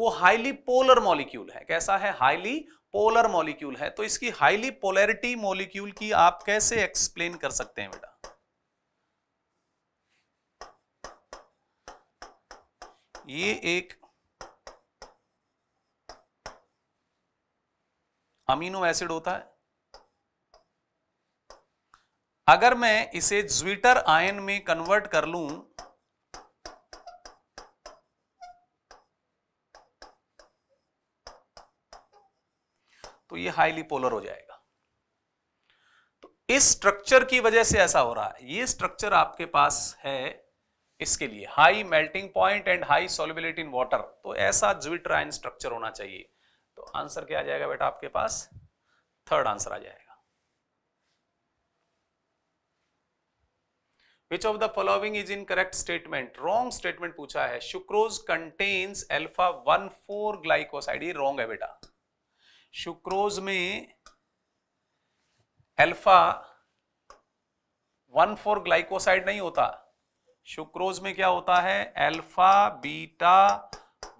वो हाईली पोलर मॉलिक्यूल है कैसा है हाईली पोलर मॉलिक्यूल है तो इसकी हाईली पोलरिटी मॉलिक्यूल की आप कैसे एक्सप्लेन कर सकते हैं बेटा ये एक अमीनो एसिड होता है अगर मैं इसे ज्विटर आयन में कन्वर्ट कर लूं तो ये हाईली पोलर हो जाएगा तो इस स्ट्रक्चर की वजह से ऐसा हो रहा है ये स्ट्रक्चर आपके पास है इसके लिए high melting point and high solubility in water तो ऐसा ज्विट्राइन स्ट्रक्चर होना चाहिए तो आंसर क्या आ जाएगा बेटा आपके पास थर्ड आंसर आ जाएगा which of the following is incorrect statement wrong statement पूछा है sucrose contains alpha one four glycoside ये रॉन्ग है बेटा शुक्रोज में एल्फा वन फोर ग्लाइकोसाइड नहीं होता शुक्रोज में क्या होता है alpha beta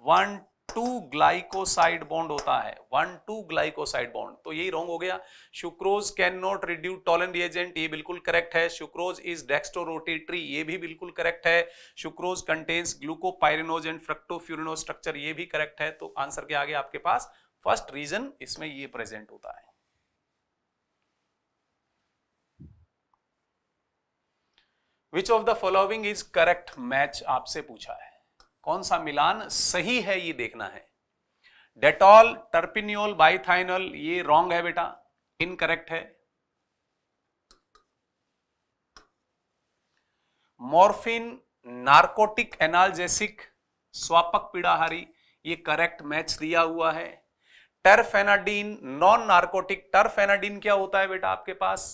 one two glycoside bond होता है वन टू ग्लाइकोसाइड बॉन्ड तो यही रॉन्ग हो गया sucrose can not reduce Tollen reagent ये बिल्कुल करेक्ट है शुक्रोज इज डेक्सटोरोटेटरी ये भी बिल्कुल करेक्ट है sucrose contains glucopyranose and fructofuranose structure ये भी करेक्ट है तो आंसर क्या आ गया आपके पास फर्स्ट रीजन इसमें ये प्रेजेंट होता है which of the following is correct match आपसे पूछा है कौन सा मिलान सही है ये देखना है डेटॉल टर्पिन्योल बाइथाइनल ये रॉन्ग है बेटा इनकरेक्ट है मॉर्फिन नार्कोटिक एनाल्जेसिक स्वापक पीड़ाहारी ये करेक्ट मैच दिया हुआ है टर्फेनाडीन नॉन नार्कोटिक टर्फेनाडीन क्या होता है बेटा आपके पास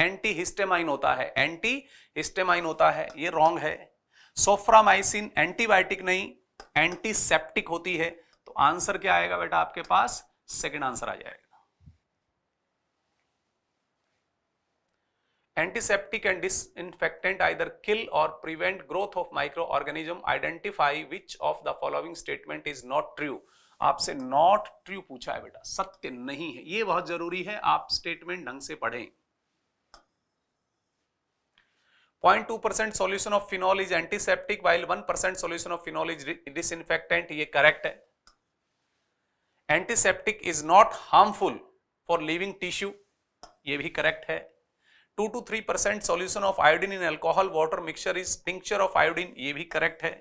एंटी हिस्टेमाइन होता है एंटी हिस्टेमाइन होता है ये रॉन्ग है सोफ्रामाइसिन एंटीबायोटिक नहीं एंटीसेप्टिक होती है तो आंसर क्या आएगा बेटा आपके पास सेकंड आंसर आ जाएगा antiseptic and disinfectant either kill or prevent growth of microorganism identify which of the following statement is not true आपसे नॉट ट्रू पूछा है बेटा सत्य नहीं है ये बहुत जरूरी है आप स्टेटमेंट ढंग से पढ़ें 0.2% solution of phenol is antiseptic while 1% solution of phenol is disinfectant ये करेक्ट है antiseptic is not harmful for living tissue ये भी करेक्ट है 2 to 3 percent solution of iodine in alcohol water mixture is tincture of iodine ये भी correct है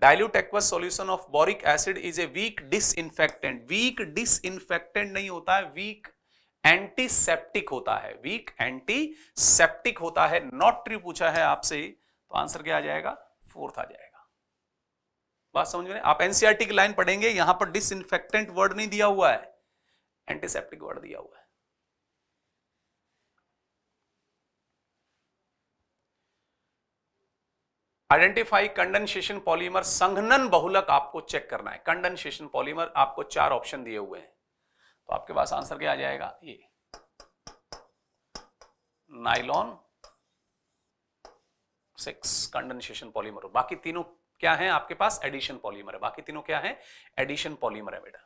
dilute aqueous solution of boric acid is a weak disinfectant weak disinfectant नहीं होता है week antiseptic होता है वीक एंटीसेप्टिक होता है नॉट ट्रू पूछा है आपसे तो आंसर क्या आ जाएगा फोर्थ आ जाएगा बात समझ में आप एनसीआरटी e की लाइन पढ़ेंगे यहां पर डिस वर्ड नहीं दिया हुआ है एंटीसेप्टिक वर्ड दिया हुआ है आइडेंटिफाई कंडेंसेशन पॉलीमर संघनन बहुलक आपको चेक करना है कंडेंसेशन पॉलीमर आपको चार ऑप्शन दिए हुए हैं तो आपके पास आंसर क्या आ जाएगा ये नाइलॉन सिक्स कंडेंसेशन पॉलीमर बाकी तीनों क्या है आपके पास एडिशन पॉलीमर है बाकी तीनों क्या है एडिशन पॉलीमर है बेटा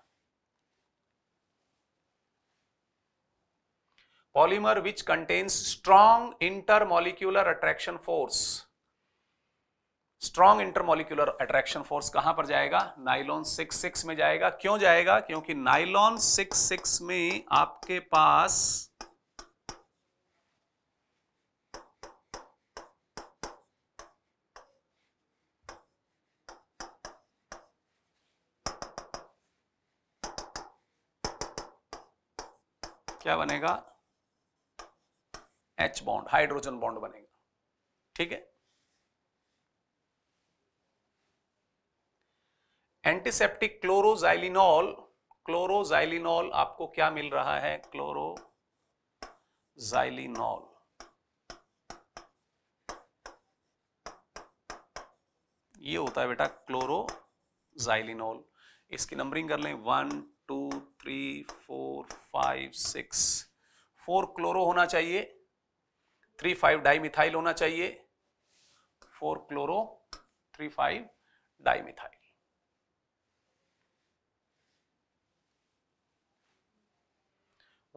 polymer which contains strong intermolecular attraction force strong intermolecular attraction force कहां पर जाएगा नाइलॉन सिक्स सिक्स में जाएगा क्यों जाएगा क्योंकि नाइलॉन सिक्स सिक्स में आपके पास क्या बनेगा एच बॉन्ड हाइड्रोजन बॉन्ड बनेगा ठीक है एंटीसेप्टिक क्लोरोजाइलिनॉल क्लोरोजाइलिनॉल आपको क्या मिल रहा है क्लोरोजाइलिनॉल ये होता है बेटा क्लोरोजाइलिनॉल इसकी नंबरिंग कर लें one two three four five six four chloro होना चाहिए थ्री फाइव डाई मिथाइल होना चाहिए four chloro three five dimethyl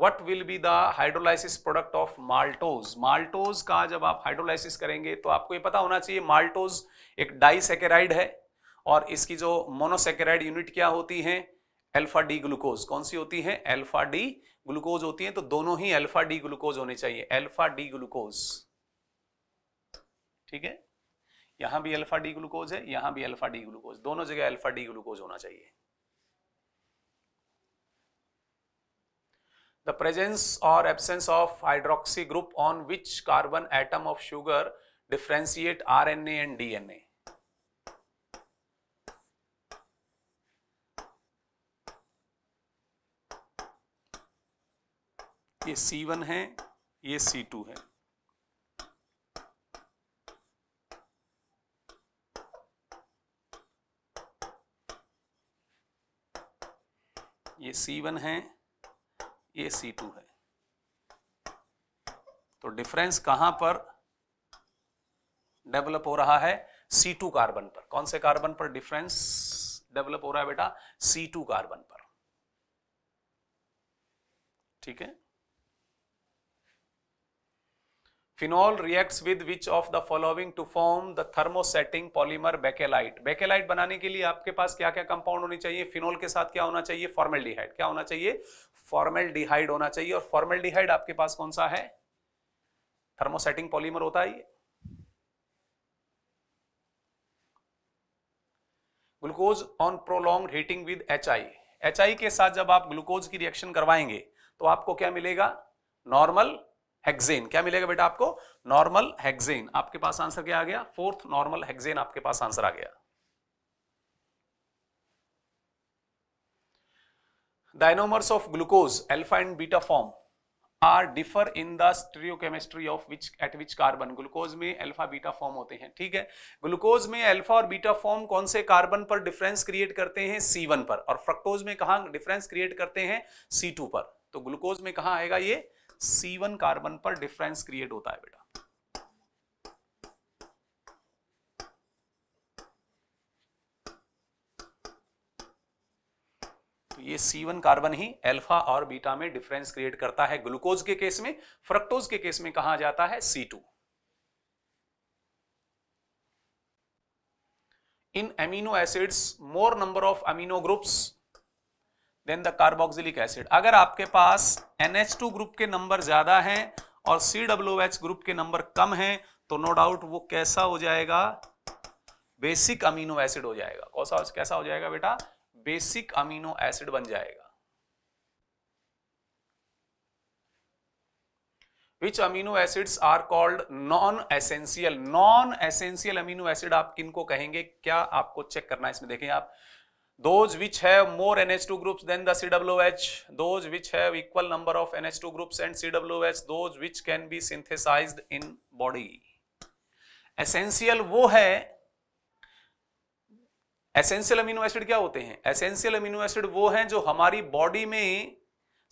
what will be the hydrolysis product of maltose maltose का जब आप हाइड्रोलाइसिस करेंगे तो आपको ये पता होना चाहिए माल्टोज एक डाइसेकेराइड है और इसकी जो मोनोसेकेराइड यूनिट क्या होती है अल्फा डी ग्लूकोज कौन सी होती है अल्फा डी ग्लूकोज होती है तो दोनों ही अल्फा डी ग्लूकोज होने चाहिए अल्फा डी ग्लूकोज ठीक है यहां भी अल्फा डी ग्लूकोज है यहां भी अल्फा डी ग्लूकोज दोनों जगह अल्फा डी ग्लूकोज होना चाहिए the presence or absence of hydroxy group on which carbon atom of sugar differentiate RNA and DNA. ये C1 है ये C2 है ये C1 है ये सी टू है तो डिफरेंस कहां पर डेवलप हो रहा है सी टू कार्बन पर कौन से कार्बन पर डिफरेंस डेवलप हो रहा है बेटा सी टू कार्बन पर ठीक है phenol reacts with which of the following to form the thermosetting polymer bakelite bakelite बनाने के लिए आपके पास क्या क्या कंपाउंड होने चाहिए फिनॉल के साथ क्या होना चाहिए फॉर्मेलडिहाइड क्या होना चाहिए फॉर्मेलडिहाइड होना चाहिए और फॉर्मेलडिहाइड आपके पास कौन सा है थर्मोसेटिंग पॉलीमर होता है ये glucose on prolong heating with H I H I के साथ जब आप ग्लूकोज की रिएक्शन करवाएंगे तो आपको क्या मिलेगा नॉर्मल हेक्सेन क्या मिलेगा बेटा आपको नॉर्मल हेक्सेन आपके पास आंसर क्या आ गया फोर्थ नॉर्मल हेक्सेन आपके पास आंसर आ गया the anomers of glucose alpha and beta form are differ in the stereochemistry of which at which carbon glucose में अल्फा बीटा फॉर्म होते हैं ठीक है ग्लूकोज में अल्फा और बीटा फॉर्म कौन से कार्बन पर डिफरेंस क्रिएट करते हैं सी वन पर और फ्रक्टोज में कहा डिफरेंस क्रिएट करते हैं सी टू पर तो ग्लूकोज में कहा आएगा ये C1 कार्बन पर डिफरेंस क्रिएट होता है बेटा तो ये C1 कार्बन ही अल्फा और बीटा में डिफरेंस क्रिएट करता है ग्लूकोज के केस में फ्रक्टोज के केस में कहा जाता है C2 in amino acids more number of amino groups than the carboxylic acid अगर आपके पास NH2 ग्रुप के नंबर ज़्यादा हैं और सी ग्रुप के नंबर कम हैं तो नो डाउट वो कैसा हो जाएगा बेसिक अमीनो एसिड हो जाएगा कौन सा कैसा हो जाएगा बेटा बेसिक अमीनो एसिड बन जाएगा which amino acids are called non essential non essential amino acid आप किनको कहेंगे क्या आपको चेक करना है इसमें देखें आप those which have more NH2 groups than the CWH, those which have equal number of NH2 groups and CWH, those which can be synthesized in body. Essential वो है एसेंशियल अमीनो एसिड क्या होते हैं एसेंशियल अमीनो एसिड वो हैं जो हमारी body में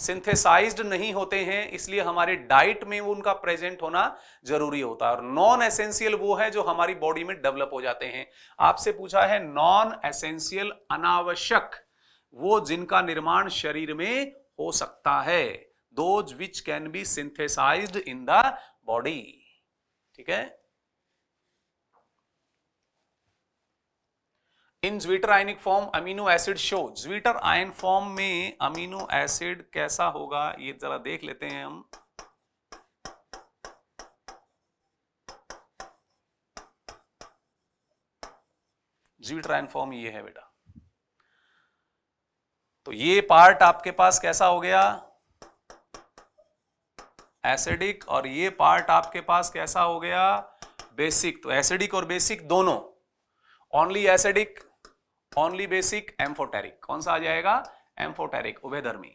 सिंथेसाइज्ड नहीं होते हैं इसलिए हमारे डाइट में उनका प्रेजेंट होना जरूरी होता है और नॉन एसेंशियल वो है जो हमारी बॉडी में डेवलप हो जाते हैं आपसे पूछा है नॉन एसेंशियल अनावश्यक वो जिनका निर्माण शरीर में हो सकता है those which can be synthesized in the body ठीक है in zwitterionic form amino acid show zwitterion form में अमीनो एसिड कैसा होगा ये जरा देख लेते हैं हम ज्वीटर आयन फॉर्म ये है बेटा तो ये पार्ट आपके पास कैसा हो गया एसिडिक और ये पार्ट आपके पास कैसा हो गया बेसिक तो एसिडिक और बेसिक दोनों only acidic only basic amphoteric कौन सा आ जाएगा एम्फोटेरिक उभयधर्मी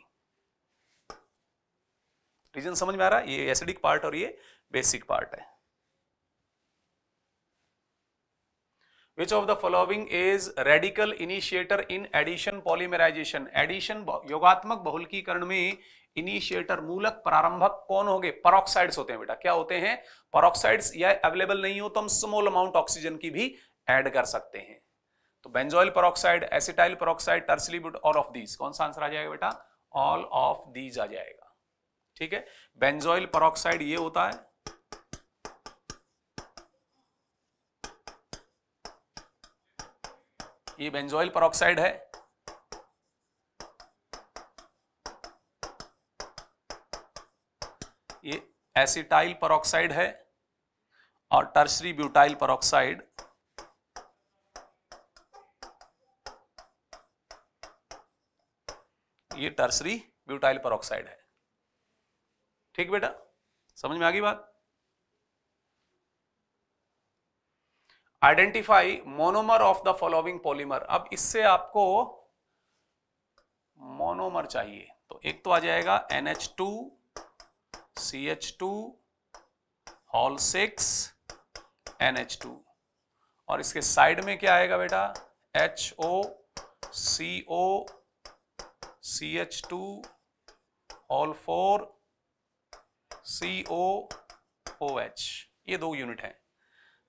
रीजन समझ में आ रहा है ये एसिडिक पार्ट और ये बेसिक पार्ट है which of the following is radical initiator in addition polymerization addition योगात्मक बहुलकीकरण में इनिशिएटर मूलक प्रारंभक कौन होंगे परोक्साइड्स होते हैं बेटा क्या होते हैं परोक्साइड्स या अवेलेबल नहीं हो तो हम स्मॉल अमाउंट ऑक्सीजन की भी एड कर सकते हैं तो benzoyl peroxide acetyl peroxide tertiary butyl all of these कौन सा आंसर आ जाएगा बेटा ऑल ऑफ दीज आ जाएगा ठीक है बेंजोइल परोक्साइड ये होता है ये बेंजोइल परोक्साइड है ये एसिटाइल परोक्साइड है और टर्सरी ब्यूटाइल परोक्साइड ये टर्सरी ब्यूटाइल परोक्साइड है ठीक बेटा समझ में आ गई बात identify monomer of the following polymer अब इससे आपको मोनोमर चाहिए तो एक तो आ जाएगा NH2 CH2 hall six NH2 और इसके साइड में क्या आएगा बेटा HO CO C H two all four C O O H ये दो यूनिट हैं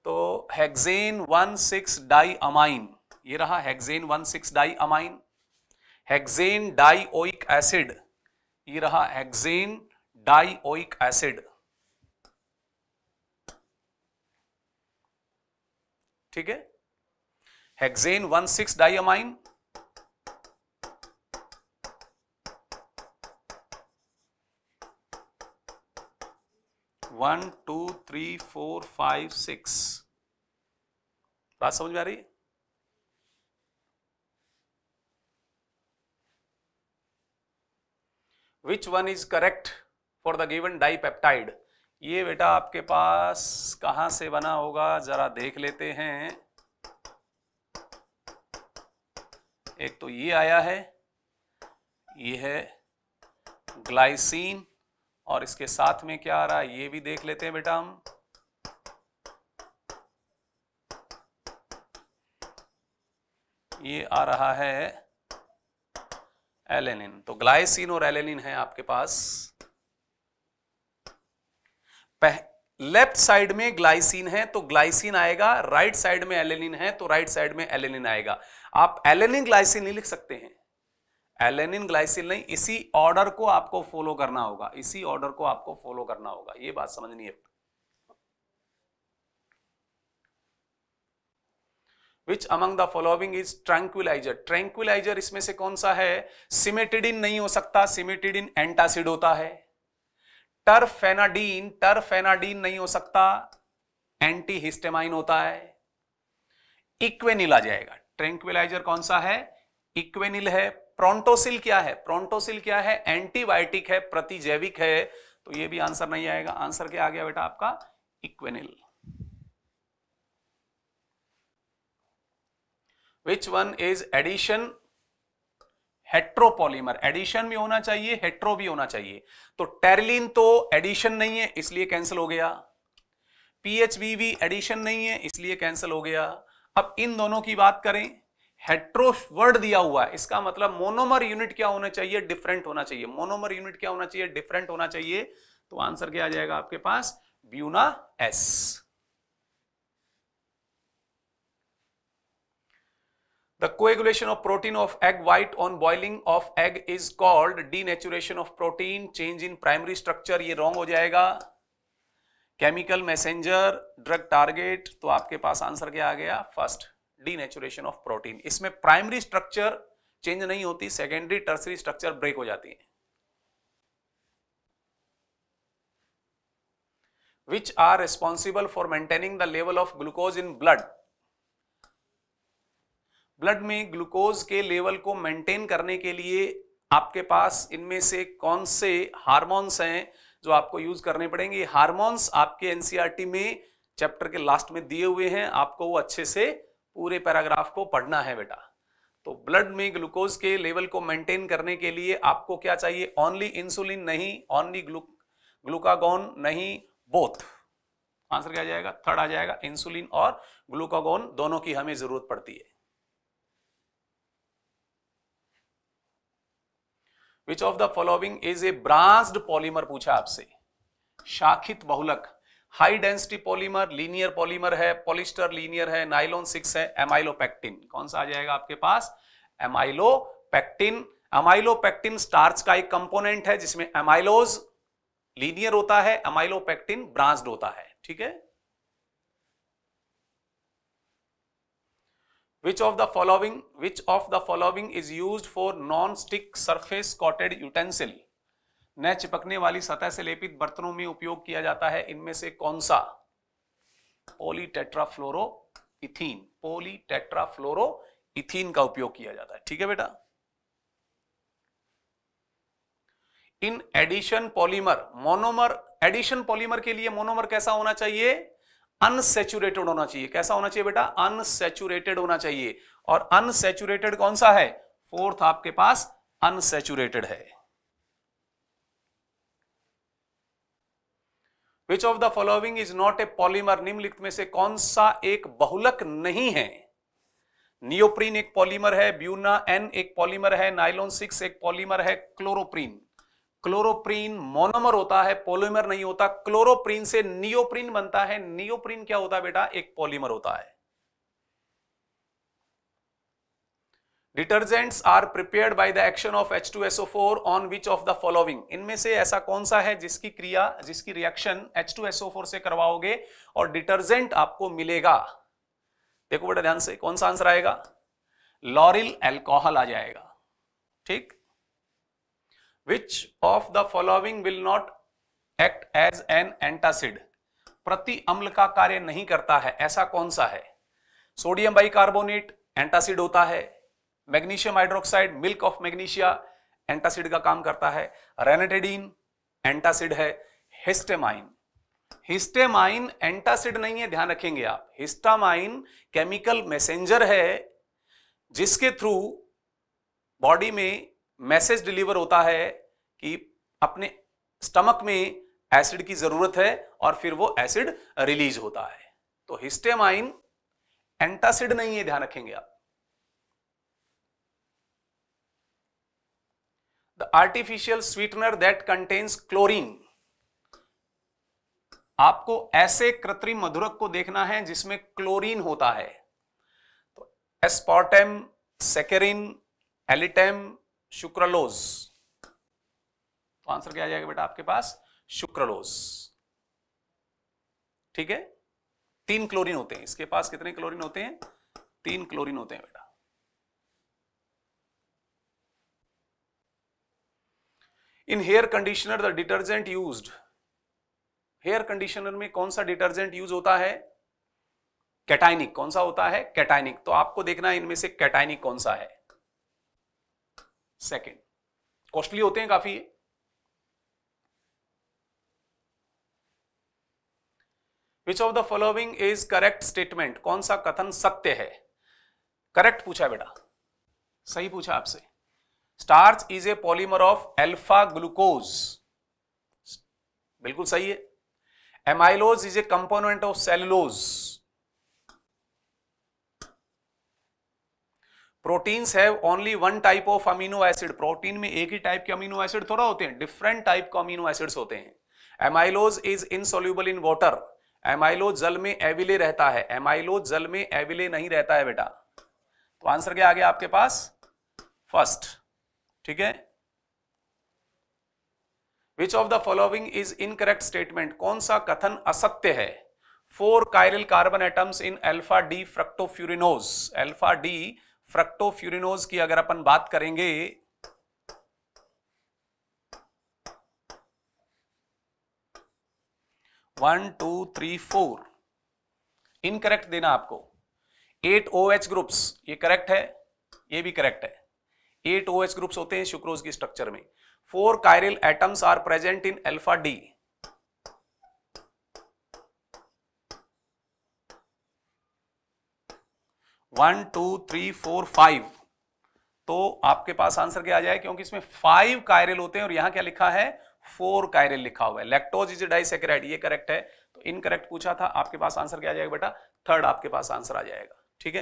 तो hexane one six diamine ये रहा hexane one six diamine hexanoic acid ये रहा हेक्सेन ओइक एसिड ठीक है hexane one six diamine one two three four five six बात समझ में आ रही है which one is correct for the given dipeptide ये बेटा आपके पास कहां से बना होगा जरा देख लेते हैं एक तो ये आया है ये है ग्लाइसिन और इसके साथ में क्या आ रहा है ये भी देख लेते हैं बेटा हम ये आ रहा है एलेनिन तो ग्लाइसिन और एलेनिन है आपके पास लेफ्ट साइड में ग्लाइसिन है तो ग्लाइसिन आएगा राइट साइड में एलेनिन है तो राइट साइड में एलेनिन आएगा आप एलेनिन ग्लाइसिन नहीं लिख सकते हैं एलेनिन ग्लाइसिन नहीं इसी ऑर्डर को आपको फॉलो करना होगा इसी ऑर्डर को आपको फॉलो करना होगा ये बात समझनी है which among the following is tranquilizer tranquilizer इसमें से कौन सा है सिमेटिडिन नहीं हो सकता सिमेटिडिन एंटासिड होता है टर्फेनाडीन टर्फेनाडीन नहीं हो सकता एंटी हिस्टेमाइन होता है इक्वेनिल आ जाएगा ट्रैंक्विलाइजर कौन सा है इक्वेनिल है प्रोंटोसिल क्या है प्रोंटोसिल क्या है एंटीबायोटिक है प्रतिजैविक है तो ये भी आंसर नहीं आएगा आंसर क्या आ गया बेटा आपका equanil which one is addition heteropolymer addition भी होना चाहिए हेट्रो भी होना चाहिए तो टेरलिन तो एडिशन नहीं है इसलिए कैंसिल हो गया पीएचबी भी एडिशन नहीं है इसलिए कैंसिल हो गया अब इन दोनों की बात करें हेट्रो वर्ड दिया हुआ है इसका मतलब मोनोमर यूनिट क्या होना चाहिए डिफरेंट होना चाहिए मोनोमर यूनिट क्या होना चाहिए डिफरेंट होना चाहिए तो आंसर क्या आ जाएगा आपके पास Buna S The coagulation of protein of egg white on boiling of egg is called denaturation of protein change in primary structure ये रॉन्ग हो जाएगा केमिकल मैसेंजर ड्रग टारगेट तो आपके पास आंसर क्या आ गया first denaturation of protein इसमें primary structure change नहीं होती सेकेंडरी टर्सरी स्ट्रक्चर ब्रेक हो जाती है which are responsible for maintaining the level of glucose in blood blood में ग्लूकोज के लेवल को मेंटेन करने के लिए आपके पास इनमें से कौन से हार्मोन्स हैं जो आपको यूज करने पड़ेंगे हार्मोन्स आपके एनसीआरटी e में चैप्टर के लास्ट में दिए हुए हैं आपको वो अच्छे से पूरे पैराग्राफ को पढ़ना है बेटा तो ब्लड में ग्लूकोज के लेवल को मेंटेन करने के लिए आपको क्या चाहिए ओनली इंसुलिन नहीं ओनली ग्लू ग्लूकागोन नहीं बोथ आंसर क्या जाएगा थर्ड आ जाएगा इंसुलिन और ग्लूकागोन दोनों की हमें जरूरत पड़ती है which of the following is a branched polymer पूछा आपसे शाखित बहुलक high density polymer linear polymer है पॉलिस्टर लीनियर है नाइलोन सिक्स है एमाइलोपैक्टिन कौन सा आ जाएगा आपके पास एमाइलोपैक्टिन एमाइलोपैक्टिन स्टार्च का एक कंपोनेंट है जिसमें एमाइलोज लीनियर होता है एमाइलोपैक्टिन ब्रांच्ड होता है ठीक है which of the following which of the following is used for non stick surface coated utensil न चिपकने वाली सतह से लेपित बर्तनों में उपयोग किया जाता है इनमें से कौन सा टेट्राफ्लोरो इथीन टेट्राफ्लोरो इथीन का उपयोग किया जाता है ठीक है बेटा in addition polymer monomer addition polymer के लिए मोनोमर कैसा होना चाहिए अनसेचुरेटेड होना चाहिए कैसा होना चाहिए बेटा अनसेचुरेटेड होना चाहिए और अनसेचुरेटेड कौन सा है फोर्थ आपके पास अनसेचुरेटेड है which of the following is not a polymer निम्नलिखित में से कौन सा एक बहुलक नहीं है नियोप्रीन एक पॉलीमर है ब्यूना एन एक पॉलीमर है नाइलोन सिक्स एक पॉलीमर है क्लोरोप्रीन क्लोरोप्रीन मोनोमर होता है पॉलीमर नहीं होता क्लोरोप्रीन से नियोप्रीन बनता है नियोप्रीन क्या होता है बेटा एक पॉलीमर होता है detergents are prepared by the action of H2SO4 on which of the following इनमें से ऐसा कौन सा है जिसकी क्रिया जिसकी रिएक्शन H2SO4 से करवाओगे और डिटर्जेंट आपको मिलेगा देखो बेटा ध्यान से कौन सा आंसर आएगा लॉरिल एल्कोहल आ जाएगा ठीक which of the following will not act as an antacid प्रति अम्ल का कार्य नहीं करता है ऐसा कौन सा है सोडियम बाइकार्बोनेट एंटासिड होता है magnesium hydroxide milk of magnesia antacid का काम करता है रेनेटेडीन एंटासिड है हिस्टेमाइन हिस्टेमाइन एंटासिड नहीं है ध्यान रखेंगे आप हिस्टामाइन केमिकल मैसेंजर है जिसके थ्रू बॉडी में मैसेज डिलीवर होता है कि अपने स्टमक में एसिड की जरूरत है और फिर वो एसिड रिलीज होता है तो हिस्टेमाइन एंटासिड नहीं है ध्यान रखेंगे आप the artificial sweetener that contains chlorine आपको ऐसे कृत्रिम मधुरक को देखना है जिसमें क्लोरीन होता है तो एस्पॉर्टेम सेकेरिन एलिटेम शुक्रलोज तो आंसर क्या आ जाएगा बेटा आपके पास शुक्रलोज ठीक है तीन क्लोरीन होते हैं इसके पास कितने क्लोरीन होते हैं तीन क्लोरीन होते हैं बेटा in hair conditioner the detergent used hair conditioner में कौन सा डिटर्जेंट यूज होता है कैटाइनिक कौन सा होता है कैटाइनिक तो आपको देखना है इनमें से कैटाइनिक कौन सा है सेकंड कॉस्टली होते हैं काफी which of the following is correct statement कौन सा कथन सत्य है करेक्ट पूछा बेटा सही पूछा आपसे starch is a polymer of alpha glucose बिल्कुल सही है amylose is a component of cellulose proteins have only one type of amino acid protein में एक ही टाइप के अमीनो एसिड थोड़ा होते हैं डिफरेंट टाइप के अमीनो एसिड्स होते हैं amylose is insoluble in water amylose जल में एविले रहता है एमाइलोज जल में एविले नहीं रहता है बेटा तो आंसर क्या आ गया आपके पास फर्स्ट ठीक है which of the following is incorrect statement कौन सा कथन असत्य है four chiral carbon atoms in alpha D fructofuranose alpha D fructofuranose की अगर अपन बात करेंगे one two three four incorrect देना आपको एट ओ एच ग्रुप्स ये करेक्ट है ये भी करेक्ट है एट ओ ग्रुप्स होते हैं शुक्रोज की स्ट्रक्चर में four chiral atoms are present in alpha D one two three four five तो आपके पास आंसर क्या आ जाए क्योंकि इसमें फाइव कायरल होते हैं और यहां क्या लिखा है फोर कायरल लिखा हुआ है लेक्टोज इज डाइसेक्राइड ये करेक्ट है तो इनकरेक्ट पूछा था आपके पास आंसर क्या आ जाएगा बेटा थर्ड आपके पास आंसर आ जाएगा ठीक है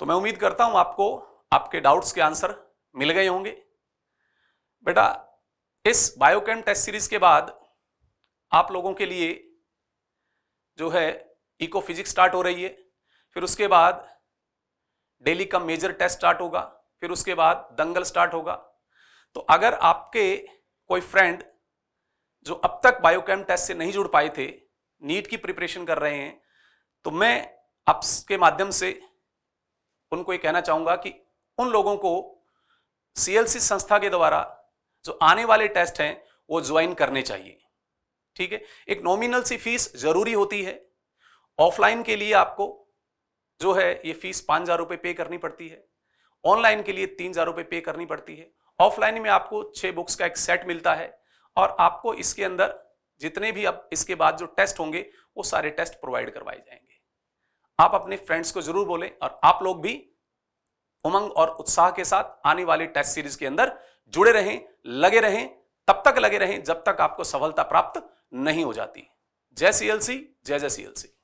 तो मैं उम्मीद करता हूं आपको आपके डाउट्स के आंसर मिल गए होंगे बेटा इस बायोकेम टेस्ट सीरीज के बाद आप लोगों के लिए जो है इको फिजिक्स स्टार्ट हो रही है फिर उसके बाद डेली का मेजर टेस्ट स्टार्ट होगा फिर उसके बाद दंगल स्टार्ट होगा तो अगर आपके कोई फ्रेंड जो अब तक बायोकेम टेस्ट से नहीं जुड़ पाए थे नीट की प्रिपरेशन कर रहे हैं तो मैं आपके माध्यम से उनको ये कहना चाहूंगा कि उन लोगों को सीएलसी संस्था के द्वारा जो आने वाले टेस्ट हैं वो ज्वाइन करने चाहिए ठीक है एक नॉमिनल सी फीस जरूरी होती है ऑफलाइन के लिए आपको जो है ये फीस पाँच हज़ार रुपये पे करनी पड़ती है ऑनलाइन के लिए तीन हज़ार रुपये पे करनी पड़ती है ऑफलाइन में आपको छः बुक्स का एक सेट मिलता है और आपको इसके अंदर जितने भी अब इसके बाद जो टेस्ट होंगे वो सारे टेस्ट प्रोवाइड करवाए जाएंगे आप अपने फ्रेंड्स को जरूर बोले और आप लोग भी उमंग और उत्साह के साथ आने वाली टेस्ट सीरीज के अंदर जुड़े रहें लगे रहें तब तक लगे रहें जब तक आपको सफलता प्राप्त नहीं हो जाती जय सी एल सी जय जय सी एल सी